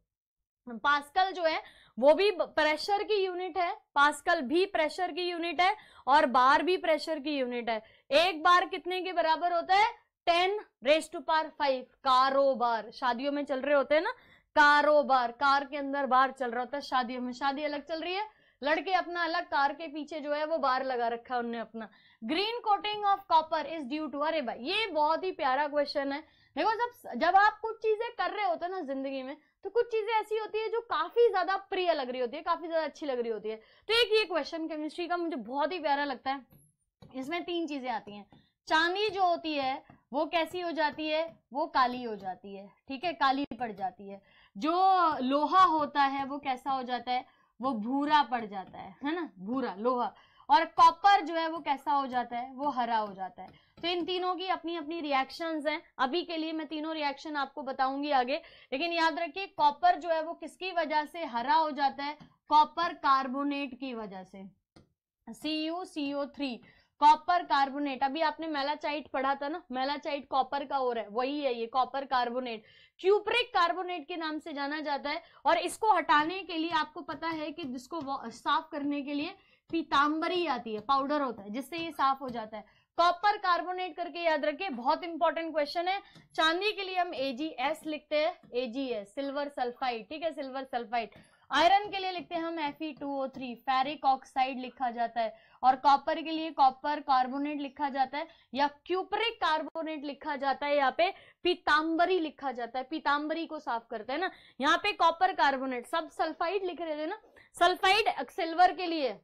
S1: पास्कल जो है वो भी प्रेशर की यूनिट है पास्कल भी प्रेशर की यूनिट है और बार भी प्रेशर की यूनिट है एक बार कितने के बराबर होता है ten raise to power five कारोबार शादियों में चल रहे होते हैं ना कारोबार कार के अंदर बार चल रहा होता है शादियों में शादी अलग चल रही है लड़के अपना अलग कार के पीछे जो है वो बार लगा रखा है उनने अपना green coating of copper is due to अरे भाई ये बहुत ही प्यारा क्वेश्चन है देखो जब जब आप कुछ चीजें कर रहे होते हैं ना जिंदगी में तो कुछ चीजें ऐसी होती है जो काफी ज्यादा प्रिय लग रही होती है काफी ज्यादा अच्छी लग रही होती है तो एक ये क्वेश्चन केमिस्ट्री का मुझे बहुत ही प्यारा लगता है इसमें तीन चीजें आती हैं चांदी जो होती है वो कैसी हो जाती है वो काली हो जाती है ठीक है काली पड़ जाती है जो लोहा होता है वो कैसा हो जाता है वो भूरा पड़ जाता है है ना भूरा लोहा और कॉपर जो है वो कैसा हो जाता है वो हरा हो जाता है तो इन तीनों की अपनी अपनी रिएक्शंस हैं अभी के लिए मैं तीनों रिएक्शन आपको बताऊंगी आगे लेकिन याद रखिए कॉपर जो है वो किसकी वजह से हरा हो जाता है कॉपर कार्बोनेट की वजह से C U C O three copper carbonate अभी आपने मेलाचाइट पढ़ा था ना मेलाचाइट कॉपर का और है वही है ये कॉपर कार्बोनेट क्यूप्रिक कार्बोनेट के नाम से जाना जाता है और इसको हटाने के लिए आपको पता है कि जिसको साफ करने के लिए पीताम्बरी आती है पाउडर होता है जिससे ये साफ हो जाता है कॉपर कार्बोनेट करके याद रखिए बहुत इंपॉर्टेंट क्वेश्चन है चांदी के लिए हम एजीएस लिखते हैं एजीएस सिल्वर सल्फाइड ठीक है सिल्वर सल्फाइड आयरन के लिए लिखते हैं हम Fe2O3 फेरिक ऑक्साइड लिखा जाता है और कॉपर के लिए कॉपर कार्बोनेट लिखा जाता है या क्यूपरिक कार्बोनेट लिखा जाता है यहाँ पे पीताम्बरी लिखा जाता है पीताम्बरी को साफ करते हैं ना यहाँ पे कॉपर कार्बोनेट सब सल्फाइड लिख रहे थे ना सल्फाइड सिल्वर के लिए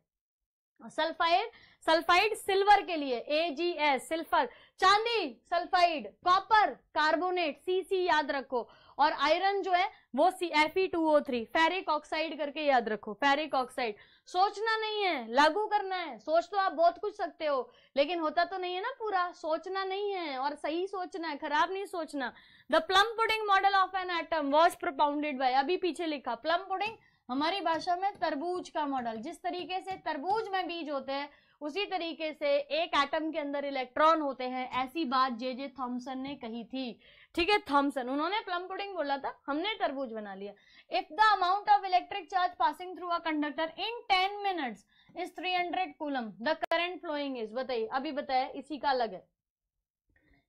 S1: सल्फाइड सल्फाइड सिल्वर के लिए ए जी एस सिल्फर चांदी सल्फाइड कॉपर कार्बोनेट सी याद रखो और आयरन जो है वो C F E two O three ferric oxide करके याद रखो फेरिक ऑक्साइड सोचना नहीं है लागू करना है सोच तो आप बहुत कुछ सकते हो लेकिन होता तो नहीं है ना पूरा सोचना नहीं है और सही सोचना है खराब नहीं सोचना the plum pudding model of an atom was propounded by अभी पीछे लिखा प्लम पुडिंग हमारी भाषा में तरबूज का मॉडल जिस तरीके से तरबूज में बीज होते हैं उसी तरीके से एक एटम के अंदर इलेक्ट्रॉन होते हैं ऐसी बात जे जे थॉम्सन ने कही थी ठीक है थॉमसन उन्होंने प्लम पुडिंग बोला था हमने तरबूज बना लिया if the amount of electric charge passing through a conductor in ten minutes is three hundred coulomb the current flowing is बताइए अभी बताया इसी का अलग है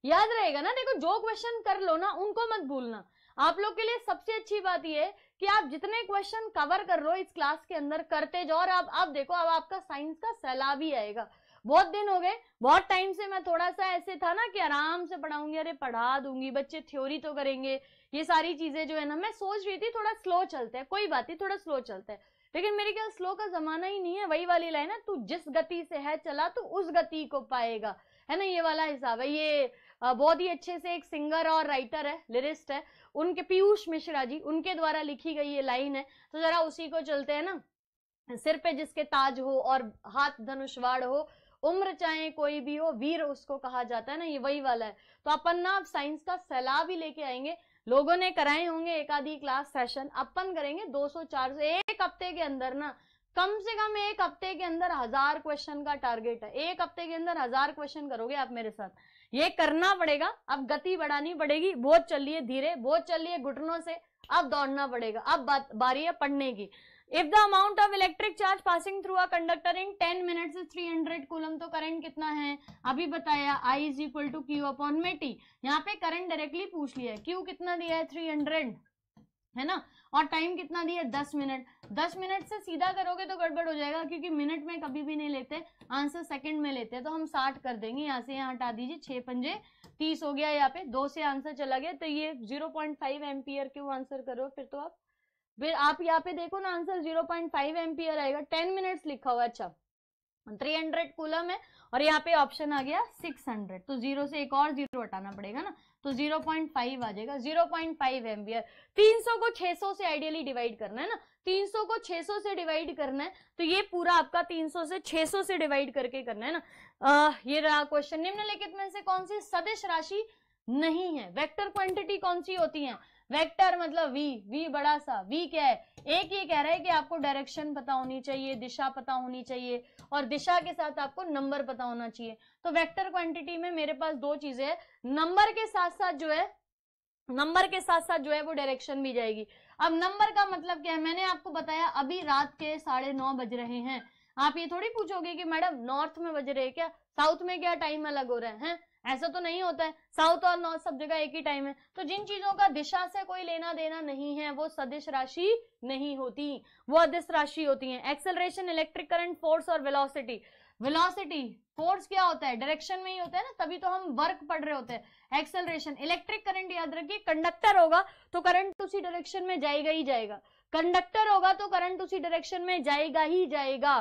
S1: याद रहेगा ना देखो जो क्वेश्चन कर लो ना उनको मत भूलना आप लोग के लिए सबसे अच्छी बात यह है कि आप जितने क्वेश्चन कवर कर रहे हो इस क्लास के अंदर करते जाओ और आप आप देखो अब आपका साइंस का सैलाब ही आएगा बहुत दिन हो गए बहुत टाइम से मैं थोड़ा सा ऐसे था ना कि आराम से पढ़ाऊंगी अरे पढ़ा दूंगी बच्चे थ्योरी तो करेंगे ये सारी चीजें जो है ना मैं सोच रही थी थोड़ा स्लो चलता है कोई बात नहीं थोड़ा स्लो चलता है लेकिन मेरे ख्याल स्लो का जमाना ही नहीं है वही वाली लाइन है तू जिस गति से है चला तू उस गति को पाएगा है ना ये वाला हिसाब है ये बहुत ही अच्छे से एक सिंगर और राइटर है लिरिस्ट है उनके पीयूष मिश्रा जी उनके द्वारा लिखी गई ये लाइन है तो जरा उसी को चलते हैं ना सिर पे जिसके ताज हो और हाथ धनुषवाड़ हो उम्र चाहे कोई भी हो वीर उसको कहा जाता है ना ये वही वाला है तो अपन ना अब साइंस का सलाह भी लेके आएंगे लोगों ने कराए होंगे एक आधी क्लास सेशन अपन करेंगे 200 400 एक हफ्ते के अंदर ना कम से कम एक हफ्ते के अंदर हजार क्वेश्चन का टारगेट है एक हफ्ते के अंदर हजार क्वेश्चन करोगे आप मेरे साथ ये करना पड़ेगा अब गति बढ़ानी पड़ेगी बहुत चलिए धीरे बहुत चलिए घुटनों से अब दौड़ना पड़ेगा अब बात बारी है पढ़ने की if the amount of electric charge passing through a conductor in 10 minutes is 300 coulomb तो करंट कितना है अभी बताया I is equal to Q upon में टी यहाँ पे करंट डायरेक्टली पूछ लिया है क्यू कितना दिया है 300 है ना और टाइम कितना दिया दस मिनट दस मिनट से सीधा करोगे तो गड़बड़ हो जाएगा क्योंकि मिनट में कभी भी नहीं लेते आंसर सेकंड में लेते हैं तो हम साठ कर देंगे यहाँ से यहाँ हटा दीजिए छह पंजे तीस हो गया यहाँ पे दो से आंसर चला गया तो ये जीरो पॉइंट फाइव एम्पियर क्यों आंसर करो फिर तो आप फिर आप यहाँ पे देखो ना answer zero point five ampere आएगा टेन मिनट्स लिखा हुआ अच्छा थ्री हंड्रेड कूलम है और यहाँ पे ऑप्शन आ गया सिक्स हंड्रेड तो जीरो से एक और जीरो हटाना पड़ेगा ना तो जीरो पॉइंट फाइव आ जाएगा जीरो पॉइंट फाइव एमपियर तीन सौ को छह सौ से आइडियली डिवाइड करना है ना तीन सौ को छह सौ से डिवाइड करना है तो ये पूरा आपका तीन सौ से छह सौ से डिवाइड करके करना है ना आ, ये रहा क्वेश्चन निम्नलिखित में से कौन सी सदिश राशि नहीं है वेक्टर क्वांटिटी कौन सी होती है वेक्टर मतलब वी वी बड़ा सा वी क्या है एक ये कह रहा है कि आपको डायरेक्शन पता होनी चाहिए दिशा पता होनी चाहिए और दिशा के साथ आपको नंबर पता होना चाहिए तो वेक्टर क्वांटिटी में मेरे पास दो चीजें है नंबर के साथ साथ जो है नंबर के साथ साथ जो है वो डायरेक्शन भी जाएगी अब नंबर का मतलब क्या है मैंने आपको बताया अभी रात के साढ़े नौ बज रहे हैं आप ये थोड़ी पूछोगे कि मैडम नॉर्थ में बज रहे क्या साउथ में क्या टाइम अलग हो रहा है, है? ऐसा तो नहीं होता है साउथ और नॉर्थ सब जगह एक ही टाइम है तो जिन चीजों का दिशा से कोई लेना देना नहीं है वो सदिश राशि नहीं होती वो अदिश राशि होती है एक्सेलरेशन इलेक्ट्रिक करंट फोर्स और वेलोसिटी वेलोसिटी फोर्स क्या होता है डायरेक्शन में ही होता है ना तभी तो हम वर्क पढ़ रहे होते हैं एक्सेलरेशन इलेक्ट्रिक करंट याद रखिए कंडक्टर होगा तो करंट उसी डायरेक्शन में जाएगा ही जाएगा कंडक्टर होगा तो करंट उसी डायरेक्शन में जाएगा ही जाएगा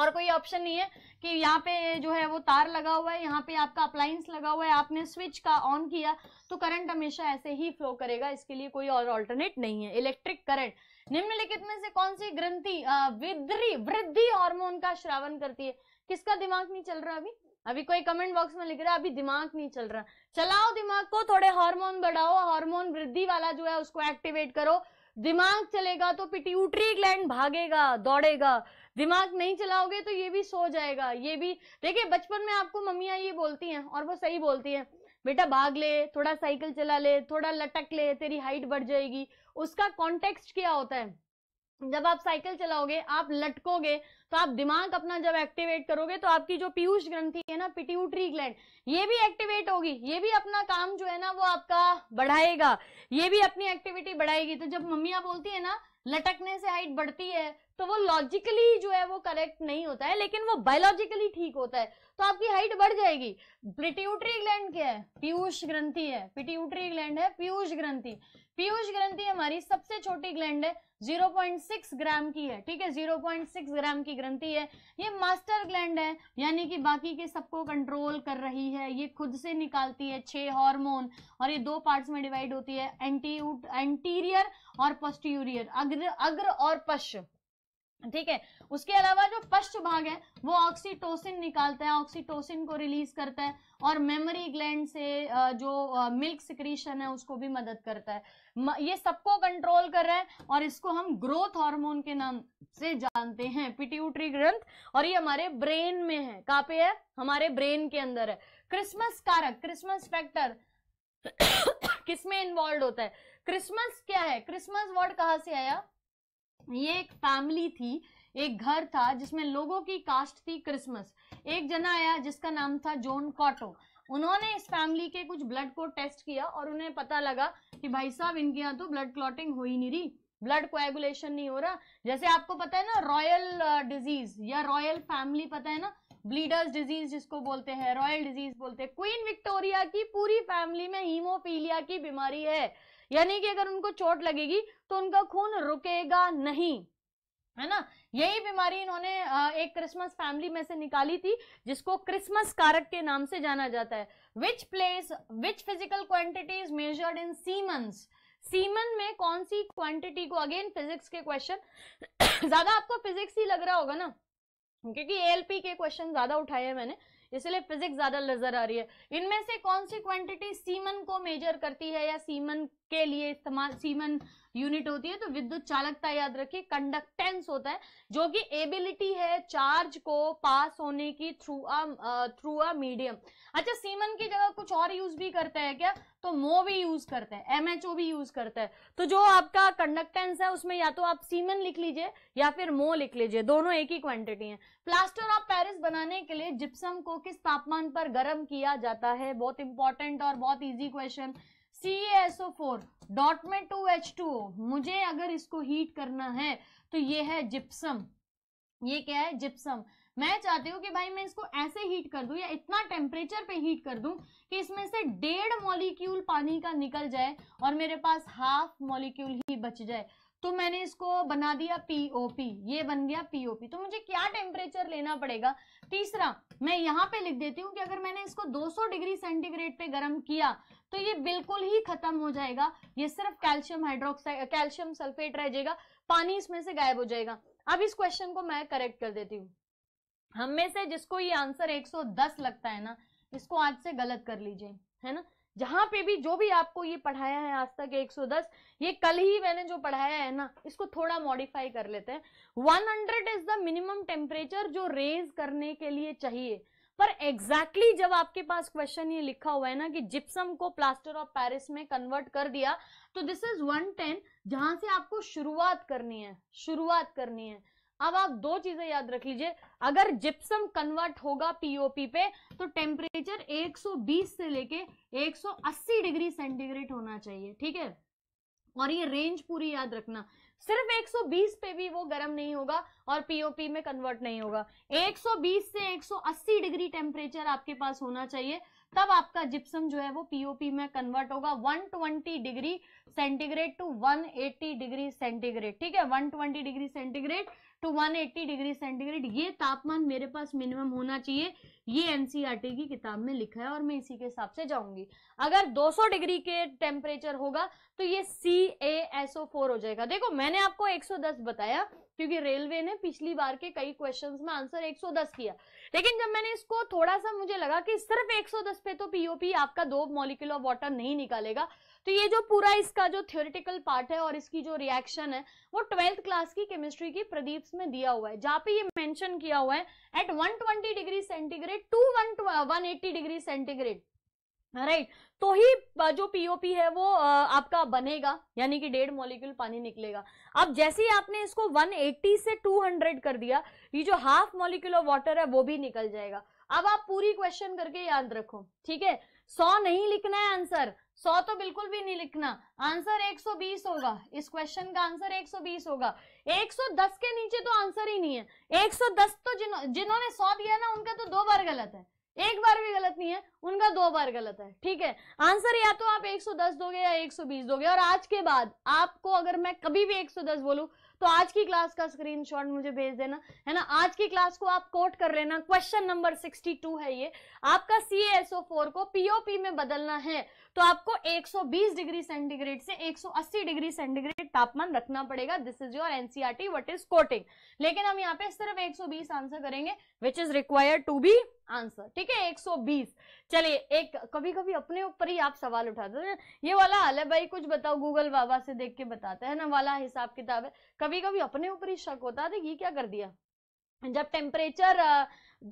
S1: और कोई ऑप्शन नहीं है कि यहाँ पे जो है वो तार लगा हुआ है यहाँ पे आपका अप्लायंस लगा हुआ है आपने स्विच का ऑन किया तो करंट हमेशा ऐसे ही फ्लो करेगा इसके लिए कोई और ऑल्टरनेट नहीं है इलेक्ट्रिक करंट निम्नलिखित में से कौन सी ग्रंथि विद्री वृद्धि हार्मोन का श्रावण करती है किसका दिमाग नहीं चल रहा अभी अभी कोई कमेंट बॉक्स में लिख रहा है अभी दिमाग नहीं चल रहा चलाओ दिमाग को थोड़े हार्मोन बढ़ाओ हार्मोन वृद्धि वाला जो है उसको एक्टिवेट करो दिमाग चलेगा तो पिट्यूटरी ग्लैंड भागेगा दौड़ेगा दिमाग नहीं चलाओगे तो ये भी सो जाएगा ये भी देखिए बचपन में आपको मम्मिया ये बोलती हैं और वो सही बोलती हैं बेटा भाग ले थोड़ा साइकिल चला ले थोड़ा लटक ले तेरी हाइट बढ़ जाएगी उसका कॉन्टेक्स्ट क्या होता है जब आप साइकिल चलाओगे आप लटकोगे तो आप दिमाग अपना जब एक्टिवेट करोगे तो आपकी जो पीयूष ग्रंथि है ना पिट्यूटरी ग्लैंड ये भी एक्टिवेट होगी ये भी अपना काम जो है ना वो आपका बढ़ाएगा ये भी अपनी एक्टिविटी बढ़ाएगी तो जब मम्मिया बोलती है ना लटकने से हाइट बढ़ती है तो वो लॉजिकली जो है वो करेक्ट नहीं होता है लेकिन वो बायोलॉजिकली ठीक होता है तो आपकी हाइट बढ़ जाएगी पिट्यूटरी ग्लैंड क्या है पीयूष ग्रंथि है पिट्यूटरी ग्लैंड है पीयूष ग्रंथि पीयूष ग्रंथि हमारी सबसे छोटी ग्लैंड है 0.6 ग्राम की है ठीक है 0.6 ग्राम की ग्रंथि है ये मास्टर ग्लैंड है यानी कि बाकी के सबको कंट्रोल कर रही है ये खुद से निकालती है छह हार्मोन और ये दो पार्ट्स में डिवाइड होती है एंटी एंटीरियर और पोस्टीरियर अग्र अग्र और पश्च ठीक है उसके अलावा जो पश्च भाग है वो ऑक्सीटोसिन निकालता है ऑक्सीटोसिन को रिलीज करता है और मेमोरी ग्लैंड से जो मिल्क सिक्रीशन है उसको भी मदद करता है ये सबको कंट्रोल कर रहा है और इसको हम ग्रोथ हार्मोन के नाम से जानते हैं पिट्यूटरी ग्रंथ और ये हमारे ब्रेन में है कहाँ पे है हमारे ब्रेन के अंदर है क्रिसमस कारक क्रिसमस फैक्टर किसमें इन्वॉल्व होता है क्रिसमस क्या है क्रिसमस वर्ड कहाँ से आया ये एक फैमिली थी एक घर था जिसमें लोगों की कास्ट थी क्रिसमस एक जना आया जिसका नाम था जॉन कॉटो उन्होंने इस फैमिली के कुछ ब्लड को टेस्ट किया और उन्हें पता लगा कि भाई साहब इनके यहाँ तो ब्लड क्लॉटिंग हो ही नहीं रही ब्लड कोएगुलेशन नहीं हो रहा जैसे आपको पता है ना रॉयल डिजीज या रॉयल फैमिली पता है ना ब्लीडर्स डिजीज जिसको बोलते हैं रॉयल डिजीज बोलते हैं क्वीन विक्टोरिया की पूरी फैमिली में हीमोफीलिया की बीमारी है यानी कि अगर उनको चोट लगेगी तो उनका खून रुकेगा नहीं है ना यही बीमारी इन्होंने एक क्रिसमस फैमिली में से निकाली थी जिसको क्रिसमस कारक के नाम से जाना जाता है which place which physical is measured in siemens siemens में कौन सी क्वांटिटी को अगेन फिजिक्स के क्वेश्चन ज्यादा आपको फिजिक्स ही लग रहा होगा ना क्योंकि एलपी के क्वेश्चन ज्यादा उठाए हैं मैंने इसलिए फिजिक्स ज्यादा नजर आ रही है इनमें से कौन सी क्वांटिटी सीमन को मेजर करती है या सीमन के लिए इस्तेमाल सीमन यूनिट होती है तो विद्युत चालकता याद रखिए कंडक्टेंस होता है जो कि एबिलिटी है चार्ज को पास होने की through a through a medium अच्छा सीमन की जगह कुछ और यूज भी करते हैं क्या तो मो भी यूज करते हैं एमएचओ भी यूज करते हैं तो जो आपका कंडक्टेंस है उसमें या तो आप सीमन लिख लीजिए या फिर मो लिख लीजिए दोनों एक ही क्वांटिटी है प्लास्टर ऑफ पेरिस बनाने के लिए जिप्सम को किस तापमान पर गर्म किया जाता है बहुत इंपॉर्टेंट और बहुत easy question C S O four dot में टू एच टू ओ मुझे अगर इसको हीट करना है तो ये है जिप्सम ये क्या है जिप्सम मैं चाहती हूँ कि भाई मैं इसको ऐसे हीट कर दूं या इतना टेम्परेचर पे हीट कर दूं कि इसमें से डेढ़ मॉलिक्यूल पानी का निकल जाए और मेरे पास हाफ मॉलिक्यूल ही बच जाए तो मैंने इसको बना दिया पीओपी ये बन गया पीओपी तो मुझे क्या टेम्परेचर लेना पड़ेगा तीसरा मैं यहाँ पे लिख देती हूँ कि अगर मैंने इसको 200 डिग्री सेंटीग्रेड पे गर्म किया तो ये बिल्कुल ही खत्म हो जाएगा ये सिर्फ कैल्शियम हाइड्रोक्साइड कैल्शियम सल्फेट रह जाएगा पानी इसमें से गायब हो जाएगा अब इस क्वेश्चन को मैं करेक्ट कर देती हूँ हमें से जिसको ये आंसर एक लगता है ना इसको आज से गलत कर लीजिए है ना जहां पे भी जो भी आपको ये पढ़ाया है आज तक 110 ये कल ही मैंने जो पढ़ाया है ना इसको थोड़ा मॉडिफाई कर लेते हैं 100 इज द मिनिमम टेम्परेचर जो रेज करने के लिए चाहिए पर एग्जैक्टली exactly जब आपके पास क्वेश्चन ये लिखा हुआ है ना कि जिप्सम को प्लास्टर ऑफ पेरिस में कन्वर्ट कर दिया तो दिस इज 110 जहां से आपको शुरुआत करनी है शुरुआत करनी है अब आप दो चीजें याद रख लीजिए अगर जिप्सम कन्वर्ट होगा पीओपी पे तो टेम्परेचर 120 से लेके 180 डिग्री सेंटीग्रेड होना चाहिए ठीक है और ये रेंज पूरी याद रखना सिर्फ 120 पे भी वो गर्म नहीं होगा और पीओपी में कन्वर्ट नहीं होगा 120 से 180 डिग्री टेम्परेचर आपके पास होना चाहिए तब आपका जिप्सम जो है वो पीओपी में कन्वर्ट होगा 120 degree centigrade to 180 degree centigrade ठीक है 120 degree centigrade to 180 degree centigrade ये तापमान मेरे पास मिनिमम होना चाहिए ये एनसीईआरटी e की किताब में लिखा है और मैं इसी के हिसाब से जाऊंगी अगर 200 डिग्री के टेम्परेचर होगा तो ये सी फोर हो जाएगा देखो मैंने आपको 110 बताया क्योंकि रेलवे ने पिछली बार के कई क्वेश्चंस में आंसर 110 किया लेकिन जब मैंने इसको थोड़ा सा मुझे लगा कि सिर्फ 110 पे तो पीओपी आपका दो मॉलिक्यूल ऑफ वाटर नहीं निकालेगा तो ये जो पूरा इसका जो थियोरिटिकल पार्ट है और इसकी जो रिएक्शन है वो ट्वेल्थ क्लास की केमिस्ट्री की प्रदीप्स में दिया हुआ है जहाँ पे ये मेंशन किया हुआ है at 120 degree centigrade to eighty degree centigrade right right. तो ही जो पीओपी है वो आपका बनेगा यानी कि डेढ़ मॉलिक्यूल पानी निकलेगा अब जैसे ही आपने इसको 180 से 200 कर दिया ये जो हाफ मॉलिक्यूल ऑफ वाटर है वो भी निकल जाएगा अब आप पूरी क्वेश्चन करके याद रखो ठीक है सौ नहीं लिखना है आंसर सौ तो बिल्कुल भी नहीं लिखना आंसर 120 होगा इस क्वेश्चन का आंसर 120 होगा 110 के नीचे तो आंसर ही नहीं है 110 तो जिन्होंने जिन्होंने सौ दिया ना उनका तो दो बार गलत है एक बार भी गलत नहीं है उनका दो बार गलत है ठीक है आंसर या तो आप 110 दोगे या 120 दोगे और आज के बाद आपको अगर मैं कभी भी 110 बोलूं तो आज की क्लास का स्क्रीनशॉट मुझे भेज देना है ना आज की क्लास को आप कोट कर लेना क्वेश्चन नंबर 62 है ये आपका सी फोर को पीओपी में बदलना है तो आपको 120 डिग्री सेंटीग्रेड से 180 डिग्री सेंटीग्रेड तापमान रखना पड़ेगा this is your NCERT what is coating लेकिन हम यहाँ पे सिर्फ 120 आंसर करेंगे which is required to be answer ठीक है 120 चलिए एक कभी कभी अपने ऊपर ही आप सवाल उठाते हैं ये वाला हाल है भाई कुछ बताओ गूगल बाबा से देख के बताते हैं ना वाला हिसाब किताब है कभी कभी अपने ऊपर ही शक होता है ये क्या कर दिया जब टेम्परेचर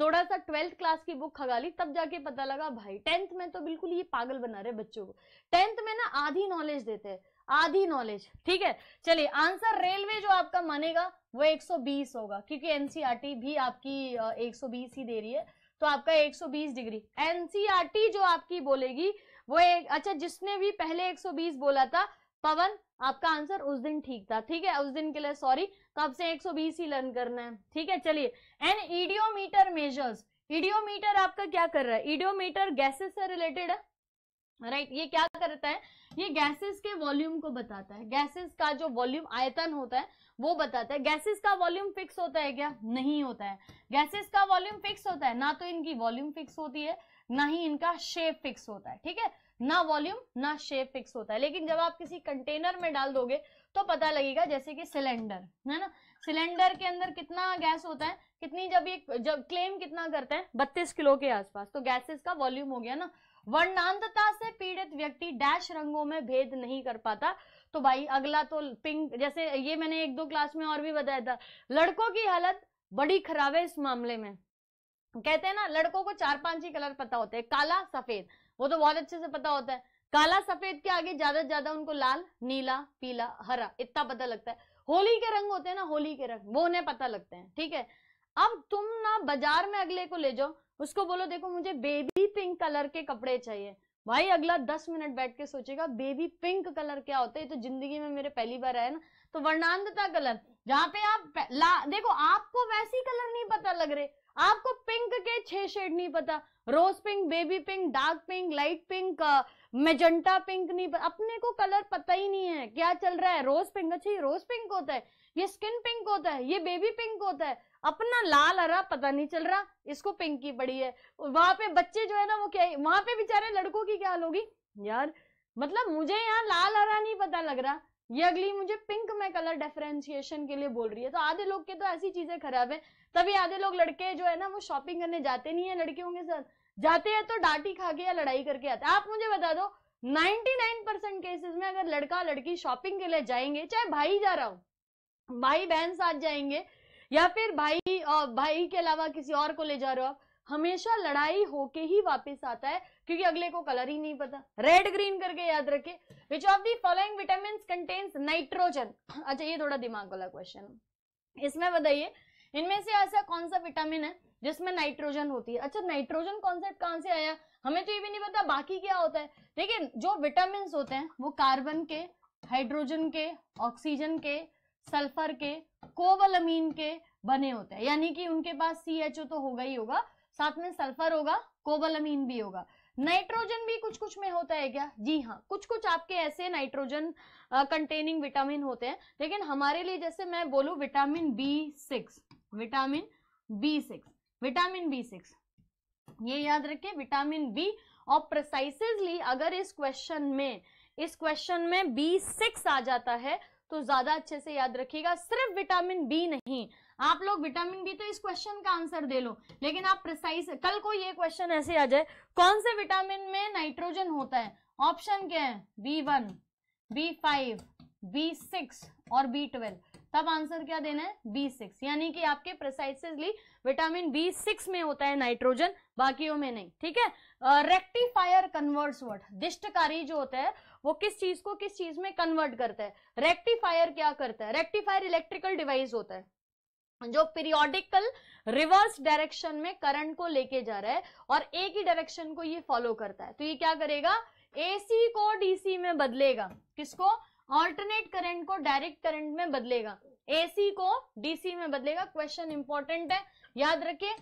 S1: थोड़ा सा ट्वेल्थ क्लास की बुक खगा ली तब जाके पता लगा भाई टेंथ में तो बिल्कुल ये पागल बना रहे बच्चों को टेंथ में ना आधी नॉलेज देते हैं आधी नॉलेज ठीक है चलिए आंसर रेलवे जो आपका मानेगा वो 120 होगा क्योंकि एनसीईआरटी e भी आपकी 120 ही दे रही है तो आपका 120 डिग्री एनसीईआरटी e जो आपकी बोलेगी वो एक अच्छा जिसने भी पहले 120 बोला था पवन आपका आंसर उस दिन ठीक था ठीक है उस दिन के लिए सॉरी कब से 120 ही लर्न करना है ठीक है चलिए एंड इडियोमीटर मेजर्स इडियोमीटर आपका क्या कर रहा है इडियोमीटर गैसेस से रिलेटेड है राइट right, ये क्या करता है ये गैसेस के वॉल्यूम को बताता है गैसेस का जो वॉल्यूम आयतन होता है वो बताता है गैसेस का वॉल्यूम फिक्स होता है क्या नहीं होता है गैसेस का वॉल्यूम फिक्स होता है ना तो इनकी वॉल्यूम फिक्स होती है ना ही इनका शेप फिक्स होता है ठीक है ना वॉल्यूम ना शेप फिक्स होता है लेकिन जब आप किसी कंटेनर में डाल दोगे तो पता लगेगा जैसे कि सिलेंडर है ना सिलेंडर के अंदर कितना गैस होता है कितनी जब ये जब क्लेम कितना करते हैं बत्तीस किलो के आसपास तो गैसेस का वॉल्यूम हो गया ना वर्णांतता से पीड़ित व्यक्ति डैश रंगों में भेद नहीं कर पाता तो भाई अगला तो पिंक जैसे ये मैंने एक दो क्लास में और भी बताया था लड़कों की हालत बड़ी खराब है इस मामले में कहते हैं ना लड़कों को चार पांच ही कलर पता होते हैं काला सफेद वो तो बहुत अच्छे से पता होता है काला सफेद के आगे ज्यादा ज्यादा उनको लाल नीला पीला हरा इतना पता लगता है होली के रंग होते हैं ना होली के रंग वो उन्हें पता लगते हैं ठीक है अब तुम ना बाजार में अगले को ले जाओ उसको बोलो देखो मुझे बेबी पिंक कलर के कपड़े चाहिए भाई अगला दस मिनट बैठ के सोचेगा बेबी पिंक कलर क्या होता है तो जिंदगी में मेरे पहली बार आया ना तो वर्णांधता कलर जहां पे आप ला, देखो आपको वैसी कलर नहीं पता लग रहे आपको पिंक के छह शेड नहीं पता rose pink baby pink dark pink light pink magenta pink नहीं अपने को कलर पता ही नहीं है क्या चल रहा है रोज पिंक अच्छा ये रोज पिंक होता है ये स्किन पिंक होता है ये बेबी पिंक होता है अपना लाल हरा पता नहीं चल रहा इसको पिंक की पड़ी है वहां पे बच्चे जो है ना वो क्या वहां पे बेचारे लड़कों की क्या हाल होगी यार मतलब मुझे यहाँ लाल हरा नहीं पता लग रहा ये अगली मुझे पिंक में कलर डिफरेंशिएशन के लिए बोल रही है तो आधे लोग के तो ऐसी चीजें खराब है तभी आधे लोग लड़के जो है ना वो शॉपिंग करने जाते नहीं है लड़कियों के साथ जाते हैं तो डांटी खा के या लड़ाई करके आते हैं आप मुझे बता दो 99 परसेंट केसेस में अगर लड़का लड़की शॉपिंग के लिए जाएंगे चाहे भाई जा रहा हो भाई बहन साथ जाएंगे या फिर भाई भाई के अलावा किसी और को ले जा रहे हो आप हमेशा लड़ाई होके ही वापस आता है क्योंकि अगले को कलर ही नहीं पता रेड ग्रीन करके याद रखे which of the following vitamin contains nitrogen अच्छा ये थोड़ा दिमाग वाला क्वेश्चन है इसमें बताइए इनमें से ऐसा कौन सा विटामिन है जिसमें नाइट्रोजन होती है अच्छा नाइट्रोजन कॉन्सेप्ट कहाँ से आया हमें तो ये भी नहीं पता बाकी क्या होता है लेकिन जो विटामिन होते हैं वो कार्बन के हाइड्रोजन के ऑक्सीजन के सल्फर के कोवलमीन के बने होते हैं यानी कि उनके पास सी एच ओ तो होगा ही होगा साथ में सल्फर होगा कोवलमीन भी होगा नाइट्रोजन भी कुछ कुछ में होता है क्या जी हाँ कुछ कुछ आपके ऐसे नाइट्रोजन कंटेनिंग विटामिन होते हैं लेकिन हमारे लिए जैसे मैं बोलू vitamin B six vitamin B six vitamin B six ये याद रखे विटामिन बी और प्रिसाइसिसली अगर इस क्वेश्चन में इस क्वेश्चन में बी सिक्स आ जाता है तो ज्यादा अच्छे से याद रखिएगा सिर्फ विटामिन बी नहीं आप लोग विटामिन बी तो इस क्वेश्चन का आंसर दे लो लेकिन आप प्रसाइस कल को ये क्वेश्चन ऐसे आ जाए कौन से विटामिन में नाइट्रोजन होता है ऑप्शन क्या है B one B five B six और बी ट्वेल्व तब आंसर क्या देना है बी सिक्स यानी कि आपके प्रिसाइसली विटामिन बी सिक्स में होता है नाइट्रोजन बाकियों में नहीं ठीक है रेक्टिफायर कन्वर्ट्स वर्ड दिष्टकारी जो होता है वो किस चीज को किस चीज में कन्वर्ट करता है रेक्टिफायर क्या करता है रेक्टिफायर इलेक्ट्रिकल डिवाइस होता है जो पीरियोडिकल रिवर्स डायरेक्शन में करंट को लेके जा रहा है और एक ही डायरेक्शन को ये फॉलो करता है तो ये क्या करेगा एसी को डीसी में बदलेगा किसको ऑल्टरनेट करंट को डायरेक्ट करंट में बदलेगा एसी को डीसी में बदलेगा क्वेश्चन इंपॉर्टेंट है याद रखिए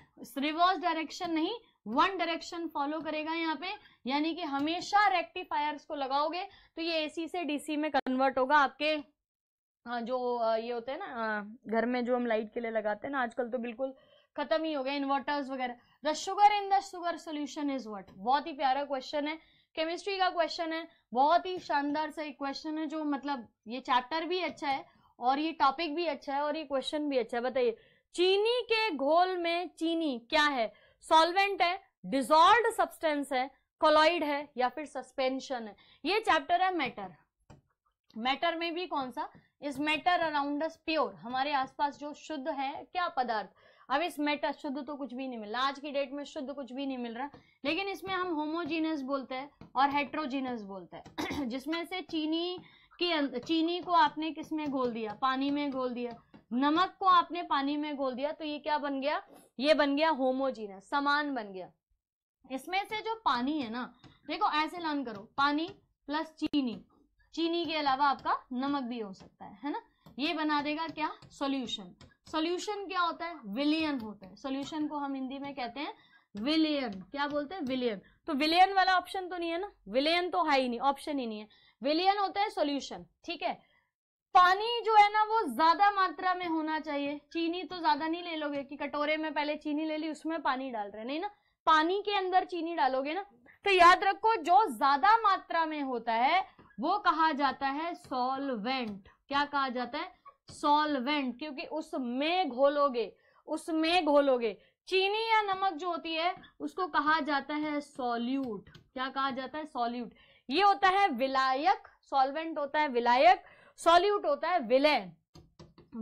S1: रिवर्स डायरेक्शन नहीं वन डायरेक्शन फॉलो करेगा यहाँ पे यानी कि हमेशा रेक्टिफायर्स को लगाओगे तो ये एसी से डीसी में कन्वर्ट होगा आपके जो ये होते हैं ना घर में जो हम लाइट के लिए लगाते हैं ना आजकल तो बिल्कुल खत्म ही हो गए इन्वर्टर्स वगैरह the sugar in the sugar solution is what बहुत ही प्यारा क्वेश्चन है केमिस्ट्री का क्वेश्चन है बहुत ही शानदार सा एक क्वेश्चन है जो मतलब ये चैप्टर भी अच्छा है और ये टॉपिक भी अच्छा है और ये क्वेश्चन भी अच्छा है बताइए चीनी के घोल में चीनी क्या है सॉल्वेंट है डिजॉल्व सब्सटेंस है कोलॉइड है या फिर सस्पेंशन है ये चैप्टर है मैटर मैटर में भी कौन सा इज मैटर अराउंड प्योर हमारे आसपास जो शुद्ध है क्या पदार्थ अब इस मेट अशुद्ध तो कुछ भी नहीं मिल रहा आज की डेट में शुद्ध कुछ भी नहीं मिल रहा लेकिन इसमें हम होमोजीनस बोलते हैं और हेट्रोजीनस बोलते हैं जिसमें से चीनी की अं-, चीनी को आपने किस में घोल दिया पानी में घोल दिया नमक को आपने पानी में घोल दिया तो ये क्या बन गया ये बन गया होमोजीनस समान बन गया इसमें से जो पानी है ना देखो ऐसे लर्न करो पानी प्लस चीनी चीनी के अलावा आपका नमक भी हो सकता है है ना ये बना देगा क्या सॉल्यूशन सोल्यूशन क्या होता है विलियन होता है सोल्यूशन को हम हिंदी में कहते हैं विलियन क्या बोलते हैं विलियन तो विलियन वाला ऑप्शन तो नहीं है ना विलियन तो है ही नहीं ऑप्शन ही नहीं है विलियन होता है सोल्यूशन ठीक है पानी जो है ना वो ज्यादा मात्रा में होना चाहिए चीनी तो ज्यादा नहीं ले लोगे कि कटोरे में पहले चीनी ले ली उसमें पानी डाल रहे नहीं ना पानी के अंदर चीनी डालोगे ना तो याद रखो जो ज्यादा मात्रा में होता है वो कहा जाता है सॉल्वेंट क्या कहा जाता है सॉल्वेंट क्योंकि उसमें घोलोगे उसमें घोलोगे चीनी या नमक जो होती है उसको कहा जाता है सॉल्यूट क्या कहा जाता है सॉल्यूट ये होता है विलायक सॉल्वेंट होता है विलायक सॉल्यूट होता है विलय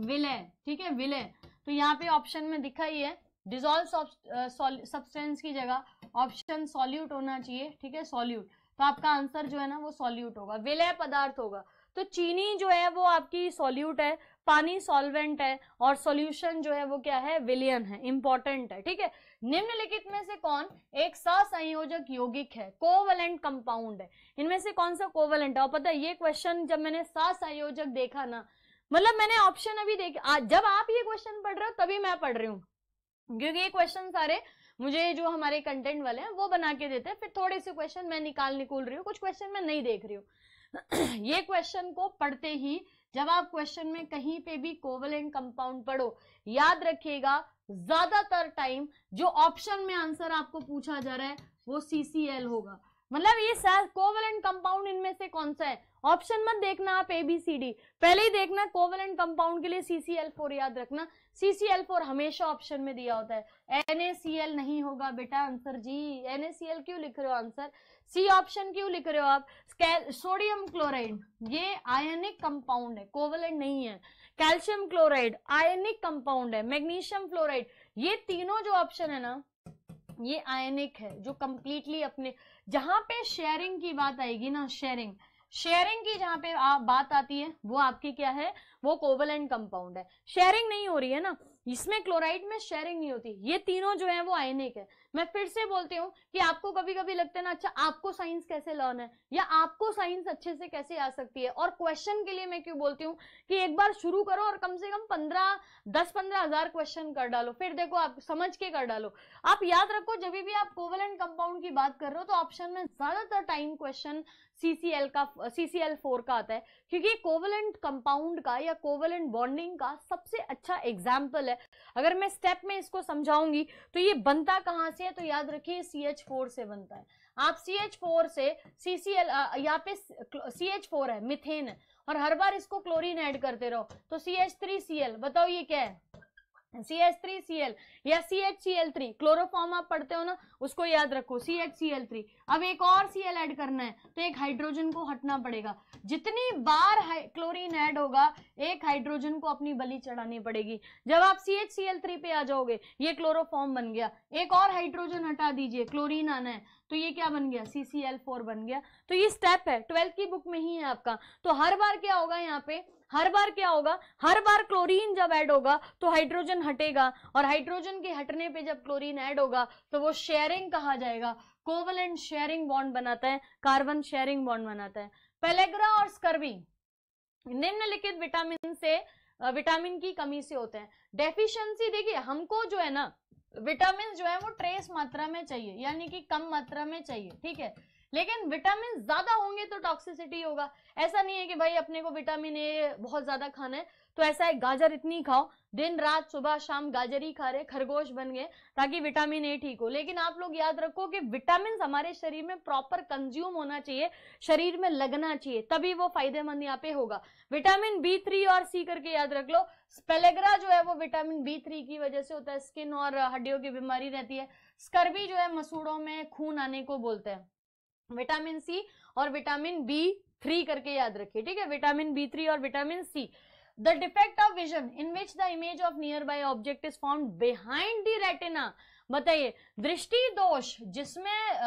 S1: विलय ठीक है विलय तो यहाँ पे ऑप्शन में दिखा ही है डिजोल्व सब्सटेंस की जगह ऑप्शन सॉल्यूट होना चाहिए ठीक है सॉल्यूट तो आपका आंसर जो है ना वो सॉल्यूट होगा विलय पदार्थ होगा तो चीनी जो है वो आपकी सॉल्यूट है पानी सॉल्वेंट है और सॉल्यूशन जो है वो क्या है विलियन है इंपॉर्टेंट है ठीक है निम्नलिखित में से कौन एक ससंयोजक यौगिक है कोवलेंट कंपाउंड है इनमें से कौन सा कोवलेंट है और पता है ये क्वेश्चन जब मैंने संयोजक देखा ना मतलब मैंने ऑप्शन अभी देखा जब आप ये क्वेश्चन पढ़ रहे हो तभी मैं पढ़ रही हूँ क्योंकि ये क्वेश्चन सारे मुझे जो हमारे कंटेंट वाले हैं वो बना के देते हैं फिर थोड़े से क्वेश्चन मैं निकाल निकोल रही हूँ कुछ क्वेश्चन मैं नहीं देख रही हूँ ये क्वेश्चन को पढ़ते ही जब आप क्वेश्चन में कहीं पे भी कोवलेंट कंपाउंड पढ़ो याद रखिएगा ज्यादातर टाइम जो ऑप्शन में आंसर आपको पूछा जा रहा है वो सीसीएल होगा मतलब ये कोवलेंट कंपाउंड इनमें से कौन सा है ऑप्शन मत देखना आप एबीसीडी पहले ही देखना कोवलेंट कंपाउंड के लिए सीसीएल फोर याद रखना सीसीएल फोर हमेशा ऑप्शन में दिया होता है एनएसीएल नहीं होगा बेटा आंसर जी एनएसीएल क्यों लिख रहे हो आंसर सी ऑप्शन क्यों लिख रहे हो आप सोडियम क्लोराइड ये आयनिक कंपाउंड है कोवलेंट नहीं है कैल्शियम क्लोराइड आयनिक कंपाउंड है मैग्नीशियम फ्लोराइड ये तीनों जो ऑप्शन है ना ये आयनिक है जो कंप्लीटली अपने जहां पे शेयरिंग की बात आएगी ना शेयरिंग शेयरिंग की जहां पे आ, बात आती है वो आपकी क्या है वो कोवलेंट कंपाउंड है शेयरिंग नहीं हो रही है ना इसमें क्लोराइड में शेयरिंग नहीं होती ये तीनों जो है वो आयनिक है मैं फिर से बोलती हूँ कि आपको कभी कभी लगता है ना अच्छा आपको साइंस कैसे लर्न है या आपको साइंस अच्छे से कैसे आ सकती है और क्वेश्चन के लिए मैं क्यों बोलती हूँ कि एक बार शुरू करो और कम से कम पंद्रह दस पंद्रह हजार क्वेश्चन कर डालो फिर देखो आप समझ के कर डालो आप याद रखो जब भी आप कोवलेंट कंपाउंड की बात कर रहे हो तो ऑप्शन में ज्यादातर टाइम क्वेश्चन सीसीएल का सीसीएल फोर का आता है क्योंकि कोवल कंपाउंड का या कोवल बॉन्डिंग का सबसे अच्छा एग्जाम्पल है अगर मैं स्टेप में इसको समझाऊंगी तो ये बनता कहाँ से है तो याद रखिए सी एच फोर से बनता है आप सी एच फोर से सी सी एल यहाँ पे सी एच फोर है मिथेन और हर बार इसको क्लोरीन ऐड करते रहो तो C H three C L बताओ ये क्या है C H three C L या C H C L three chloroform आप पढ़ते हो ना उसको याद रखो C H C L three अब एक और सी एल एड करना है तो एक हाइड्रोजन को हटना पड़ेगा जितनी बार क्लोरीन ऐड होगा एक हाइड्रोजन को अपनी बलि चढ़ानी पड़ेगी जब आप C H C L three पे आ जाओगे ये क्लोरोफॉर्म बन गया एक और हाइड्रोजन हटा दीजिए क्लोरीन आना है तो ये क्या बन गया सी सी एल फोर बन गया तो ये स्टेप है ट्वेल्थ की बुक में ही है आपका तो हर बार क्या होगा यहाँ पे हर बार क्या होगा हर बार क्लोरीन जब ऐड होगा तो हाइड्रोजन हटेगा और हाइड्रोजन के हटने पे जब क्लोरीन ऐड होगा तो वो शेयरिंग कहा जाएगा कोवलेंट शेयरिंग बॉन्ड बनाता है कार्बन शेयरिंग बॉन्ड बनाता है पेलेग्रा और स्कर्वी निम्नलिखित विटामिन से विटामिन की कमी से होते हैं डेफिशिएंसी देखिए हमको जो है ना विटामिन जो है वो ट्रेस मात्रा में चाहिए यानी कि कम मात्रा में चाहिए ठीक है लेकिन विटामिन ज्यादा होंगे तो टॉक्सिसिटी होगा ऐसा नहीं है कि भाई अपने को विटामिन ए बहुत ज्यादा खाना है तो ऐसा है गाजर इतनी खाओ दिन रात सुबह शाम गाजर ही खा रहे खरगोश बन गए ताकि विटामिन ए ठीक हो लेकिन आप लोग याद रखो कि विटामिन हमारे शरीर में प्रॉपर कंज्यूम होना चाहिए शरीर में लगना चाहिए तभी वो फायदेमंद यहाँ पे होगा विटामिन बी थ्री और सी करके याद रख लो स्पेलेग्रा जो है वो विटामिन बी थ्री की वजह से होता है स्किन और हड्डियों की बीमारी रहती है स्कर्वी जो है मसूड़ों में खून आने को बोलते हैं विटामिन सी और विटामिन बी थ्री करके याद रखिए ठीक है विटामिन बी थ्री और vitamin C the defect of vision in which the image of nearby object is found behind the retina बताइए दृष्टि दोष जिसमें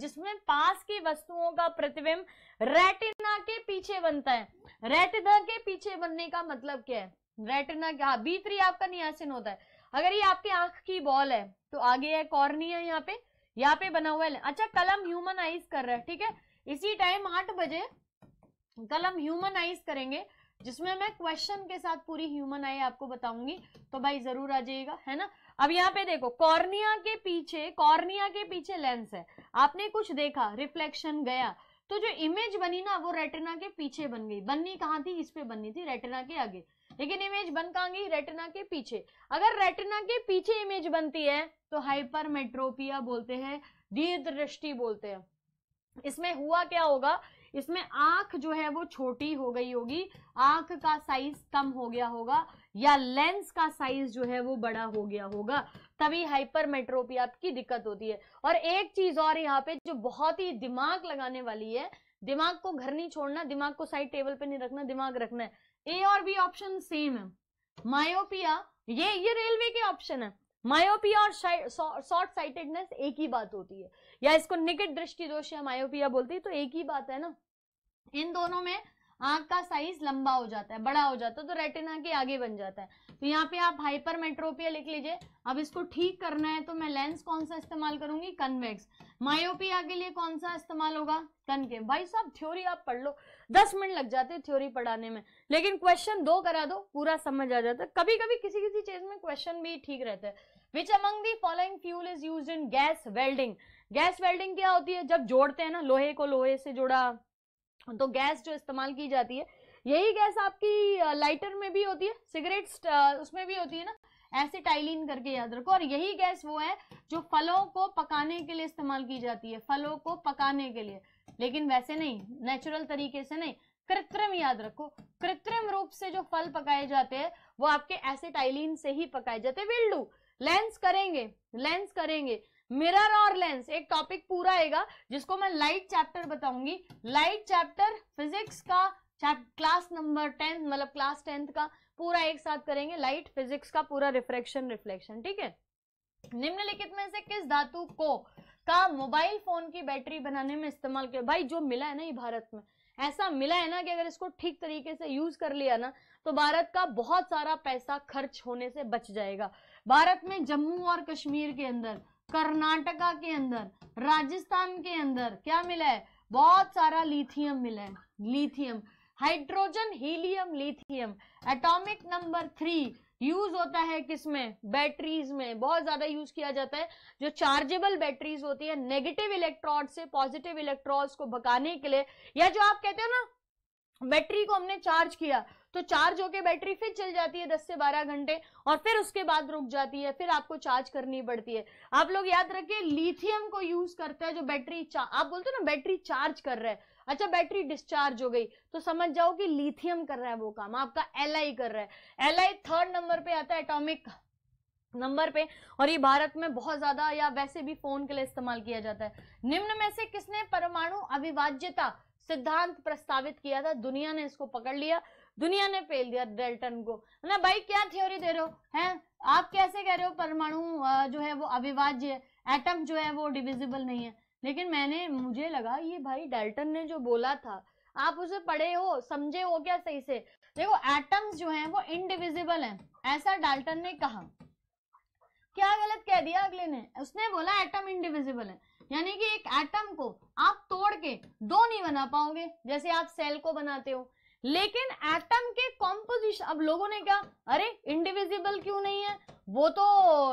S1: जिसमें पास की वस्तुओं का प्रतिबिंब रेटिना के पीछे बनता है रेटिना के पीछे बनने का मतलब क्या है रेटिना क्या बी थ्री आपका नियासिन होता है अगर ये आपकी आंख की बॉल है तो आगे है कॉर्निया यहाँ पे यहाँ पे बना हुआ है अच्छा कलम ह्यूमनाइज कर रहा है ठीक है इसी टाइम आठ बजे कलम ह्यूमनाइज करेंगे जिसमें मैं क्वेश्चन के साथ पूरी ह्यूमन आई आपको बताऊंगी तो भाई जरूर आ जाइएगा है ना अब यहाँ पे देखो कॉर्निया के पीछे कॉर्निया के पीछे लेंस है आपने कुछ देखा रिफ्लेक्शन गया तो जो इमेज बनी ना वो रेटिना के पीछे बन गई बननी कहाँ थी इस पे बननी थी रेटिना के आगे लेकिन इमेज बन कांगी रेटिना के पीछे अगर रेटिना के पीछे इमेज बनती है तो हाइपरमेट्रोपिया बोलते हैं दीर्घ दृष्टि बोलते हैं इसमें हुआ क्या होगा इसमें आंख जो है वो छोटी हो गई होगी आंख का साइज कम हो गया होगा या लेंस का साइज जो है वो बड़ा हो गया होगा तभी हाइपरमेट्रोपिया की दिक्कत होती है और एक चीज और यहाँ पे जो बहुत ही दिमाग लगाने वाली है दिमाग को घर नहीं छोड़ना दिमाग को साइड टेबल पे नहीं रखना दिमाग रखना है ए और बी ऑप्शन सेम है मायोपिया ये ये रेलवे के ऑप्शन है मायोपिया और शॉर्ट साइटेडनेस एक ही बात होती है या इसको निकट दृष्टि दोष या मायोपिया बोलती है तो एक ही बात है ना इन दोनों में आंख का साइज लंबा हो जाता है बड़ा हो जाता है तो रेटिना के आगे बन जाता है तो यहाँ पे आप हाइपर मेट्रोपिया लिख लीजिए अब इसको ठीक करना है तो मैं लेंस कौन सा इस्तेमाल करूंगी कन्वेक्स मायोपिया के लिए कौन सा इस्तेमाल होगा कनकेव भाई साहब थ्योरी आप पढ़ लो दस मिनट लग जाते हैं थ्योरी पढ़ाने में लेकिन क्वेश्चन दो करा दो पूरा समझ आ जाता है कभी कभी किसी किसी चीज में क्वेश्चन भी ठीक रहता है which among the following fuel is use in gas welding gas welding क्या होती है जब जोड़ते हैं ना लोहे को लोहे से जोड़ा तो गैस जो इस्तेमाल की जाती है यही गैस आपकी लाइटर में भी होती है सिगरेट उसमें भी होती है ना ऐसे टाइलिन करके याद रखो और यही गैस वो है जो फलों को पकाने के लिए इस्तेमाल की जाती है फलों को पकाने के लिए लेकिन वैसे नहीं नेचुरल तरीके से नहीं कृत्रिम याद रखो कृत्रिम रूप से जो फल पकाए जाते हैं वो आपके ऐसे टाइलिन से ही पकाए जाते हैं विल्डू लेंस करेंगे लेंस करेंगे मिरर और लेंस एक टॉपिक पूरा आएगा जिसको मैं लाइट चैप्टर बताऊंगी लाइट चैप्टर फिजिक्स का क्लास नंबर टेंथ मतलब क्लास टेंथ का पूरा एक साथ करेंगे लाइट फिजिक्स का पूरा रिफ्लेक्शन रिफ्लेक्शन ठीक है निम्नलिखित में से किस धातु को का मोबाइल फोन की बैटरी बनाने में इस्तेमाल किया भाई जो मिला है ना ये भारत में ऐसा मिला है ना कि अगर इसको ठीक तरीके से यूज कर लिया ना तो भारत का बहुत सारा पैसा खर्च होने से बच जाएगा भारत में जम्मू और कश्मीर के अंदर कर्नाटका के अंदर राजस्थान के अंदर क्या मिला है बहुत सारा लिथियम मिला है lithium hydrogen helium lithium atomic number three use होता है किसमें बैटरीज में बहुत ज्यादा यूज किया जाता है जो चार्जेबल बैटरीज होती है नेगेटिव इलेक्ट्रॉड से पॉजिटिव इलेक्ट्रॉन्स को भगाने के लिए या जो आप कहते हो ना बैटरी को हमने चार्ज किया तो चार्ज होके बैटरी फिर चल जाती है दस से बारह घंटे और फिर उसके बाद रुक जाती है फिर आपको चार्ज करनी पड़ती है आप लोग याद रखिए लिथियम को यूज करते हैं जो बैटरी आप बोलते हो ना बैटरी चार्ज कर रहे हैं अच्छा बैटरी डिस्चार्ज हो गई तो समझ जाओ कि लिथियम कर रहा है वो काम आपका एल कर रहा है एल थर्ड नंबर पे आता है एटॉमिक नंबर पे और ये भारत में बहुत ज्यादा या वैसे भी फोन के लिए इस्तेमाल किया जाता है निम्न में से किसने परमाणु अविभाज्यता सिद्धांत प्रस्तावित किया था दुनिया ने इसको पकड़ लिया दुनिया ने फेल दिया डेल्टन को है ना भाई क्या थ्योरी दे रहे हो हैं आप कैसे कह रहे हो परमाणु जो है वो अविभाज्य एटम जो है वो डिविजिबल नहीं है लेकिन मैंने मुझे लगा ये भाई डेल्टन ने जो बोला था आप उसे पढ़े हो समझे हो क्या सही से देखो एटम्स जो हैं वो इनडिविजिबल हैं ऐसा डाल्टन ने कहा क्या गलत कह दिया अगले ने उसने बोला एटम इनडिविजिबल है यानी कि एक एटम को आप तोड़ के दो नहीं बना पाओगे जैसे आप सेल को बनाते हो लेकिन एटम के कॉम्पोजिशन अब लोगों ने क्या अरे इंडिविजिबल क्यों नहीं है वो तो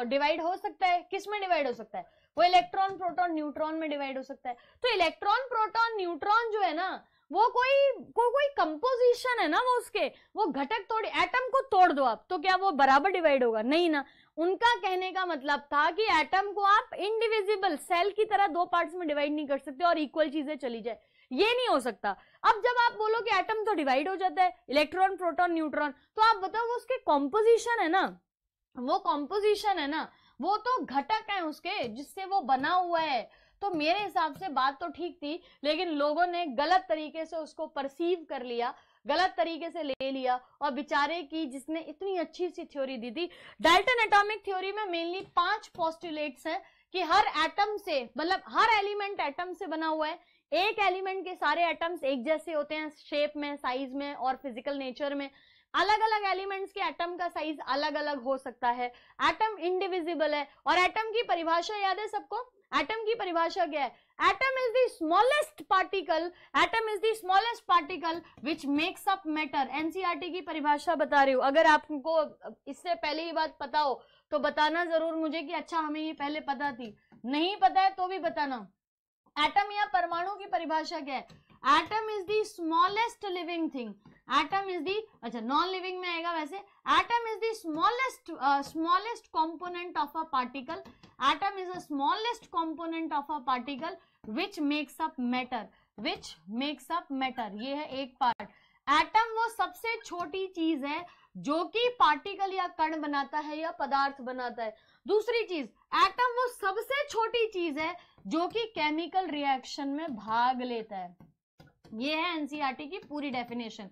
S1: डिवाइड हो सकता है किस में डिवाइड हो सकता है वो इलेक्ट्रॉन प्रोटॉन न्यूट्रॉन में डिवाइड हो सकता है तो इलेक्ट्रॉन प्रोटॉन न्यूट्रॉन जो है ना वो कोई को कोई कंपोजिशन है ना वो उसके वो घटक तोड़ एटम को तोड़ दो आप तो क्या वो बराबर डिवाइड होगा नहीं ना उनका कहने का मतलब था कि एटम को आप इंडिविजिबल सेल की तरह दो पार्ट्स में डिवाइड नहीं कर सकते और इक्वल चीजें चली जाए ये नहीं हो सकता अब जब आप बोलो कि एटम तो डिवाइड हो जाता है इलेक्ट्रॉन प्रोटॉन न्यूट्रॉन तो आप बताओ वो उसके कॉम्पोजिशन है ना वो कॉम्पोजिशन है ना वो तो घटक है उसके जिससे वो बना हुआ है तो मेरे हिसाब से बात तो ठीक थी लेकिन लोगों ने गलत तरीके से उसको परसीव कर लिया गलत तरीके से ले लिया और बेचारे की जिसने इतनी अच्छी सी थ्योरी दी थी डाल्टन एटॉमिक थ्योरी में मेनली पांच पॉस्टुलेट्स हैं कि हर एटम से मतलब हर एलिमेंट एटम से बना हुआ है एक एलिमेंट के सारे एटम्स एक जैसे होते हैं शेप में साइज में और फिजिकल नेचर में अलग अलग एलिमेंट्स के एटम का साइज अलग अलग हो सकता है एटम इंडिविजिबल है और एटम की परिभाषा याद है सबको एटम की परिभाषा क्या है atom is the smallest particle atom is the smallest particle which makes up matter NCERT की परिभाषा बता रही हूं अगर आपको इससे पहले ये बात पता हो तो बताना जरूर मुझे कि अच्छा हमें ये पहले पता थी नहीं पता है तो भी बताना एटम या परमाणु की परिभाषा क्या है atom is the smallest living thing atom is the अच्छा नॉन लिविंग में आएगा वैसे atom is the smallest smallest component of a particle atom is a smallest component of a particle which makes up matter which makes up matter ये है एक part atom वो सबसे छोटी चीज है जो कि पार्टिकल या कण बनाता है या पदार्थ बनाता है दूसरी चीज एटम वो सबसे छोटी चीज है जो कि केमिकल रिएक्शन में भाग लेता है ये है एनसीईआरटी e की पूरी definition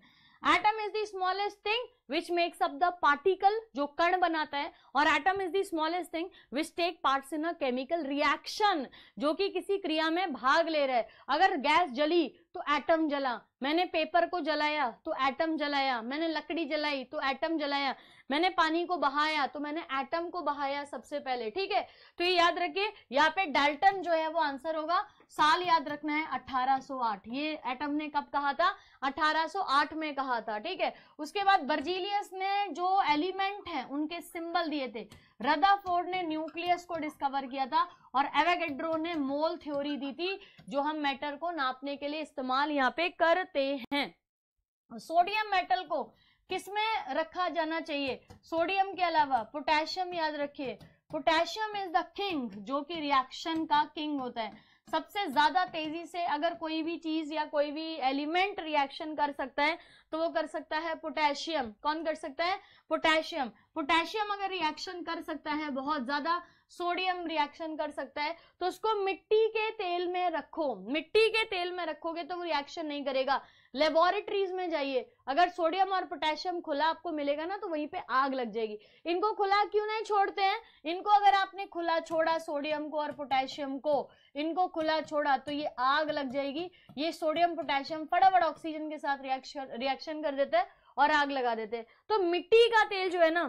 S1: atom is the smallest thing which makes up the particle जो कण बनाता है और atom is the smallest thing which take part in a chemical reaction जो कि किसी क्रिया में भाग ले रहा है अगर गैस जली तो एटम जला मैंने पेपर को जलाया तो एटम जलाया मैंने लकड़ी जलाई तो एटम जलाया मैंने पानी को बहाया तो मैंने एटम को बहाया सबसे पहले ठीक है तो ये याद रखिए यहाँ पे डाल्टन जो है वो आंसर होगा साल याद रखना है 1808 ये एटम ने कब कहा था 1808 में कहा था ठीक है उसके बाद बर्जीलियस ने जो एलिमेंट है उनके सिंबल दिए थे रदाफोर्ड ने न्यूक्लियस को डिस्कवर किया था और एवेगेड्रो ने मोल थ्योरी दी थी जो हम मैटर को नापने के लिए इस्तेमाल यहाँ पे करते हैं सोडियम मेटल को किसमें रखा जाना चाहिए सोडियम के अलावा पोटेशियम याद रखिए पोटेशियम इज द किंग जो कि रिएक्शन का किंग होता है सबसे ज्यादा तेजी से अगर कोई भी चीज या कोई भी एलिमेंट रिएक्शन कर सकता है तो वो कर सकता है पोटेशियम कौन कर सकता है पोटेशियम पोटेशियम अगर रिएक्शन कर सकता है बहुत ज्यादा सोडियम रिएक्शन कर सकता है तो उसको मिट्टी के तेल में रखो मिट्टी के तेल में रखोगे तो वो रिएक्शन नहीं करेगा लेबोरेटरीज में जाइए अगर सोडियम और पोटेशियम खुला आपको मिलेगा ना तो वहीं पे आग लग जाएगी इनको खुला क्यों नहीं छोड़ते हैं इनको अगर आपने खुला छोड़ा सोडियम को और पोटेशियम को इनको खुला छोड़ा तो ये आग लग जाएगी ये सोडियम पोटेशियम फटाफट ऑक्सीजन के साथ रिएक्शन रिएक्शन कर देते हैं और आग लगा देते हैं तो मिट्टी का तेल जो है ना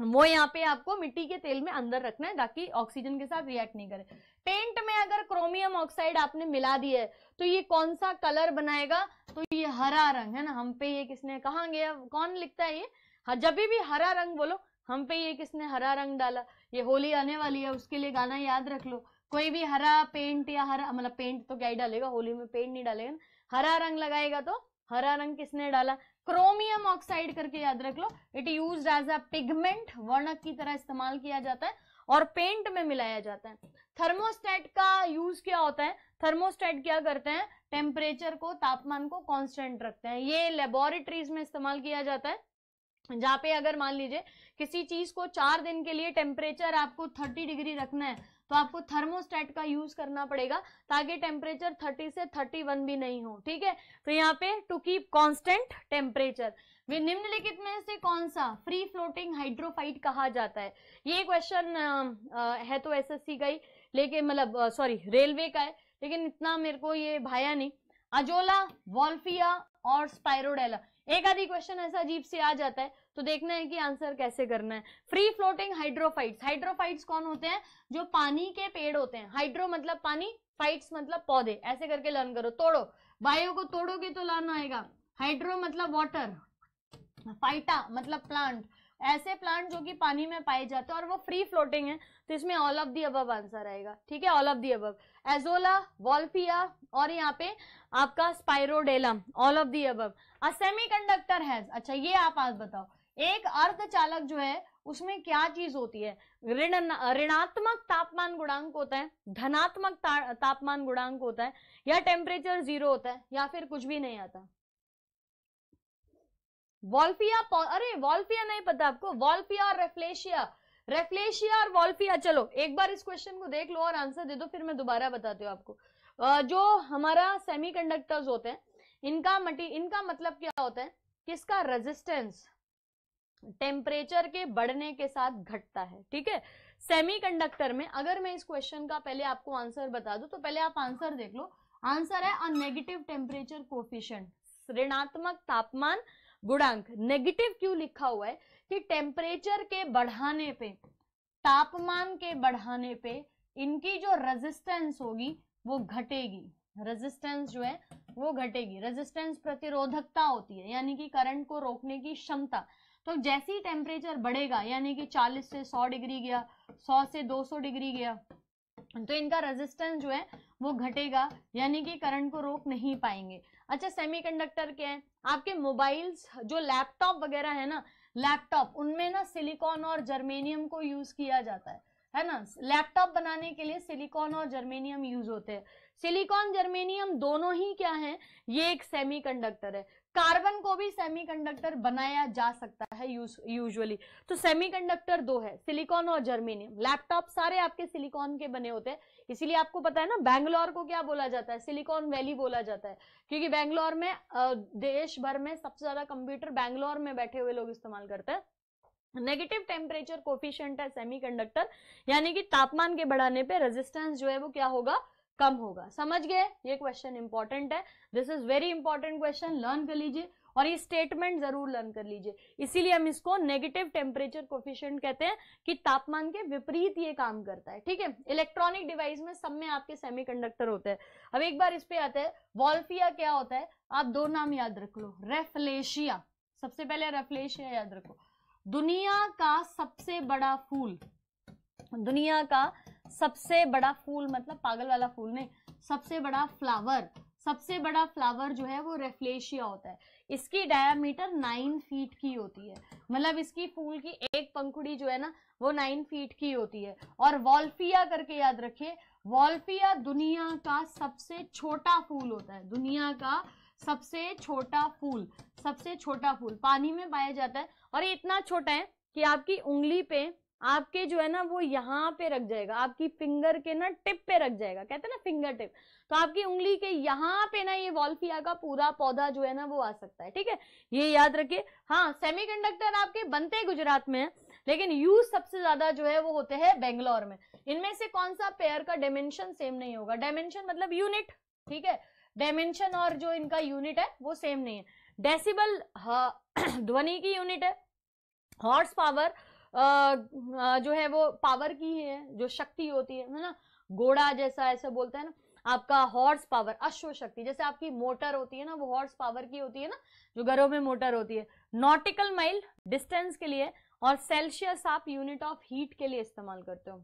S1: वो यहाँ पे आपको मिट्टी के तेल में अंदर रखना है ताकि ऑक्सीजन के साथ रिएक्ट नहीं करे पेंट में अगर क्रोमियम ऑक्साइड आपने मिला दिया है तो ये कौन सा कलर बनाएगा तो ये हरा रंग है ना हम पे ये किसने कहा गया कौन लिखता है ये हाँ, जब भी हरा रंग बोलो हम पे ये किसने हरा रंग डाला ये होली आने वाली है उसके लिए गाना याद रख लो कोई भी हरा पेंट या हरा मतलब पेंट तो क्या ही डालेगा होली में पेंट नहीं डालेगा हरा रंग लगाएगा तो हरा रंग किसने डाला क्रोमियम ऑक्साइड करके याद रख लो it use as a pigment वर्णक की तरह इस्तेमाल किया जाता है और पेंट में मिलाया जाता है थर्मोस्टेट का यूज क्या होता है थर्मोस्टेट क्या करते हैं टेम्परेचर को तापमान को कांस्टेंट रखते हैं ये लेबोरेटरीज में इस्तेमाल किया जाता है जहाँ पे अगर मान लीजिए किसी चीज को चार दिन के लिए टेम्परेचर आपको थर्टी डिग्री रखना है तो आपको थर्मोस्टेट का यूज करना पड़ेगा ताकि टेम्परेचर 30 से 31 भी नहीं हो ठीक है तो यहाँ पे टू कीप कांस्टेंट टेम्परेचर निम्नलिखित में से कौन सा फ्री फ्लोटिंग हाइड्रोफाइट कहा जाता है ये क्वेश्चन है तो एस का ही लेकिन मतलब सॉरी रेलवे का है लेकिन इतना मेरे को ये भाया नहीं अजोला वॉल्फिया और स्पायरोडेला एक आधी क्वेश्चन ऐसा अजीब से आ जाता है तो देखना है कि आंसर कैसे करना है फ्री फ्लोटिंग हाइड्रोफाइट्स हाइड्रोफाइट्स कौन होते हैं जो पानी के पेड़ होते हैं हाइड्रो मतलब पानी फाइट्स मतलब पौधे ऐसे करके लर्न करो तोड़ो बायो को तोड़ोगे तो लर्न आएगा हाइड्रो मतलब वाटर फाइटा मतलब प्लांट ऐसे प्लांट जो कि पानी में पाए जाते हैं और वो फ्री फ्लोटिंग है तो इसमें ऑल ऑफ दी अब आंसर आएगा ठीक है ऑल ऑफ दी अब एजोला वॉल्फिया और यहाँ पे आपका स्पाइरोडेलम ऑल ऑफ दी अब अ सेमी कंडक्टर हैज अच्छा ये आप आज बताओ एक अर्धचालक जो है उसमें क्या चीज होती है ऋण ऋणात्मक तापमान गुणांक होता है धनात्मक ता, तापमान गुणांक होता है या टेम्परेचर जीरो होता है या फिर कुछ भी नहीं आता वॉल्फिया अरे वॉल्फिया नहीं पता आपको वॉल्फिया और रेफ्लेशिया रेफ्लेशिया और वॉल्फिया चलो एक बार इस क्वेश्चन को देख लो और आंसर दे दो फिर मैं दोबारा बताती हूँ आपको जो हमारा सेमीकंडक्टर्स होते हैं इनका मटी इनका मतलब क्या होता है कि इसका रेजिस्टेंस टेम्परेचर के बढ़ने के साथ घटता है ठीक है सेमीकंडक्टर में अगर मैं इस क्वेश्चन का पहले आपको आंसर बता दू तो पहले आप आंसर देख लो आंसर है अ नेगेटिव टेम्परेचर कोफिशियंट ऋणात्मक तापमान गुणांक नेगेटिव क्यों लिखा हुआ है कि टेम्परेचर के बढ़ाने पे तापमान के बढ़ाने पे इनकी जो रेजिस्टेंस होगी वो घटेगी रेजिस्टेंस जो है वो घटेगी रेजिस्टेंस प्रतिरोधकता होती है यानी कि करंट को रोकने की क्षमता तो जैसे ही टेम्परेचर बढ़ेगा यानी कि 40 से 100 डिग्री गया 100 से 200 डिग्री गया तो इनका रेजिस्टेंस जो है वो घटेगा यानी कि करंट को रोक नहीं पाएंगे अच्छा सेमीकंडक्टर क्या है आपके मोबाइल्स जो लैपटॉप वगैरह है ना लैपटॉप उनमें ना सिलिकॉन और जर्मेनियम को यूज किया जाता है है ना लैपटॉप बनाने के लिए सिलिकॉन और जर्मेनियम यूज होते हैं सिलिकॉन जर्मेनियम दोनों ही क्या है ये एक सेमीकंडक्टर है कार्बन को भी सेमीकंडक्टर बनाया जा सकता है यूजुअली तो सेमीकंडक्टर दो है सिलिकॉन और जर्मेनियम लैपटॉप सारे आपके सिलिकॉन के बने होते हैं इसीलिए आपको पता है ना बैंगलोर को क्या बोला जाता है सिलिकॉन वैली बोला जाता है क्योंकि बैंगलोर में देश भर में सबसे ज्यादा कंप्यूटर बैंगलोर में बैठे हुए लोग इस्तेमाल करते हैं नेगेटिव टेम्परेचर कोफिशियंट है सेमीकंडक्टर यानी कि तापमान के बढ़ाने पे रेजिस्टेंस जो है वो क्या होगा कम होगा समझ गए ये क्वेश्चन इंपॉर्टेंट है this is very important question learn कर लीजिए और ये स्टेटमेंट जरूर लर्न कर लीजिए इसीलिए हम इसको नेगेटिव टेम्परेचर कोफिशियंट कहते हैं कि तापमान के विपरीत ये काम करता है ठीक है इलेक्ट्रॉनिक डिवाइस में सब में आपके सेमीकंडक्टर होते हैं अब एक बार इस पे आते हैं वॉल्फिया क्या होता है आप दो नाम याद रख लो रेफलेशिया सबसे पहले रेफलेशिया याद रखो दुनिया का सबसे बड़ा फूल दुनिया का सबसे बड़ा फूल मतलब पागल वाला फूल ने सबसे बड़ा फ्लावर सबसे बड़ा फ्लावर जो है वो रेफ्लेशिया होता है इसकी डायामीटर नाइन फीट की होती है मतलब इसकी फूल की एक पंखुड़ी जो है ना वो नाइन फीट की होती है और वॉल्फिया करके याद रखिए वॉल्फिया दुनिया का सबसे छोटा फूल होता है दुनिया का सबसे छोटा फूल सबसे छोटा फूल पानी में पाया जाता है और ये इतना छोटा है कि आपकी उंगली पे आपके जो है ना वो यहाँ पे रख जाएगा आपकी फिंगर के ना टिप पे रख जाएगा कहते हैं ना फिंगर टिप तो आपकी उंगली के यहाँ पे ना ये वॉल्फिया का पूरा पौधा जो है ना वो आ सकता है ठीक है ये याद रखिए हाँ सेमीकंडक्टर आपके बनते गुजरात में है लेकिन यूज सबसे ज्यादा जो है वो होते हैं बेंगलोर में इनमें से कौन सा पेयर का डायमेंशन सेम नहीं होगा डायमेंशन मतलब यूनिट ठीक है डायमेंशन और जो इनका यूनिट है वो सेम नहीं है डेसिबल हाँ, ध्वनि की यूनिट है हॉर्स पावर जो है वो पावर की है जो शक्ति होती है ना घोड़ा जैसा ऐसा बोलते हैं ना आपका हॉर्स पावर अश्व शक्ति जैसे आपकी मोटर होती है ना वो हॉर्स पावर की होती है ना जो घरों में मोटर होती है नॉटिकल माइल डिस्टेंस के लिए और सेल्सियस आप यूनिट ऑफ हीट के लिए इस्तेमाल करते हो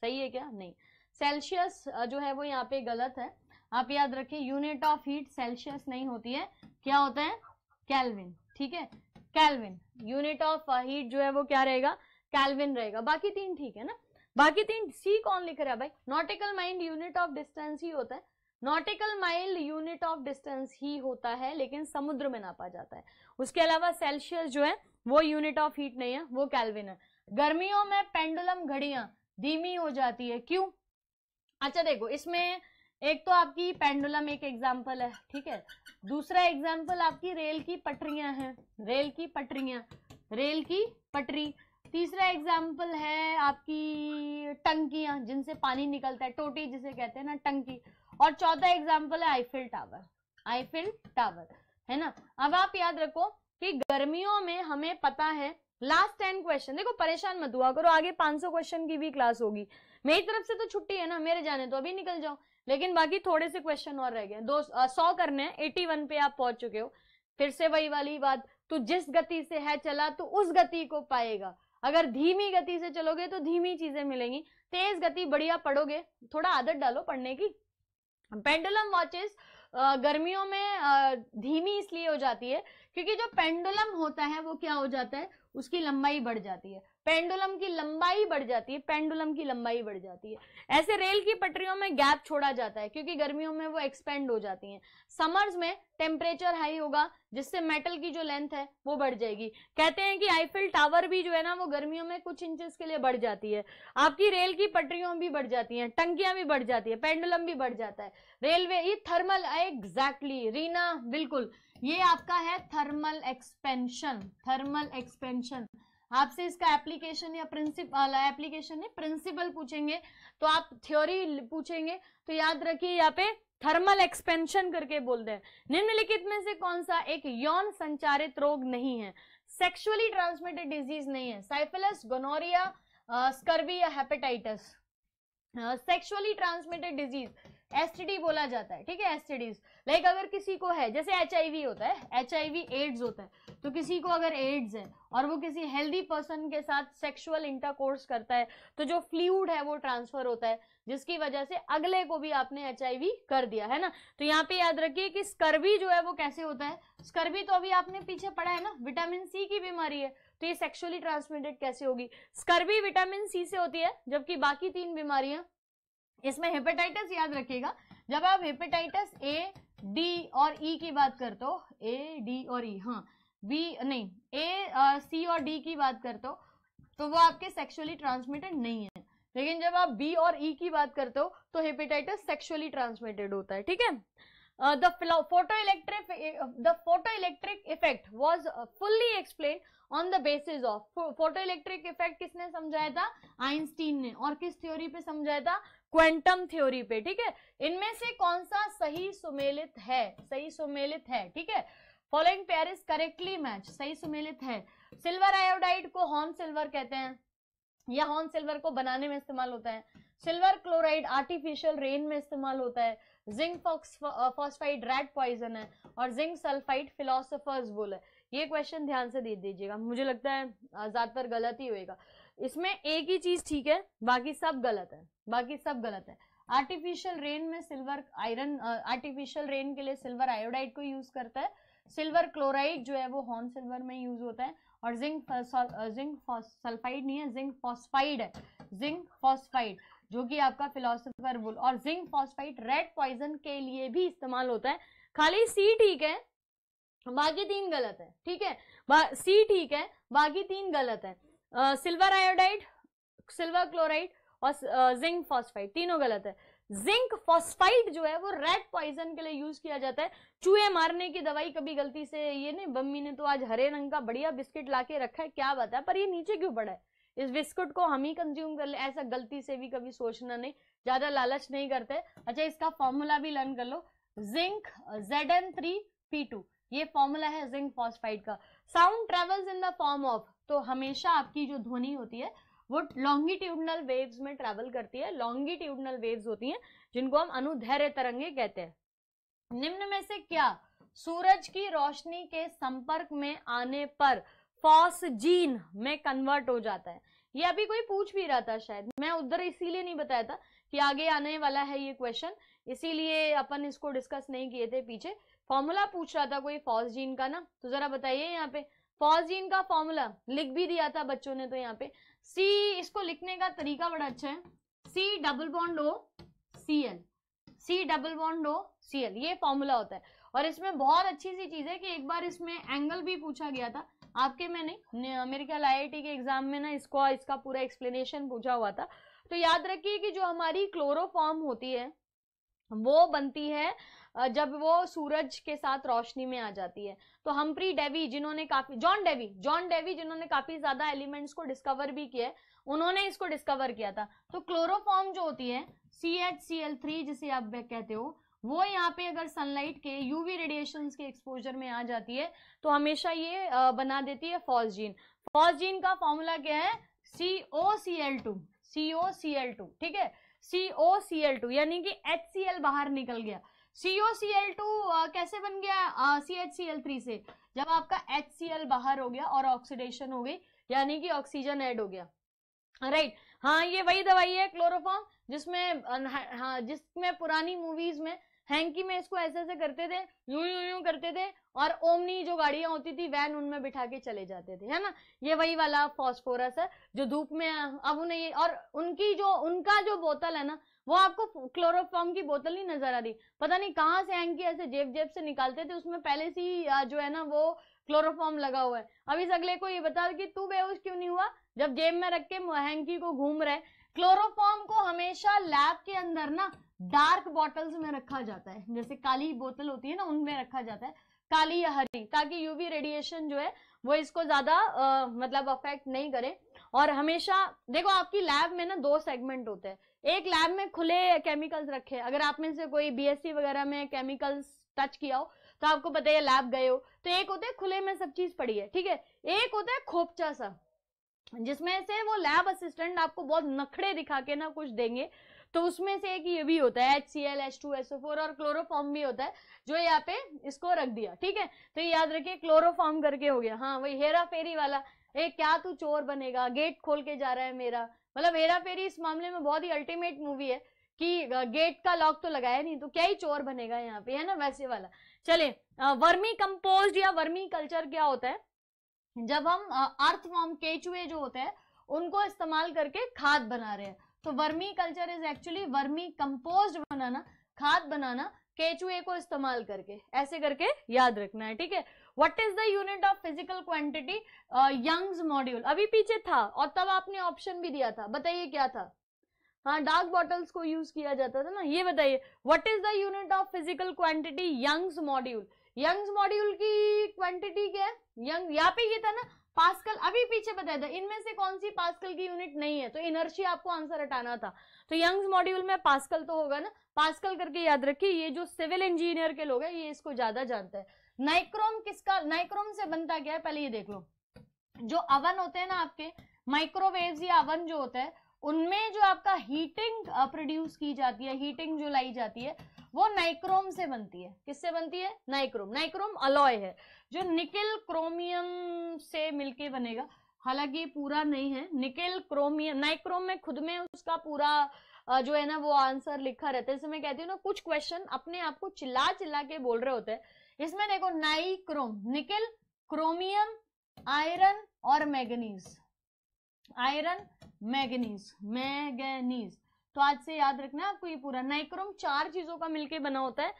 S1: सही है क्या नहीं सेल्सियस जो है वो यहाँ पे गलत है आप याद रखिए यूनिट ऑफ हीट सेल्सियस नहीं होती है क्या होता है कैलविन ठीक है कैलविन यूनिट ऑफ हीट जो है वो क्या रहेगा कैलविन रहेगा बाकी तीन ठीक है ना बाकी तीन सी कौन लिख रहा है भाई nautical mind unit of distance ही होता है nautical mile unit of distance ही होता है लेकिन समुद्र में नापा जाता है उसके अलावा सेल्सियस जो है वो यूनिट ऑफ हीट नहीं है वो कैलविन है गर्मियों में पेंडुलम घड़ियां धीमी हो जाती है क्यों अच्छा देखो इसमें एक तो आपकी पेंडुलम एक एग्जाम्पल है ठीक है दूसरा एग्जाम्पल आपकी रेल की पटरियां हैं रेल की पटरियां रेल की पटरी तीसरा एग्जाम्पल है आपकी टंकियां जिनसे पानी निकलता है टोटी जिसे कहते हैं ना टंकी और चौथा एग्जाम्पल है आईफिल टावर आईफिल टावर है ना अब आप याद रखो कि गर्मियों में हमें पता है लास्ट टेन क्वेश्चन देखो परेशान मत हुआ करो आगे 500 क्वेश्चन की भी क्लास होगी मेरी तरफ से तो छुट्टी है ना मेरे जाने तो अभी निकल जाओ लेकिन बाकी थोड़े से क्वेश्चन और रह गए दो सौ करने हैं एटी वन पे आप पहुंच चुके हो फिर से वही वाली बात तू जिस गति से है चला तो उस गति को पाएगा अगर धीमी गति से चलोगे तो धीमी चीजें मिलेंगी तेज गति बढ़िया पढ़ोगे थोड़ा आदत डालो पढ़ने की पेंडुलम वॉचेस गर्मियों में धीमी इसलिए हो जाती है क्योंकि जो पेंडुलम होता है वो क्या हो जाता है उसकी लंबाई बढ़ जाती है पेंडुलम की लंबाई बढ़ जाती है पेंडुलम की लंबाई बढ़ जाती है ऐसे रेल की पटरियों में गैप छोड़ा जाता है क्योंकि गर्मियों में वो एक्सपेंड हो जाती हैं समर्स में टेम्परेचर हाई होगा जिससे मेटल की जो लेंथ है वो बढ़ जाएगी कहते हैं कि आईफिल टावर भी जो है ना वो गर्मियों में कुछ इंचेस के लिए बढ़ जाती है आपकी रेल की पटरियों भी बढ़ जाती हैं टंकियां भी बढ़ जाती है पेंडुलम भी बढ़ जाता है रेलवे ये थर्मल एग्जैक्टली exactly, रीना बिल्कुल ये आपका है थर्मल एक्सपेंशन थर्मल एक्सपेंशन आपसे इसका एप्लीकेशन या प्रिंसिपल एप्लीकेशन नहीं प्रिंसिपल पूछेंगे तो आप थ्योरी पूछेंगे तो याद रखिए यहाँ पे थर्मल एक्सपेंशन करके बोलते हैं निम्नलिखित में से कौन सा एक यौन संचारित रोग नहीं है सेक्सुअली ट्रांसमिटेड डिजीज नहीं है साइफिलस गोनोरिया स्कर्वी या hepatitis sexually transmitted disease as बोला जाता है ठीक है एसटीडीज लाइक अगर किसी को है जैसे एच होता है एच एड्स होता है तो किसी को अगर एड्स है और वो किसी हेल्दी पर्सन के साथ सेक्सुअल इंटरकोर्स करता है तो जो फ्लूड है वो ट्रांसफर होता है जिसकी वजह से अगले को भी आपने एच कर दिया है ना तो यहाँ पे याद रखिए कि स्कर्वी जो है वो कैसे होता है स्कर्वी तो अभी आपने पीछे पढ़ा है ना विटामिन सी की बीमारी है तो ये सेक्सुअली ट्रांसमिटेड कैसे होगी स्कर्वी विटामिन सी से होती है जबकि बाकी तीन बीमारियां इसमें हेपेटाइटिस याद रखिएगा जब आप हेपेटाइटिस ए डी और ई e की बात करते हो ए डी और ई e, हाँ बी नहीं ए सी और डी की बात करते हो तो वो आपके सेक्सुअली ट्रांसमिटेड नहीं है लेकिन जब आप बी और ई e की बात करते हो तो हेपेटाइटिस सेक्सुअली ट्रांसमिटेड होता है ठीक है the photoelectric the photoelectric effect was fully explain on the basis of photoelectric effect किसने समझाया था आइंस्टीन ने और किस थ्योरी पे समझाया था क्वांटम थ्योरी पे ठीक है इनमें से कौन सा सही सुमेलित है सही सुमेलित है ठीक है following pair is correctly match सही सुमेलित है सिल्वर आयोडाइड को हॉर्न सिल्वर कहते हैं या हॉर्न सिल्वर को बनाने में इस्तेमाल होता है सिल्वर क्लोराइड आर्टिफिशियल रेन में इस्तेमाल होता है जिंक फॉस्फाइड रेड पॉइजन है और जिंक सल्फाइड फिलोसफर्स बोल है ये क्वेश्चन ध्यान से दे दीजिएगा मुझे लगता है ज्यादातर गलत ही होएगा इसमें एक ही चीज ठीक है बाकी सब गलत है बाकी सब गलत है आर्टिफिशियल रेन में सिल्वर आयरन आर्टिफिशियल रेन के लिए सिल्वर आयोडाइड को यूज करता है सिल्वर क्लोराइड जो है वो हॉर्न सिल्वर में यूज होता है और जिंक जिंक सल्फाइड नहीं है जिंक फॉस्फाइड है जिंक फॉस्फाइड जो कि आपका फिलोसोफर बुल और जिंक फॉस्फाइड रेड पॉइजन के लिए भी इस्तेमाल होता है खाली सी ठीक है बाकी तीन गलत है ठीक है सी ठीक है बाकी तीन गलत है सिल्वर आयोडाइड सिल्वर क्लोराइड और जिंक फॉस्फाइड तीनों गलत है जिंक फॉस्फाइड जो है वो रेड पॉइजन के लिए यूज किया जाता है चूहे मारने की दवाई कभी गलती से ये नहीं बम्मी ने तो आज हरे रंग का बढ़िया बिस्किट लाके रखा है क्या बताया पर ये नीचे क्यों पड़ा है इस बिस्कुट को हम ही कंज्यूम कर ले ऐसा गलती से भी कभी सोचना नहीं ज्यादा लालच नहीं करते अच्छा इसका फॉर्मूला भी लर्न कर लो zinc Z N three P two ये फॉर्मूला है जिंक फॉस्फाइड का sound travels in the form of तो हमेशा आपकी जो ध्वनि होती है वो लॉन्गिट्यूडनल वेव्स में ट्रेवल करती है लॉन्गिट्यूडनल वेव्स होती हैं जिनको हम अनुधैर्य तरंगे कहते हैं निम्न में से क्या सूरज की रोशनी के संपर्क में आने पर फॉस जीन में कन्वर्ट हो जाता है ये अभी कोई पूछ भी रहा था शायद मैं उधर इसीलिए नहीं बताया था कि आगे आने वाला है ये क्वेश्चन इसीलिए अपन इसको डिस्कस नहीं किए थे पीछे फॉर्मूला पूछ रहा था कोई फॉस जीन का ना तो जरा बताइए यहाँ पे फॉर्जीन का फॉर्मूला लिख भी दिया था बच्चों ने तो यहाँ पे सी इसको लिखने का तरीका बड़ा अच्छा है C double bond O C L C double bond O C L ये फॉर्मूला होता है और इसमें बहुत अच्छी सी चीज है कि एक बार इसमें एंगल भी पूछा गया था आपके में नहीं मेरे ख्याल टी के एग्जाम में ना इसको इसका पूरा एक्सप्लेनेशन पूछा हुआ था तो याद रखिए कि जो हमारी क्लोरोफॉर्म होती है वो बनती है जब वो सूरज के साथ रोशनी में आ जाती है तो हम्प्री डेवी जिन्होंने काफी जॉन डेवी जॉन डेवी जिन्होंने काफी ज्यादा एलिमेंट्स को डिस्कवर भी किया उन्होंने इसको डिस्कवर किया था तो क्लोरोफॉर्म जो होती है C H C L three जिसे आप कहते हो वो यहाँ पे अगर सनलाइट के यूवी रेडिएशन के एक्सपोजर में आ जाती है तो हमेशा ये बना देती है फॉस जीन जीन का फॉर्मूला क्या है C O C L two C O C L two ठीक है C O C L to यानी कि एच सी एल बाहर निकल गया सीओ सी एल टू कैसे बन गया C H C L three से जब आपका एच सी एल बाहर हो गया और ऑक्सीडेशन हो गई यानी कि ऑक्सीजन एड हो गया राइट right. हाँ ये वही दवाई है क्लोरोफॉर्म जिसमें हाँ जिसमें पुरानी मूवीज में हैंकी में इसको ऐसे ऐसे करते थे यूं यूं यूं करते थे और ओमनी जो गाड़ियां होती थी वैन उनमें बिठा के चले जाते थे है ना ये वही वाला फॉस्फोरस है जो धूप में अब उन्हें और उनकी जो उनका जो बोतल है ना वो आपको क्लोरोफॉर्म की बोतल नहीं नजर आ रही पता नहीं कहाँ से हैंकी ऐसे जेब जेब से निकालते थे उसमें पहले से ही जो है ना वो क्लोरोफॉर्म लगा हुआ है अब इस अगले को ये बता कि तू बेहोश क्यों नहीं हुआ जब जेब में रख के हैंकी को घूम रहे क्लोरोफॉर्म को हमेशा लैब के अंदर ना डार्क बॉटल्स में रखा जाता है जैसे काली बोतल होती है ना उनमें रखा जाता है काली या हरी ताकि यूवी रेडिएशन जो है वो इसको ज्यादा मतलब अफेक्ट नहीं करे और हमेशा देखो आपकी लैब में ना दो सेगमेंट होते हैं एक लैब में खुले केमिकल्स रखे अगर आप में से कोई बीएससी वगैरह में केमिकल्स टच किया हो तो आपको पता है लैब गए हो तो एक होता है खुले में सब चीज पड़ी है ठीक है एक होता है खोपचा सा जिसमें से वो लैब असिस्टेंट आपको बहुत नखड़े दिखा के ना कुछ देंगे तो उसमें से एक ये भी होता है H C L H two S O four और क्लोरोफॉर्म भी होता है जो यहाँ पे इसको रख दिया ठीक है तो याद रखिए क्लोरोफॉर्म करके हो गया हाँ वही हेरा फेरी वाला ए क्या तू चोर बनेगा गेट खोल के जा रहा है मेरा मतलब हेरा फेरी इस मामले में बहुत ही अल्टीमेट मूवी है कि गेट का लॉक तो लगाया नहीं तो क्या ही चोर बनेगा यहाँ पे है ना वैसे वाला चले वर्मी कंपोस्ट या वर्मी कल्चर क्या होता है जब हम अर्थ फॉर्म केचुए जो होते हैं उनको इस्तेमाल करके खाद बना रहे हैं तो vermiculture is actually vermicompost बनाना खाद बनाना केचुए को इस्तेमाल करके ऐसे करके याद रखना है ठीक है what is the unit of physical quantity Young's module अभी पीछे था और तब आपने ऑप्शन भी दिया था बताइए क्या था हाँ डार्क बॉटल्स को यूज किया जाता था ना ये बताइए what is the unit of physical quantity Young's module Young's module की क्वांटिटी क्या है यंग यहाँ पे ये था ना पास्कल अभी पीछे बताया था इनमें से कौन सी पास्कल की यूनिट नहीं है तो इनर्शिया आपको आंसर हटाना था तो यंग्स मॉड्यूल में पास्कल तो होगा ना पास्कल करके याद रखिए ये जो सिविल इंजीनियर के लोग हैं ये इसको ज्यादा जानते हैं नाइक्रोम किसका नाइक्रोम से बनता क्या है पहले ये देख लो जो अवन होते हैं ना आपके माइक्रोवेव या अवन जो होता है उनमें जो आपका हीटिंग प्रोड्यूस की जाती है हीटिंग जो लाई जाती है वो नाइक्रोम से बनती है किससे बनती है नाइक्रोम नाइक्रोम अलॉय है जो निकेल क्रोमियम से मिलके बनेगा हालांकि पूरा नहीं है निकेल क्रोमियम नाइक्रोम में खुद में उसका पूरा जो है ना वो आंसर लिखा रहता है जैसे मैं कहती हूँ ना कुछ क्वेश्चन अपने आप को चिल्ला चिल्ला के बोल रहे होते हैं इसमें देखो नाइक्रोम निकेल क्रोमियम आयरन और मैगनीज आयरन मैगनीज मैगनीज तो आज से याद रखना आपको ये पूरा नाइक्रोम चार चीजों का मिलके बना होता है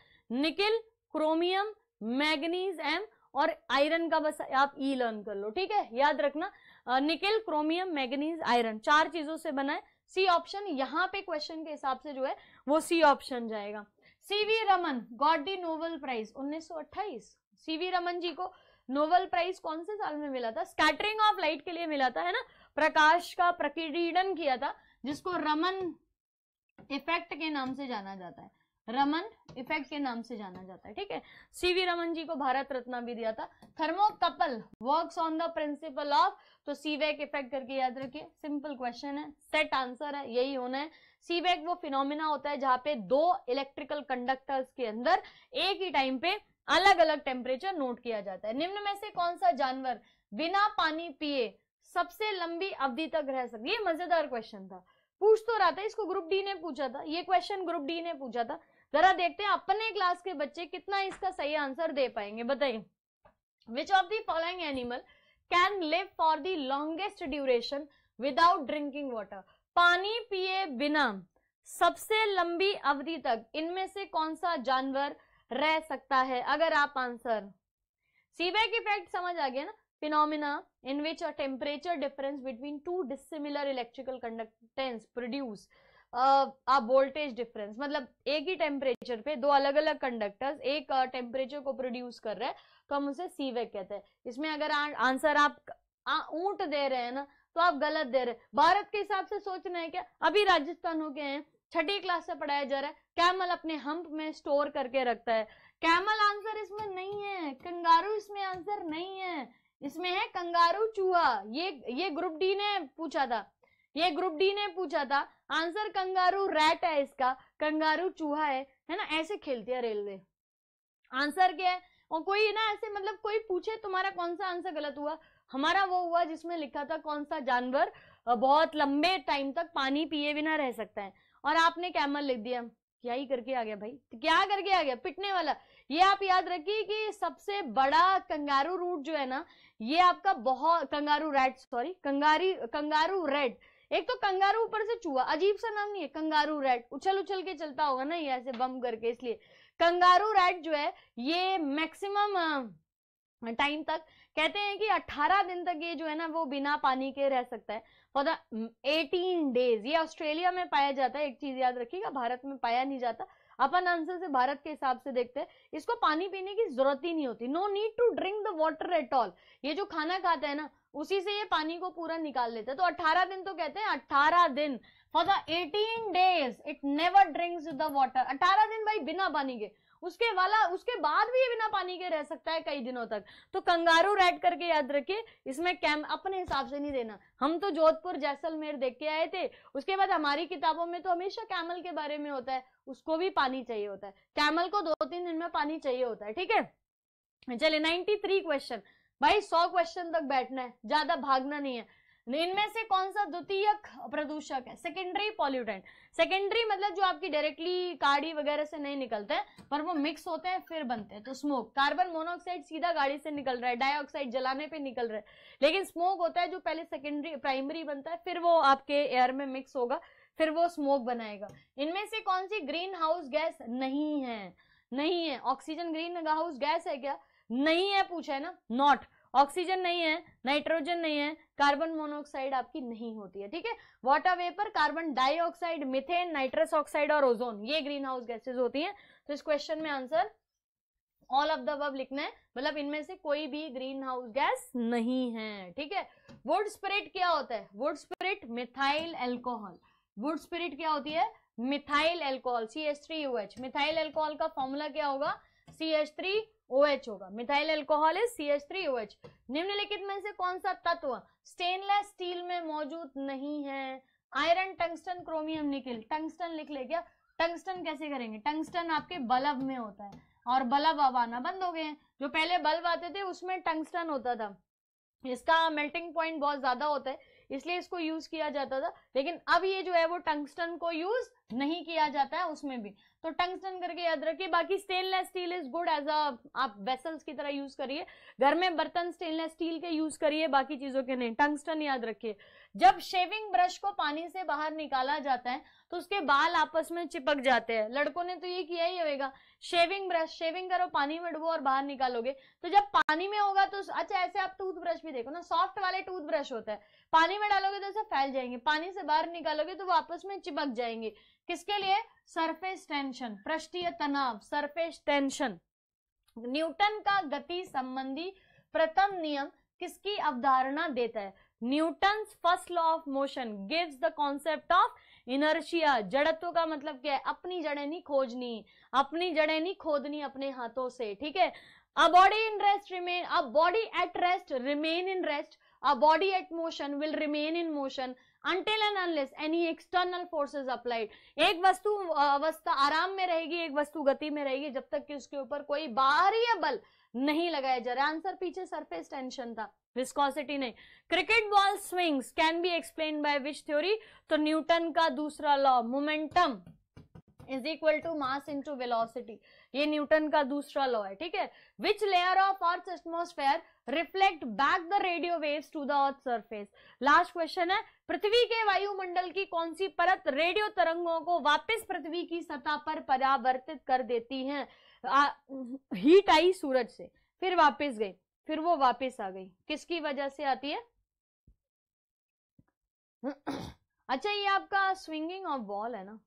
S1: निकिल क्रोमियम मैगनीज एंड और आयरन का बस आप ई लर्न कर लो ठीक है याद रखना निकेल क्रोमियम मैगनीज आयरन चार चीजों से बना है सी ऑप्शन यहाँ पे क्वेश्चन के हिसाब से जो है वो सी ऑप्शन जाएगा CV Raman got the Nobel prize उन्नीस सीवी रमन जी को नोवल प्राइज कौन से साल में मिला था स्कैटरिंग ऑफ लाइट के लिए मिला था है ना प्रकाश का प्रकीर्णन किया था जिसको रमन इफेक्ट के नाम से जाना जाता है रमन इफेक्ट के नाम से जाना जाता है ठीक है सीवी रमन जी को भारत रत्न भी दिया था thermocouple works on the principle of तो सीवेक इफेक्ट e करके याद रखिए सिंपल क्वेश्चन है सेट आंसर है यही होना है सीवेक e वो फिनोमिना होता है जहां पे दो इलेक्ट्रिकल कंडक्टर्स के अंदर एक ही टाइम पे अलग अलग टेम्परेचर नोट किया जाता है निम्न में से कौन सा जानवर बिना पानी पिए सबसे लंबी अवधि तक रह सकती ये मजेदार क्वेश्चन था पूछ तो रहा था इसको ग्रुप डी ने पूछा था ये क्वेश्चन ग्रुप डी ने पूछा था जरा देखते हैं अपने क्लास के बच्चे कितना इसका सही आंसर दे पाएंगे बताइए which of the following animal can live for the longest duration without drinking water पानी पिए बिना सबसे लंबी अवधि तक इनमें से कौन सा जानवर रह सकता है अगर आप आंसर सीबैक इफेक्ट समझ आ गया ना phenomena in which a temperature difference between two dissimilar electrical conductance produce आप वोल्टेज डिफरेंस मतलब एक ही टेम्परेचर पे दो अलग अलग कंडक्टर्स एक टेम्परेचर को प्रोड्यूस कर रहे हैं तो हम उसे सीवेक कहते हैं इसमें अगर आ, आंसर आप ऊंट दे रहे हैं ना तो आप गलत दे रहे हैं भारत के हिसाब से सोचना है क्या अभी राजस्थान हो गए हैं छठी क्लास से पढ़ाया जा रहा है कैमल अपने हम्प में स्टोर करके रखता है कैमल आंसर इसमें नहीं है कंगारू इसमें आंसर नहीं है इसमें है कंगारू चूहा ये ये ग्रुप डी ने पूछा था ये ग्रुप डी ने पूछा था आंसर कंगारू रैट है इसका कंगारू चूहा है है ना ऐसे खेलती है रेलवे आंसर क्या है और कोई ना ऐसे मतलब कोई पूछे तुम्हारा कौन सा आंसर गलत हुआ हमारा वो हुआ जिसमें लिखा था कौन सा जानवर बहुत लंबे टाइम तक पानी पिए बिना रह सकता है और आपने कैमल लिख दिया क्या ही करके आ गया भाई तो क्या करके आ गया पिटने वाला ये आप याद रखिए कि सबसे बड़ा कंगारू रूट जो है ना ये आपका बहुत kangaroo rat sorry kangaroo kangaroo rat एक तो कंगारू ऊपर से चूहा अजीब सा नाम नहीं है कंगारू रैट उछल उछल के चलता होगा ना ये ऐसे बम करके इसलिए कंगारू रैट जो है ये मैक्सिमम टाइम तक कहते हैं कि 18 दिन तक ये जो है ना वो बिना पानी के रह सकता है फॉर द 18 डेज ये ऑस्ट्रेलिया में पाया जाता है एक चीज याद रखिएगा भारत में पाया नहीं जाता अपन आंसर से भारत के हिसाब से देखते हैं इसको पानी पीने की जरूरत ही नहीं होती no need to drink the water at all ये जो खाना खाता है ना उसी से ये पानी को पूरा निकाल लेते तो 18 दिन तो कहते हैं 18 दिन for the 18 days it never drinks the water 18 दिन भाई बिना पानी के उसके वाला उसके बाद भी ये बिना पानी के रह सकता है कई दिनों तक तो कंगारू रेड करके याद रखिए इसमें कैम अपने हिसाब से नहीं देना हम तो जोधपुर जैसलमेर देख के आए थे उसके बाद हमारी किताबों में तो हमेशा कैमल के बारे में होता है उसको भी पानी चाहिए होता है कैमल को दो तीन दिन में पानी चाहिए होता है ठीक है चलिए 93 क्वेश्चन भाई सौ क्वेश्चन तक बैठना है ज्यादा भागना नहीं है इनमें से कौन सा द्वितीय प्रदूषक है सेकेंडरी पॉल्यूटेंट सेकेंडरी मतलब जो आपकी डायरेक्टली गाड़ी वगैरह से नहीं निकलते हैं पर वो मिक्स होते हैं फिर बनते हैं तो स्मोक कार्बन मोनोऑक्साइड सीधा गाड़ी से निकल रहा है डाइऑक्साइड जलाने पे निकल रहा है लेकिन स्मोक होता है जो पहले सेकेंडरी प्राइमरी बनता है फिर वो आपके एयर में मिक्स होगा फिर वो स्मोक बनाएगा इनमें से कौन सी ग्रीन हाउस गैस नहीं है नहीं है ऑक्सीजन ग्रीन हाउस गैस है क्या नहीं है पूछा है ना नॉट ऑक्सीजन नहीं है नाइट्रोजन नहीं है कार्बन मोनोऑक्साइड आपकी नहीं होती है ठीक है water vapour carbon dioxide methane nitrous oxide और ओजोन ये ग्रीन हाउस गैसेज होती है तो इस क्वेश्चन में answer all of the above लिखना है मतलब इनमें से कोई भी ग्रीन हाउस गैस नहीं है ठीक है वुड स्पिरिट क्या होता है wood spirit methyl alcohol wood spirit क्या होती है methyl alcohol C H three O H methyl alcohol का फॉर्मूला क्या होगा सी एच थ्री OH होगा मिथाइल एल्कोहल है C H three O H निम्नलिखित में से कौन सा तत्व स्टेनलेस स्टील में मौजूद नहीं है iron tungsten chromium nickel tungsten लिख ले क्या टंगस्टन कैसे करेंगे टंगस्टन आपके बल्ब में होता है और बल्ब अब आना बंद हो गए हैं जो पहले बल्ब आते थे उसमें टंगस्टन होता था इसका मेल्टिंग पॉइंट बहुत ज्यादा होता है इसलिए इसको यूज किया जाता था लेकिन अब ये जो है वो टंगस्टन को यूज नहीं किया जाता है उसमें भी तो टंगस्टन करके याद रखिए बाकी stainless steel is good as a आप वेसल्स की तरह यूज करिए घर में बर्तन स्टेनलेस स्टील के यूज करिए बाकी चीजों के नहीं टंगस्टन याद रखिए जब शेविंग ब्रश को पानी से बाहर निकाला जाता है तो उसके बाल आपस में चिपक जाते हैं लड़कों ने तो ये किया ही होगा शेविंग ब्रश शेविंग करो पानी में डुबो और बाहर निकालोगे तो जब पानी में होगा तो अच्छा ऐसे आप टूथ ब्रश भी देखो ना सॉफ्ट वाले टूथ ब्रश होता है पानी में डालोगे तो ऐसे फैल जाएंगे पानी से बाहर निकालोगे तो वो आपस में चिपक जाएंगे किसके लिए सरफेस टेंशन पृष्ठीय तनाव सरफेस टेंशन न्यूटन का गति संबंधी प्रथम नियम किसकी अवधारणा देता है Newton first law of motion gives the concept of inertia जड़त्व का मतलब क्या है अपनी जड़ें नहीं खोजनी अपनी जड़ें नहीं खोदनी अपने हाथों से ठीक है a body in rest remain a body at rest remain in rest a body at motion will remain in motion until and unless any external forces applied एक वस्तु अवस्था आराम में रहेगी एक वस्तु गति में रहेगी जब तक कि उसके ऊपर कोई बाहरी बल नहीं लगाया जा रहा आंसर पीछे सरफेस टेंशन था विस्कोसिटी नहीं cricket ball swings can be explain by which theory तो न्यूटन का दूसरा law momentum is equal to mass into velocity ये न्यूटन का दूसरा लॉ है ठीक है which layer of earth atmosphere reflect back the radio waves to the earth surface last question है पृथ्वी के वायुमंडल की कौन सी परत रेडियो तरंगों को वापस पृथ्वी की सतह पर परावर्तित कर देती है आ, हीट आई सूरज से फिर वापस गई फिर वो वापस आ गई किसकी वजह से आती है अच्छा ये आपका स्विंगिंग ऑफ बॉल है ना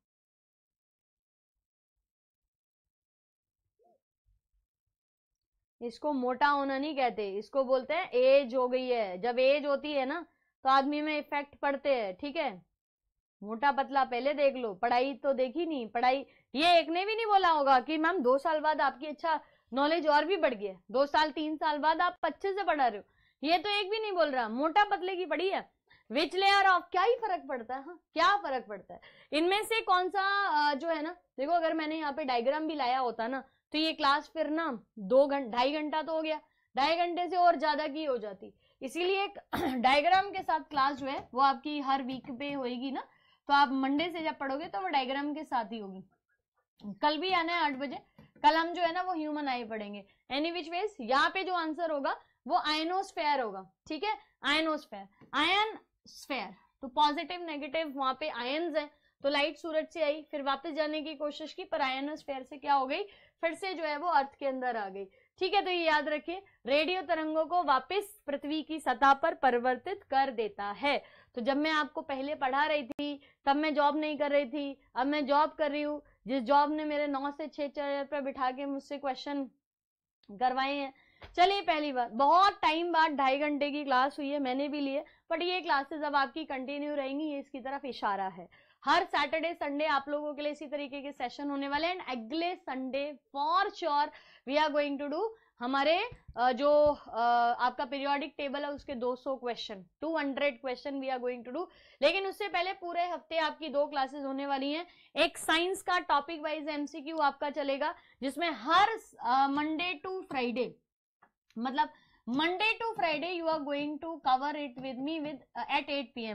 S1: इसको मोटा होना नहीं कहते इसको बोलते हैं एज हो गई है जब एज होती है ना तो आदमी में इफेक्ट पड़ते हैं ठीक है मोटा पतला पहले देख लो पढ़ाई तो देखी नहीं पढ़ाई ये एक ने भी नहीं बोला होगा कि मैम दो साल बाद आपकी अच्छा नॉलेज और भी बढ़ गया दो साल तीन साल बाद आप अच्छे से पढ़ा रहे हो ये तो एक भी नहीं बोल रहा मोटा पतले की पढ़ी है विच लेयर ऑफ क्या ही फर्क पड़ता है हा? क्या फर्क पड़ता है इनमें से कौन सा जो है ना देखो अगर मैंने यहाँ पे डायग्राम भी लाया होता ना तो ये क्लास फिर ना दो घंटा ढाई घंटा तो हो गया ढाई घंटे से और ज़्यादा की हो जाती इसीलिए एक डायग्राम के साथ क्लास जो है वो आपकी हर वीक पे होगी ना तो आप मंडे से जब पढ़ोगे तो वो डायग्राम के साथ ही होगी कल भी आना है आठ बजे कल हम जो है ना वो ह्यूमन आई पढ़ेंगे एनी विच वेज यहाँ पे जो आंसर होगा वो आयनोस्फेयर होगा ठीक है आयनोस्फेयर आयन स्फेयर तो पॉजिटिव नेगेटिव वहां पे आयन है तो लाइट सूरज से आई फिर वापस जाने की कोशिश की पर आयनोस्फेयर से क्या हो गई फिर से जो है वो अर्थ के अंदर आ गई ठीक है तो ये याद रखिए रेडियो तरंगों को वापस पृथ्वी की सतह पर परिवर्तित कर देता है तो जब मैं आपको पहले पढ़ा रही थी तब मैं जॉब नहीं कर रही थी अब मैं जॉब कर रही हूँ जिस जॉब ने मेरे नौ से छह चेयर पर बिठा के मुझसे क्वेश्चन करवाए हैं चलिए पहली बार बहुत टाइम बाद ढाई घंटे की क्लास हुई है मैंने भी लिए बट ये क्लासेस अब आपकी कंटिन्यू रहेंगी ये इसकी तरफ इशारा है हर सैटरडे संडे आप लोगों के लिए इसी तरीके के सेशन होने वाले एंड अगले Sunday for sure we are going to do हमारे जो आपका पीरियोडिक टेबल है उसके 200 question 200 question we are going to do लेकिन उससे पहले पूरे हफ्ते आपकी दो क्लासेस होने वाली हैं एक साइंस का टॉपिक वाइज एमसीक्यू आपका चलेगा जिसमें हर मंडे टू फ्राइडे मतलब Monday to Friday you are going to cover it with me with at eight P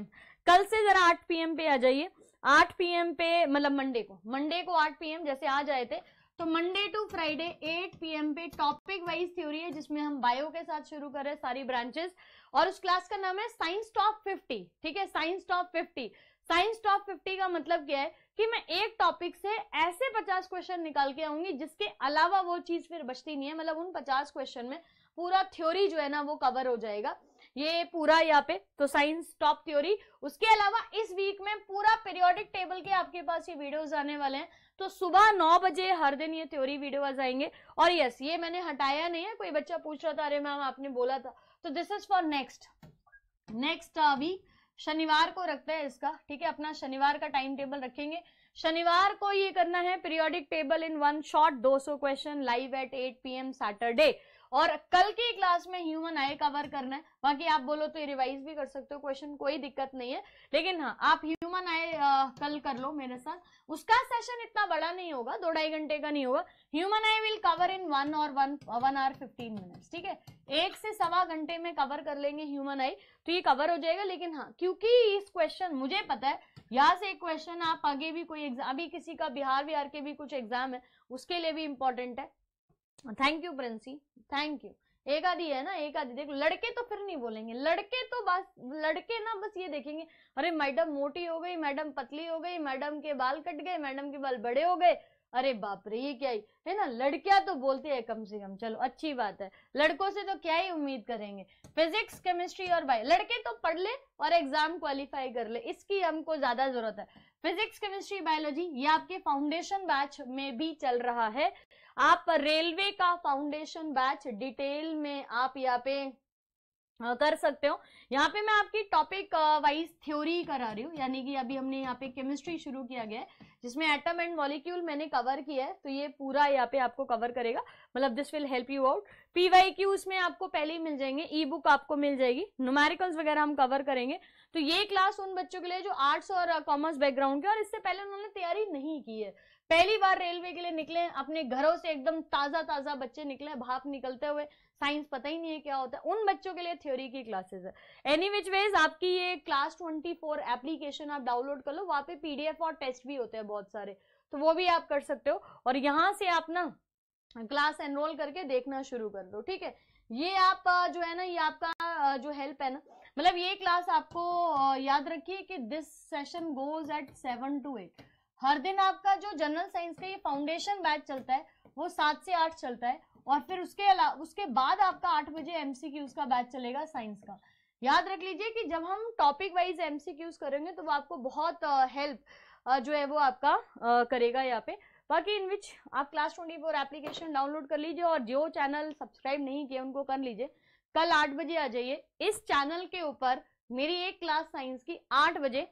S1: कल से जरा आठ पी पे आ जाइए आठ पीएम पे मतलब मंडे को मंडे को आठ पीएम जैसे आ जाए थे तो मंडे टू फ्राइडे 8 पीएम पे टॉपिक वाइज थ्योरी है जिसमें हम बायो के साथ शुरू कर रहे हैं सारी ब्रांचेस और उस क्लास का नाम है साइंस टॉप 50 ठीक है साइंस टॉप 50 साइंस टॉप 50 का मतलब क्या है कि मैं एक टॉपिक से ऐसे 50 क्वेश्चन निकाल के आऊंगी जिसके अलावा वो चीज फिर बचती नहीं है मतलब उन 50 क्वेश्चन में पूरा थ्योरी जो है ना वो कवर हो जाएगा ये पूरा यहाँ पे तो साइंस टॉप थ्योरी उसके अलावा इस वीक में पूरा पीरियोडिक टेबल के आपके पास ये वीडियोस आने वाले हैं तो सुबह नौ बजे हर दिन ये थ्योरी वीडियोज आएंगे और यस ये मैंने हटाया नहीं है कोई बच्चा पूछ रहा था अरे मैम आपने बोला था तो this is for next next week शनिवार को रखते हैं इसका ठीक है अपना शनिवार का टाइम टेबल रखेंगे शनिवार को ये करना है periodic table in one shot 200 question live at 8 PM Saturday और कल की क्लास में ह्यूमन आई कवर करना है बाकी आप बोलो तो रिवाइज भी कर सकते हो क्वेश्चन कोई दिक्कत नहीं है लेकिन हाँ आप ह्यूमन आई कल कर लो मेरे साथ उसका सेशन इतना बड़ा नहीं होगा दो ढाई घंटे का नहीं होगा human I will cover in one और one one hour fifteen minutes ठीक है एक से सवा घंटे में कवर कर लेंगे ह्यूमन आई तो ये कवर हो जाएगा लेकिन हाँ क्योंकि इस क्वेश्चन मुझे पता है यहाँ से एक क्वेश्चन आप आगे भी कोई एग्जाम अभी किसी का बिहार बिहार के भी कुछ एग्जाम है उसके लिए भी इंपॉर्टेंट है thank you Princy thank you एक आधी है ना एक आधी देखो लड़के तो फिर नहीं बोलेंगे लड़के तो बस लड़के ना बस ये देखेंगे अरे मैडम मोटी हो गई मैडम पतली हो गई मैडम के बाल कट गए मैडम के बाल बड़े हो गए अरे बाप रे ये क्या ही है ना लड़कियां तो बोलती है कम से कम चलो अच्छी बात है लड़कों से तो क्या ही उम्मीद करेंगे फिजिक्स केमिस्ट्री और बायो लड़के तो पढ़ ले और एग्जाम क्वालिफाई कर ले इसकी हमको ज्यादा जरूरत है फिजिक्स केमिस्ट्री बायोलॉजी ये आपके फाउंडेशन बैच में भी चल रहा है आप रेलवे का फाउंडेशन बैच डिटेल में आप यहाँ पे कर सकते हो यहाँ पे मैं आपकी टॉपिक वाइज थ्योरी करा रही हूँ यानी कि अभी हमने यहाँ पे केमिस्ट्री शुरू किया गया है जिसमें एटम एंड मॉलिक्यूल मैंने कवर किया है तो ये पूरा यहाँ पे आपको कवर करेगा मतलब this will help you out P Y Q उसमें आपको पहले ही मिल जाएंगे ई e बुक आपको मिल जाएगी नुमेरिकल्स वगैरह हम कवर करेंगे तो ये क्लास उन बच्चों के लिए जो आर्ट्स और कॉमर्स बैकग्राउंड के और इससे पहले उन्होंने तैयारी नहीं की है पहली बार रेलवे के लिए निकले अपने घरों से एकदम ताज़ा ताज़ा बच्चे निकले भाप निकलते हुए साइंस पता ही नहीं है क्या होता है उन बच्चों के लिए थ्योरी की क्लासेस है एनी विच वेज आपकी ये क्लास ट्वेंटी फोर एप्लीकेशन आप डाउनलोड कर लो वहाँ पे पीडीएफ और टेस्ट भी होते हैं बहुत सारे तो वो भी आप कर सकते हो और यहाँ से आप ना क्लास एनरोल करके देखना शुरू कर दो ठीक है ये आप जो है ना ये आपका जो हेल्प है ना मतलब ये क्लास आपको याद रखिए कि this session goes at seven to eight हर दिन आपका जो जनरल साइंस का ये फाउंडेशन बैच चलता है वो सात से आठ चलता है और फिर उसके अलावा उसके बाद आपका आठ बजे एमसीक्यूज का बैच चलेगा साइंस का याद रख लीजिए कि जब हम टॉपिक वाइज एमसीक्यूज करेंगे तो वो आपको बहुत हेल्प uh, uh, जो है वो आपका uh, करेगा यहाँ पे बाकी इन विच आप class twenty four application download कर लीजिए और जो चैनल सब्सक्राइब नहीं किए उनको कर लीजिए कल आठ बजे आ जाइए इस चैनल के ऊपर मेरी एक क्लास साइंस की आठ बजे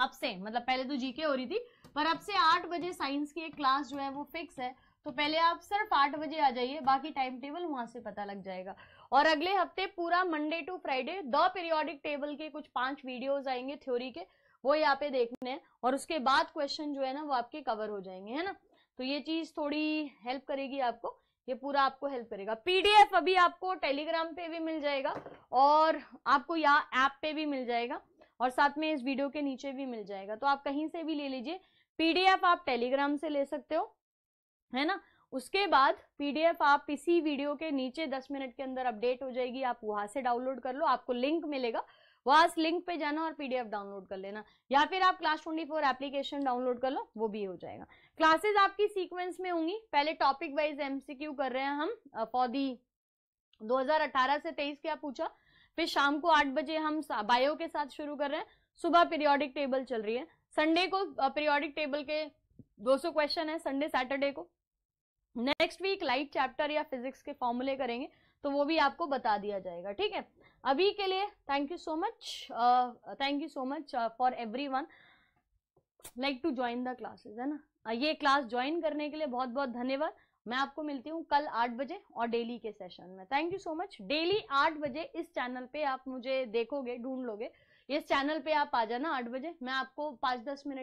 S1: अब से मतलब पहले तो जीके हो रही थी पर अब से आठ बजे साइंस की एक क्लास जो है वो फिक्स है तो पहले आप सिर्फ आठ बजे आ जाइए बाकी टाइम टेबल वहां से पता लग जाएगा और अगले हफ्ते पूरा Monday to Friday the periodic table के कुछ पांच वीडियोज आएंगे थ्योरी के वो यहाँ पे देखने हैं और उसके बाद क्वेश्चन जो है ना वो आपके कवर हो जाएंगे है ना तो ये चीज थोड़ी हेल्प करेगी आपको ये पूरा आपको हेल्प करेगा पीडीएफ अभी आपको टेलीग्राम पे भी मिल जाएगा और आपको यहाँ ऐप पे भी मिल जाएगा और साथ में इस वीडियो के नीचे भी मिल जाएगा तो आप कहीं से भी ले लीजिए पीडीएफ आप टेलीग्राम से ले सकते हो है ना उसके बाद पीडीएफ आप इसी वीडियो के नीचे 10 मिनट के अंदर अपडेट हो जाएगी आप वहां से डाउनलोड कर लो आपको लिंक मिलेगा वहां से लिंक पे जाना और पीडीएफ डाउनलोड कर लेना या फिर आप क्लास 24 एप्लीकेशन डाउनलोड कर लो वो भी हो जाएगा क्लासेस आपकी सीक्वेंस में होंगी पहले टॉपिक वाइज एमसीक्यू कर रहे हैं हम फॉर दी दो से तेईस क्या पूछा फिर शाम को आठ बजे हम बायो के साथ शुरू कर रहे हैं सुबह पीरियोडिक टेबल चल रही है संडे को पीरियोडिक टेबल के दो क्वेश्चन है संडे सैटरडे को नेक्स्ट वीक लाइट चैप्टर या फिजिक्स के फॉर्मूले करेंगे तो वो भी आपको बता दिया जाएगा ठीक है अभी के लिए thank you so much thank you so much for everyone like to join the classes है ना uh, ये क्लास ज्वाइन करने के लिए बहुत बहुत धन्यवाद मैं आपको मिलती हूँ कल आठ बजे और डेली के सेशन में thank you so much daily आठ बजे इस चैनल पे आप मुझे देखोगे ढूंढ लोगे इस चैनल पे आप आ जाना आठ बजे मैं आपको पाँच दस मिनट